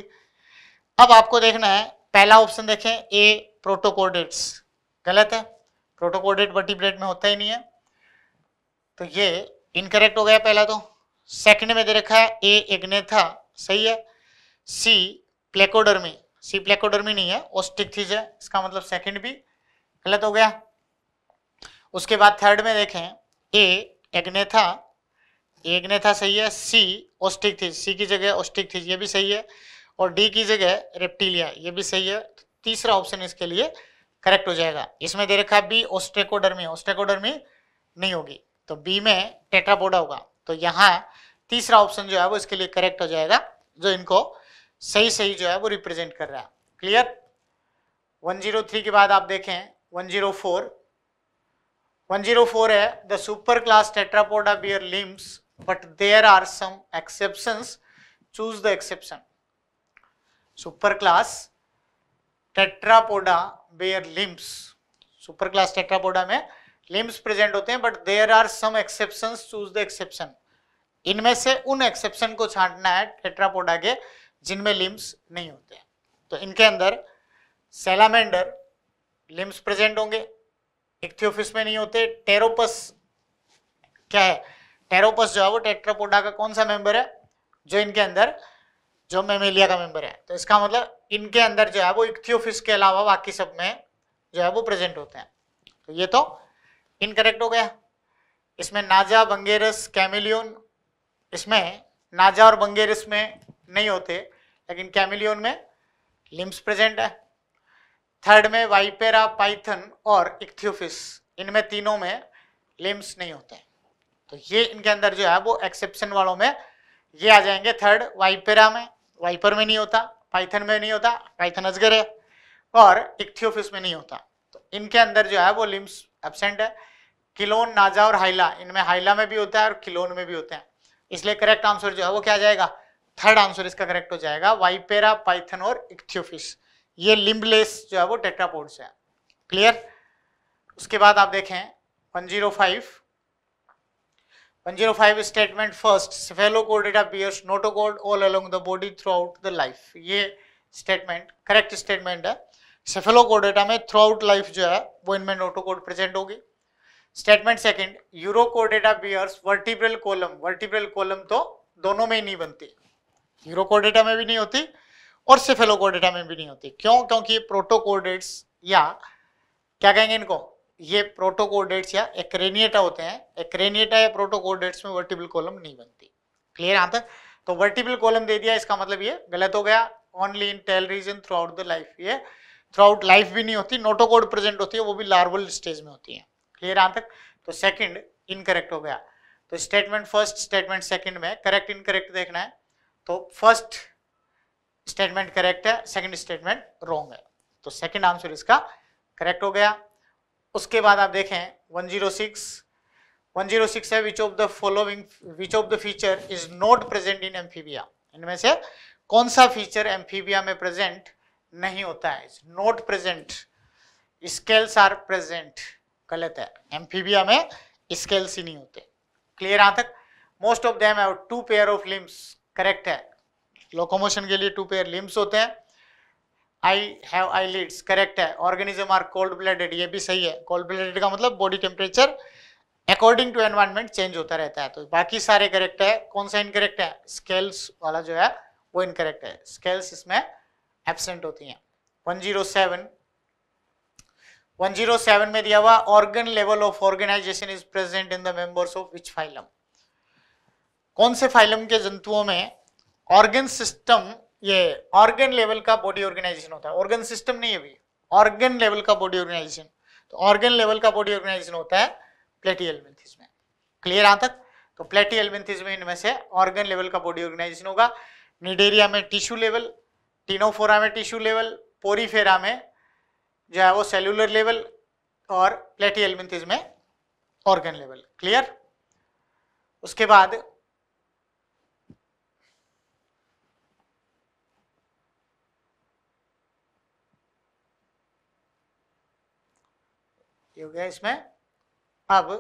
अब आपको देखना है पहला ऑप्शन देखें ए प्रोटोकोडेट्स गलत है प्रोटोकोडेट वर्टिब्रेट में होता ही नहीं है तो ये इनकरेक्ट हो गया पहला तो सेकंड में दे रखा है ए एग्नेथा सही है सी प्लेकोडर्मी सी प्लेकोडर्मी नहीं है ओस्टिकथिज है इसका मतलब सेकंड भी गलत हो गया उसके बाद थर्ड में देखें ए एग्नेथा एक ने था सही है सी ओस्टिक थी सी की जगह ओस्टिक थी ये भी सही है और डी की जगह रेप्टिलिया ये भी सही है तो तीसरा ऑप्शन इसके लिए करेक्ट हो जाएगा इसमें दे रखा बी ओस्टेकोडर्मी ओस्टेकोडर्मी नहीं होगी तो बी में टेट्रापोडा होगा तो यहाँ तीसरा ऑप्शन जो है वो इसके लिए करेक्ट हो जाएगा जो इनको सही सही जो है वो रिप्रेजेंट कर रहा है क्लियर 103 के बाद आप देखें 104 104 है the superclass Tetrapoda bear limbs but there are some exceptions choose the exception superclass tetrapoda bear limbs superclass tetrapoda mein limbs present hote hain but there are some exceptions choose the exception इनमें से उन exception को छांटना है Tetrapoda के जिनमें limbs नहीं होते हैं तो इनके अंदर सेलामेंडर लिम्स प्रेजेंट होंगे इक्थियोफिस में नहीं होते टेरोपस क्या है टेरोपस जो है वो टेट्रापोडा का कौन सा मेंबर है जो इनके अंदर जो मेमेलिया का मेंबर है तो इसका मतलब इनके अंदर जो है वो इक्थियोफिस के अलावा बाकी सब में जो है वो प्रेजेंट होते हैं तो ये तो इनकरेक्ट हो गया इसमें नाजा बंगेरस कैमिलियन इसमें नाजा और बंगेरस में नहीं होते लेकिन कैमिलियन में लिम्स प्रेजेंट है थर्ड में वाइपेरा पाइथन और इक्थियोफिस इनमें तीनों में लिम्स नहीं होते हैं तो ये इनके अंदर जो है वो एक्सेप्शन वालों में ये आ जाएंगे थर्ड वाइपेरा में वाइपर में नहीं होता पाइथन में नहीं होता पाइथन अजगर है और इक्थियोफिस में नहीं होता तो इनके अंदर जो है वो लिम्स एबसेंट है किलोन नाजा और हाइला इनमें हाइला में भी होता है और किलोन में भी होते हैं इसलिए करेक्ट आंसर जो है वो क्या जाएगा थर्ड आंसर इसका करेक्ट हो जाएगा वाइपेरा पाइथन और इक्थियोफिस ये लिम्बलेस जो है वो टेट्रापोड्स है क्लियर उसके बाद आप देखें 105 105 statement first cephalochordates appears notochord all along the body throughout the life ये स्टेटमेंट करेक्ट स्टेटमेंट है सेफेलो में थ्रू आउट लाइफ जो है वो इनमें नोटोकोड प्रेजेंट होगी statement second Urochordata bears vertebral column vertebral column तो दोनों में ही नहीं बनती यूरोकोडेटा में भी नहीं होती और सेफेलोकोडेटा में भी नहीं होती क्यों क्योंकि ये प्रोटोकोडेट्स या क्या कहेंगे इनको ये प्रोटोकोडेट्स या एक्रेनिएटा होते हैं एक्रेनिएटा या प्रोटोकोडेट्स में वर्टिबल कॉलम नहीं बनती क्लियर तक हाँ तो वर्टिबल तो कॉलम दे दिया इसका मतलब ये गलत हो गया only in tail region throughout the life ये थ्रू आउट लाइफ भी नहीं होती नोटोकोड प्रेजेंट होती है वो भी लार्वल स्टेज में होती है क्लियर यहाँ तक तो सेकेंड तो इनकरेक्ट हो गया तो स्टेटमेंट फर्स्ट स्टेटमेंट सेकेंड में करेक्ट इनकरेक्ट देखना है तो फर्स्ट स्टेटमेंट करेक्ट है सेकेंड स्टेटमेंट रॉन्ग है तो सेकेंड आंसर इसका करेक्ट हो गया उसके बाद आप देखें 106 106 है which of the following which of the feature is not present in Amphibia इनमें से कौन सा फीचर एम्फीबिया में प्रेजेंट नहीं होता है is not present scales are present गलत है एम्फीबिया में स्केल्स ही नहीं होते क्लियर यहाँ तक most of two pair of limbs correct है लोकोमोशन के लिए टू पेयर लिम्स होते हैं I have eyelids correct है ऑर्गेनिज्म आर कोल्ड ब्लडेड ये भी सही है कोल्ड ब्लडेड का मतलब body temperature according to environment change होता रहता है तो बाकी सारे करेक्ट है कौन सा इनकरेक्ट है स्केल्स वाला जो है वो इनकरेक्ट है स्केल्स इसमें एबसेंट होती हैं 107 107 में दिया हुआ organ level of organisation is present in the members of which phylum कौन से फाइलम के जंतुओं में ऑर्गन सिस्टम ये ऑर्गन लेवल का बॉडी ऑर्गेनाइजेशन होता है ऑर्गन सिस्टम नहीं है अभी ऑर्गन लेवल का बॉडी ऑर्गेनाइजेशन तो ऑर्गन लेवल का बॉडी ऑर्गेनाइजेशन होता है प्लेटी एलमेंथिस में क्लियर आ तक तो प्लेटी एलमेंथिस में इनमें से ऑर्गन लेवल का बॉडी ऑर्गेनाइजेशन होगा निडेरिया में टिश्यू लेवल टीनोफोरा में टिश्यू लेवल पोरीफेरा में जो है वो सेलुलर लेवल और प्लेटी एलमेंथिस में ऑर्गन लेवल क्लियर उसके बाद ये हो गया इसमें अब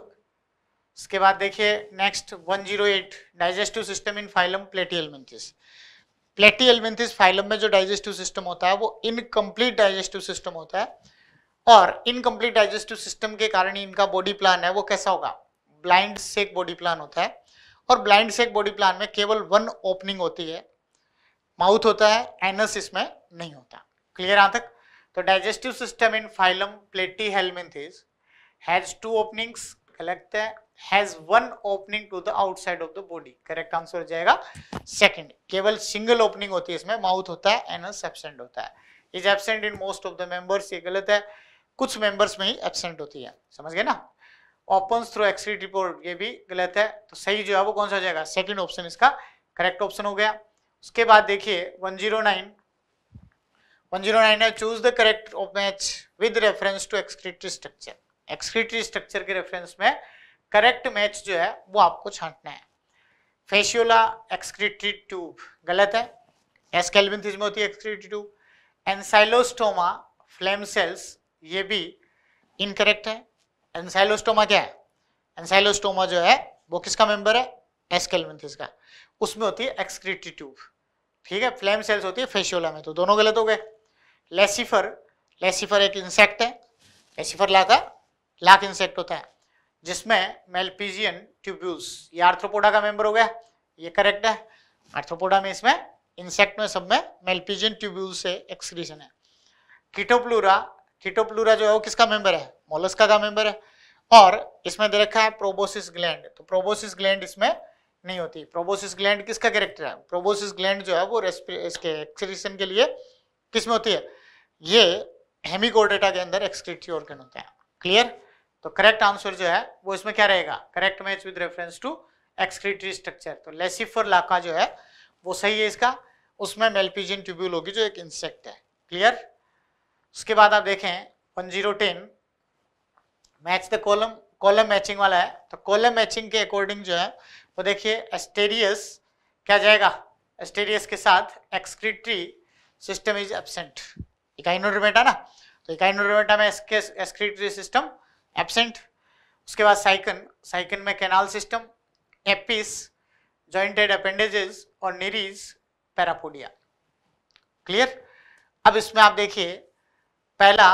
इसके बाद देखिए next 108 digestive system in phylum Platyhelminthes प्लेटी एलमेंथिस फाइलम में जो डाइजेस्टिव सिस्टम होता है वो इनकम्प्लीट डाइजेस्टिव सिस्टम होता है और इनकम्प्लीट डाइजेस्टिव सिस्टम के कारण ही इनका बॉडी प्लान है वो कैसा होगा ब्लाइंड सेक बॉडी प्लान होता है और ब्लाइंड सेक बॉडी प्लान में केवल वन ओपनिंग होती है माउथ होता है एनस इसमें नहीं होता क्लियर आ तक तो digestive system in phylum Platyhelminthes has two openings correct है has one opening to the outside of the body correct answer हो जाएगा सेकंड केवल सिंगल ओपनिंग होती है इसमें माउथ होता है एनस एब्सेंट होता है is absent in most of the members ये गलत है कुछ मेंबर्स में ही एब्सेंट होती है समझ गए ना ओपन थ्रू एक्सक्रीट रिपोर्ट ये भी गलत है तो सही जो है वो कौन सा हो जाएगा सेकंड ऑप्शन इसका करेक्ट ऑप्शन हो गया उसके बाद देखिए 109 109 है choose the correct match with reference to excretory structure excretory structure के रेफरेंस में करेक्ट मैच जो है वो आपको छांटना है फेशियोला एक्सक्रीटरी ट्यूब गलत है एस में होती है excretory tube Ancylostoma flame cells ये भी इनकरेक्ट है एनसाइलोस्टोमा क्या है एनसाइलोस्टोमा जो है वो किसका मेंबर है एस का उसमें होती है एक्सक्रीटरी ट्यूब ठीक है फ्लेम सेल्स होती है फेशियोला में तो दोनों गलत हो गए लेसिफर लेसिफर एक इंसेक्ट है लेसिफर लाता लाख इंसेक्ट होता है जिसमें मेलपीजियन ट्यूब्यूल्स ये आर्थ्रोपोडा का मेंबर हो गया ये करेक्ट है आर्थ्रोपोडा में इसमें इंसेक्ट में सब में मेलपीजियन ट्यूब्यूल से एक्सक्रीशन है कीटोप्लूरा कीटोप्लूरा जो है वो किसका मेंबर है मोलस्का का मेंबर है और इसमें दे रखा है प्रोबोसिस ग्लैंड तो प्रोबोसिस ग्लैंड इसमें नहीं होती प्रोबोसिस ग्लैंड किसका कैरेक्टर है प्रोबोसिस ग्लैंड जो है वो इसके एक्सक्रीशन के लिए किसमें होती है ये हेमिकोडेटा के अंदर एक्सक्रीटरी ऑर्गन होता है क्लियर तो करेक्ट आंसर जो है वो इसमें क्या रहेगा correct match with reference to excretory structure तो लेसिफर लाका जो है वो सही है इसका उसमें मेलपीजियन ट्यूब्यूल होगी जो एक इंसेक्ट है क्लियर उसके बाद आप देखें one zero ten match the column column matching वाला है तो कॉलम मैचिंग के अकॉर्डिंग जो है वो देखिए एस्टेरियस क्या जाएगा एस्टेरियस के साथ excretory system is absent Echinodermata ना तो इकाइनोडोमेटा में एस्क्रीटरी सिस्टम एबसेंट उसके बाद साइकन साइकन में canal system Apis jointed appendages और निरीज पैरापोडिया क्लियर अब इसमें आप देखिए पहला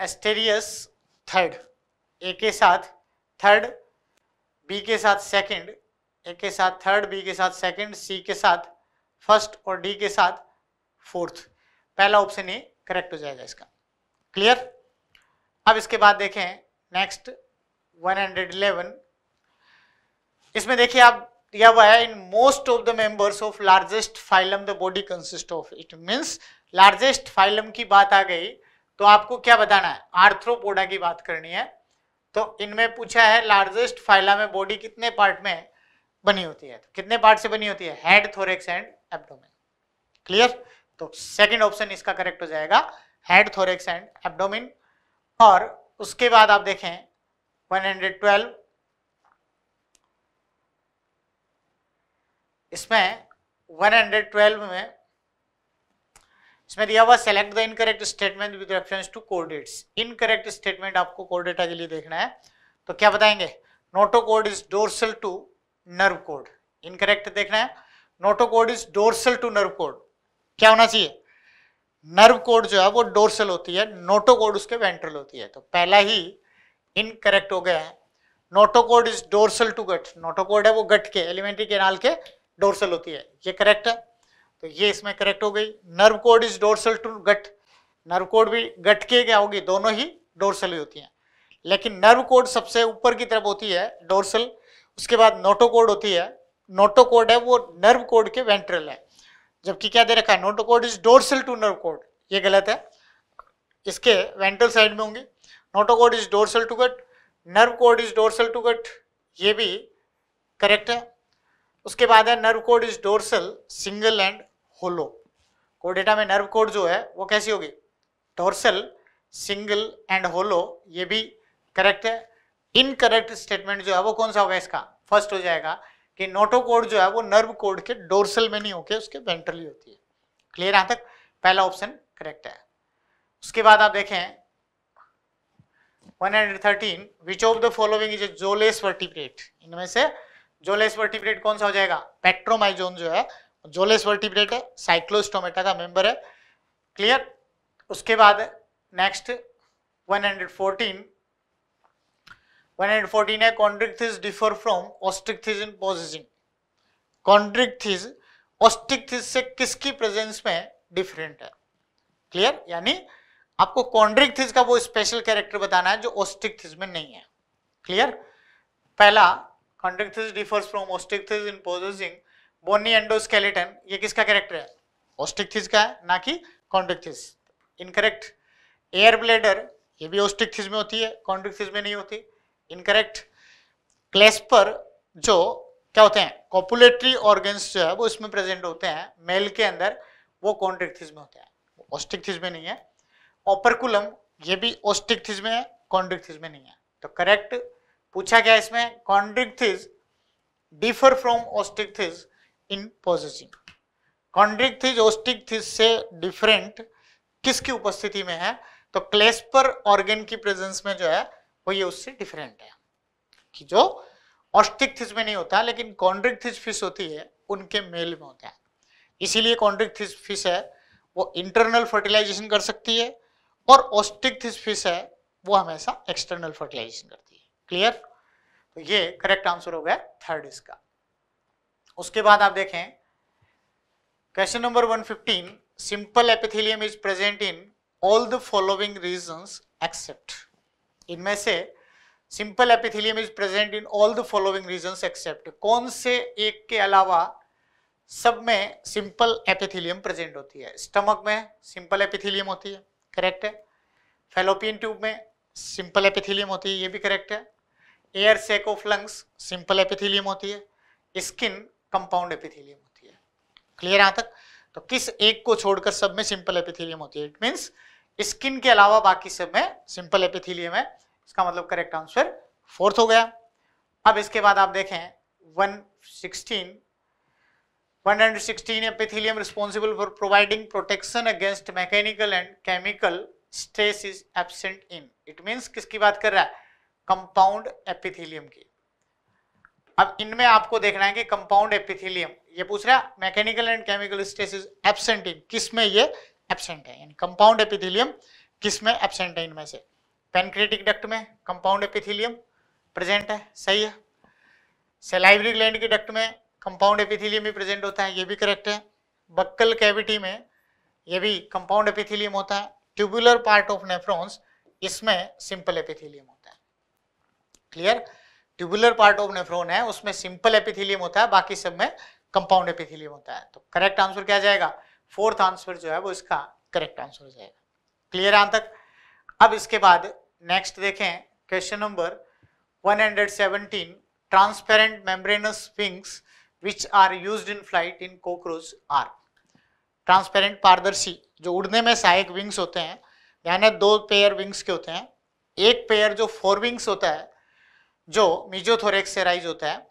एस्टेरियस थर्ड ए के साथ थर्ड बी के साथ सेकंड ए के साथ थर्ड बी के साथ सेकंड सी के साथ फर्स्ट और डी के साथ फोर्थ पहला ऑप्शन ये करेक्ट हो जाएगा इसका क्लियर अब इसके बाद देखें नेक्स्ट 111 इसमें देखिए आप दिया हुआ है in most of the members of largest phylum the body consist of it means largest phylum की बात आ गई तो आपको क्या बताना है आर्थ्रोपोडा की बात करनी है तो इनमें पूछा है लार्जेस्ट फाइला में बॉडी कितने पार्ट में बनी होती है तो कितने पार्ट से बनी होती है head thorax and abdomen clear तो सेकंड ऑप्शन इसका करेक्ट हो जाएगा हेड थोरेक्स एंड एब्डोमेन और उसके बाद आप देखें 112 इसमें 112 में इसमें दिया हुआ select the incorrect statement with reference to coordinates incorrect statement आपको कोडेटा के लिए देखना है तो क्या बताएंगे notochord is dorsal to nerve cord incorrect देखना है notochord is dorsal to nerve cord क्या होना चाहिए नर्व कोड जो है वो डोरसल होती है नोटो कोड उसके वेंट्रल होती है तो पहला ही इनकरेक्ट हो गया है notochord is dorsal to gut notochord है वो गट के एलिमेंट्री केनाल के डोरसल होती है ये करेक्ट है तो ये इसमें करेक्ट हो गई nerve cord is dorsal to gut nerve cord भी गट के क्या होगी दोनों ही डोरसल ही होती हैं लेकिन नर्व कोड सबसे ऊपर की तरफ होती है डोरसल उसके बाद नोटो कोड होती है नोटो कोड है वो नर्व कोड के वेंट्रल है जबकि क्या दे रखा है notochord is dorsal to nerve cord ये गलत है इसके वेंट्रल साइड में होंगे notochord is dorsal to gut nerve cord is dorsal to gut ये भी करेक्ट है उसके बाद है nerve cord is dorsal single and hollow कोडेटा में नर्व कोड जो है वो कैसी होगी डोरसल सिंगल एंड होलो ये भी करेक्ट है इनकरेक्ट स्टेटमेंट जो है वो कौन सा होगा इसका फर्स्ट हो जाएगा कि नोटोकोड जो है वो नर्व कोड के डोरसल में नहीं होके उसके वेंट्रली होती है क्लियर यहां तक पहला ऑप्शन करेक्ट है उसके बाद आप देखें 113 which of the following is a jawless vertebrate इनमें से जोलेस वर्टिब्रेट कौन सा हो जाएगा पेट्रोमाइजोन जो है जोलेस वर्टिब्रेट है साइक्लोस्टोमेटा का मेंबर है क्लियर उसके बाद next 114 chondrichthyes differ from ostrichthyes in chondrichthyes ostrichthyes किसकी प्रेजेंस में डिफरेंट है क्लियर यानी आपको का वो स्पेशल कैरेक्टर बताना है जो ओस्टिक्थिस में नहीं है क्लियर पहला Chondrichthyes differs from Osteichthyes in possessing bony endoskeleton ये किसका कैरेक्टर है ओस्टिक्थिस का है ना कि कॉन्ड्रिक्थिस इनकरेक्ट एयर ब्लेडर ये भी ओस्टिक्थिस में होती है कॉन्ड्रिक्थिस में नहीं होती इनकरेक्ट क्लेस्पर जो क्या होते हैं कॉपुलेटरी ऑर्गेन्स जो है वो इसमें प्रेजेंट होते हैं मेल के अंदर वो कॉन्ट्रेक्थिस में होते हैं ऑस्टिकथिस में नहीं है ऑपरकुलम ये भी ऑस्टिकथिस में है कॉन्ड्रिक्थिस में नहीं है तो करेक्ट पूछा गया इसमें Chondrichthyes differ from Osteichthyes in positive Chondrichthyes Osteichthyes से डिफरेंट किसकी उपस्थिति में है तो क्लेस्पर ऑर्गेन की प्रेजेंस में जो है वो ये उससे डिफरेंट है कि जो ऑस्टिक थिस में नहीं होता लेकिन कॉन्ड्रिक थिस फिश होती है उनके मेल में होता है इसीलिए कॉन्ड्रिक थिस फिश है वो इंटरनल फर्टिलाइजेशन कर सकती है और ऑस्टिक थिस फिश है वो हमेशा एक्सटर्नल फर्टिलाइजेशन करती है क्लियर तो ये करेक्ट आंसर हो गया थर्ड इसका उसके बाद आप देखें question number 115 simple epithelium is present in all the following regions except इनमें से simple epithelium is present in all the following region except कौन से एक के अलावा सब में सिंपल एपिथिलियम प्रेजेंट होती है स्टमक में सिंपल एपिथिलियम होती है करेक्ट है फेलोपियन ट्यूब में सिंपल एपिथिलियम होती है ये भी करेक्ट है air sac of lungs simple epithelium होती है स्किन कंपाउंड एपिथिलियम होती है क्लियर यहां तक तो किस एक को छोड़कर सब में सिंपल एपिथिलियम होती है इट मीन्स स्किन के अलावा बाकी सब में सिंपल एपिथीलियम है इसका मतलब करेक्ट आंसर फोर्थ हो गया अब इसके बाद आप देखें 116 116 epithelium responsible for providing protection against mechanical and chemical stress is absent in it means किसकी बात कर रहा है कंपाउंड एपिथेलियम की अब इनमें आपको देखना है कि कंपाउंड एपिथेलियम ये पूछ रहा है mechanical and chemical stress is absent in किसमें ये एबसेंट है यानी कंपाउंड एपिथिलियम किस में एबसेंट है इनमें से पेनक्रेटिक डक्ट में कंपाउंड एपिथिलियम प्रेजेंट है सही है सेलाइवरी ग्लैंड के डक्ट में कंपाउंड एपिथिलियम भी प्रेजेंट होता है ये भी करेक्ट है बक्कल कैविटी में ये भी कंपाउंड एपिथिलियम होता है ट्यूबुलर पार्ट ऑफ नेफ्रॉन्स इसमें सिंपल एपिथिलियम होता है clear tubular part of nephron है उसमें सिंपल एपिथिलियम होता है बाकी सब में कंपाउंड एपिथिलियम होता है तो करेक्ट आंसर क्या जाएगा फोर्थ आंसर जो है वो इसका करेक्ट आंसर हो जाएगा क्लियर यहां तक अब इसके बाद नेक्स्ट देखें question number 117 transparent membranous wings which are used in flight in cockroach are transparent पारदर्शी जो उड़ने में सहायक विंग्स होते हैं यानी दो पेयर विंग्स के होते हैं एक पेयर जो फोर विंग्स होता है जो मिजोथोरेक्स से राइज होता है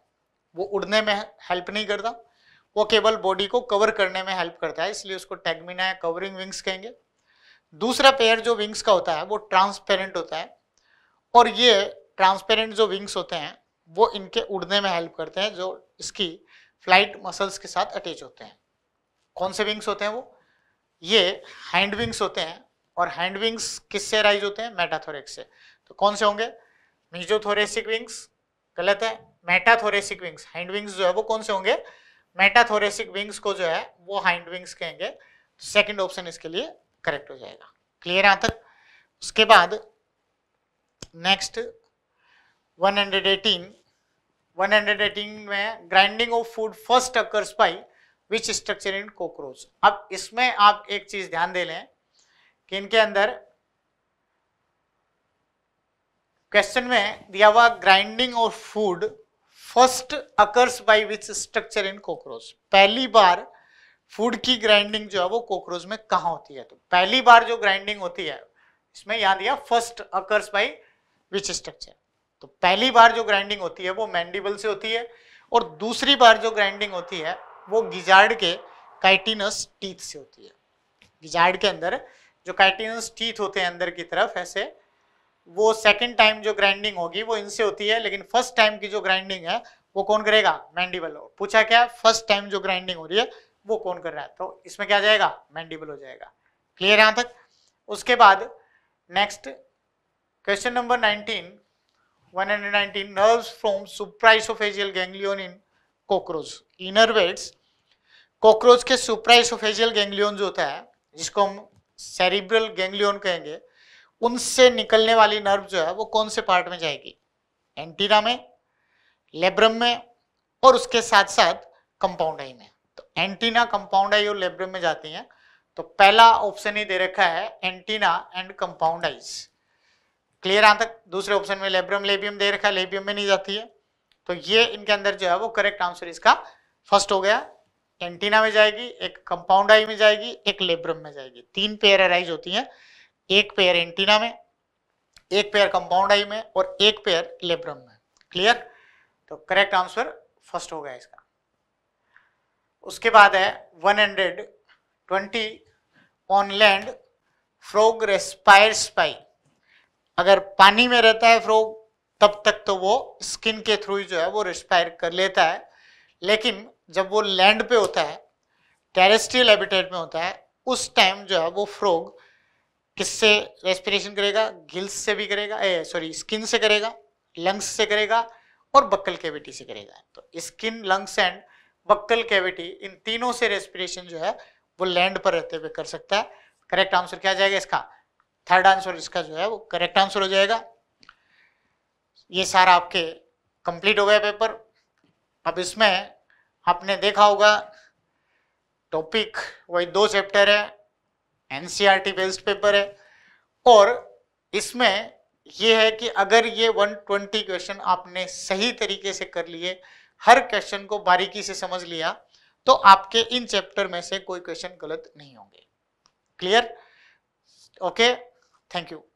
वो उड़ने में हेल्प नहीं करता वो केवल बॉडी को कवर करने में हेल्प करता है इसलिए उसको टैगमिना या कवरिंग विंग्स कहेंगे दूसरा पेयर जो विंग्स का होता है वो ट्रांसपेरेंट होता है और ये ट्रांसपेरेंट जो विंग्स होते हैं वो इनके उड़ने में हेल्प करते हैं जो इसकी फ्लाइट मसल्स के साथ अटैच होते हैं कौन से विंग्स होते हैं वो ये हैंड विंग्स होते हैं और हैंड विंग्स किससे राइज होते हैं मेटाथोरिक से तो कौन से होंगे मीजोथोरेसिक विंग्स गलत है मेटाथोरेसिक विंग्स हैंड विंग्स जो है वो कौन से होंगे मेटाथोरेसिक विंग्स को जो है वो हाइंड विंग्स कहेंगे सेकंड ऑप्शन इसके लिए करेक्ट हो जाएगा क्लियर यहां तक उसके बाद नेक्स्ट 118 118 में grinding of food first occurs by which structure in cockroach अब इसमें आप एक चीज ध्यान दे लें कि इनके अंदर क्वेश्चन में दिया हुआ grinding of food first occurs by which structure in cockroach पहली बार फूड की ग्राइंडिंग जो है वो कॉकरोच में कहा होती है तो पहली बार जो ग्राइंडिंग होती है इसमें याद दिया first occurs by which structure तो पहली बार जो ग्राइंडिंग होती है वो मैंडिबल से होती है और दूसरी बार जो ग्राइंडिंग होती है वो गिजार्ड के काइटिनस टीथ से होती है गिजार्ड के अंदर जो काइटिनस टीथ होते हैं अंदर की तरफ ऐसे वो सेकेंड टाइम जो ग्राइंडिंग होगी वो इनसे होती है लेकिन फर्स्ट टाइम की जो ग्राइंडिंग है वो कौन करेगा मैंडिबल पूछा क्या फर्स्ट टाइम जो ग्राइंडिंग हो रही है वो कौन कर रहा है तो इसमें क्या जाएगा मैंडिबल हो जाएगा क्लियर यहां तक उसके बाद next question number 19 119 nerves from supraoesophageal ganglion in cockroach innervates cockroach के सुप्राइसोफेजियल गैंग्लियन जो होता है जिसको हम सेरिब्रल गैंग्लियन कहेंगे उनसे निकलने वाली नर्व जो है वो कौन से पार्ट में जाएगी एंटीना में लेब्रम में और उसके साथ साथ कंपाउंड आई में तो एंटीना कंपाउंड आई और लेब्रम में जाती हैं तो पहला ऑप्शन ही दे रखा है antenna and compound eyes clear यहां तक दूसरे ऑप्शन में लेब्रम लेबियम दे रखा है लेबियम में नहीं जाती है तो ये इनके अंदर जो है वो करेक्ट आंसर इसका फर्स्ट हो गया एंटीना में जाएगी एक कंपाउंड आई में जाएगी एक लेब्रम में जाएगी तीन पेयर अराइज होती हैं एक पेयर एंटीना में एक पेयर कंपाउंड आई में और एक पेयर लेब्रम में क्लियर तो करेक्ट आंसर फर्स्ट होगा इसका उसके बाद है one on land frog respires अगर पानी में रहता है फ्रोग तब तक तो वो स्किन के थ्रू जो है वो रेस्पायर कर लेता है लेकिन जब वो लैंड पे होता है टेरेस्ट्रियल हैबिटेट में होता है उस टाइम जो है वो फ्रोग किससे रेस्पिरेशन करेगा गिल्स से भी करेगा सॉरी स्किन से करेगा लंग्स से करेगा और बक्कल कैविटी से करेगा तो skin lungs and buccal cavity इन तीनों से रेस्पिरेशन जो है वो लैंड पर रहते हुए कर सकता है करेक्ट आंसर क्या जाएगा इसका थर्ड आंसर इसका जो है वो करेक्ट आंसर हो जाएगा ये सारा आपके कंप्लीट हो गया पेपर अब इसमें आपने देखा होगा टॉपिक वही दो चैप्टर है एनसीईआरटी बेस्ड पेपर है और इसमें यह है कि अगर ये 120 क्वेश्चन आपने सही तरीके से कर लिए हर क्वेश्चन को बारीकी से समझ लिया तो आपके इन चैप्टर में से कोई क्वेश्चन गलत नहीं होंगे क्लियर ओके थैंक यू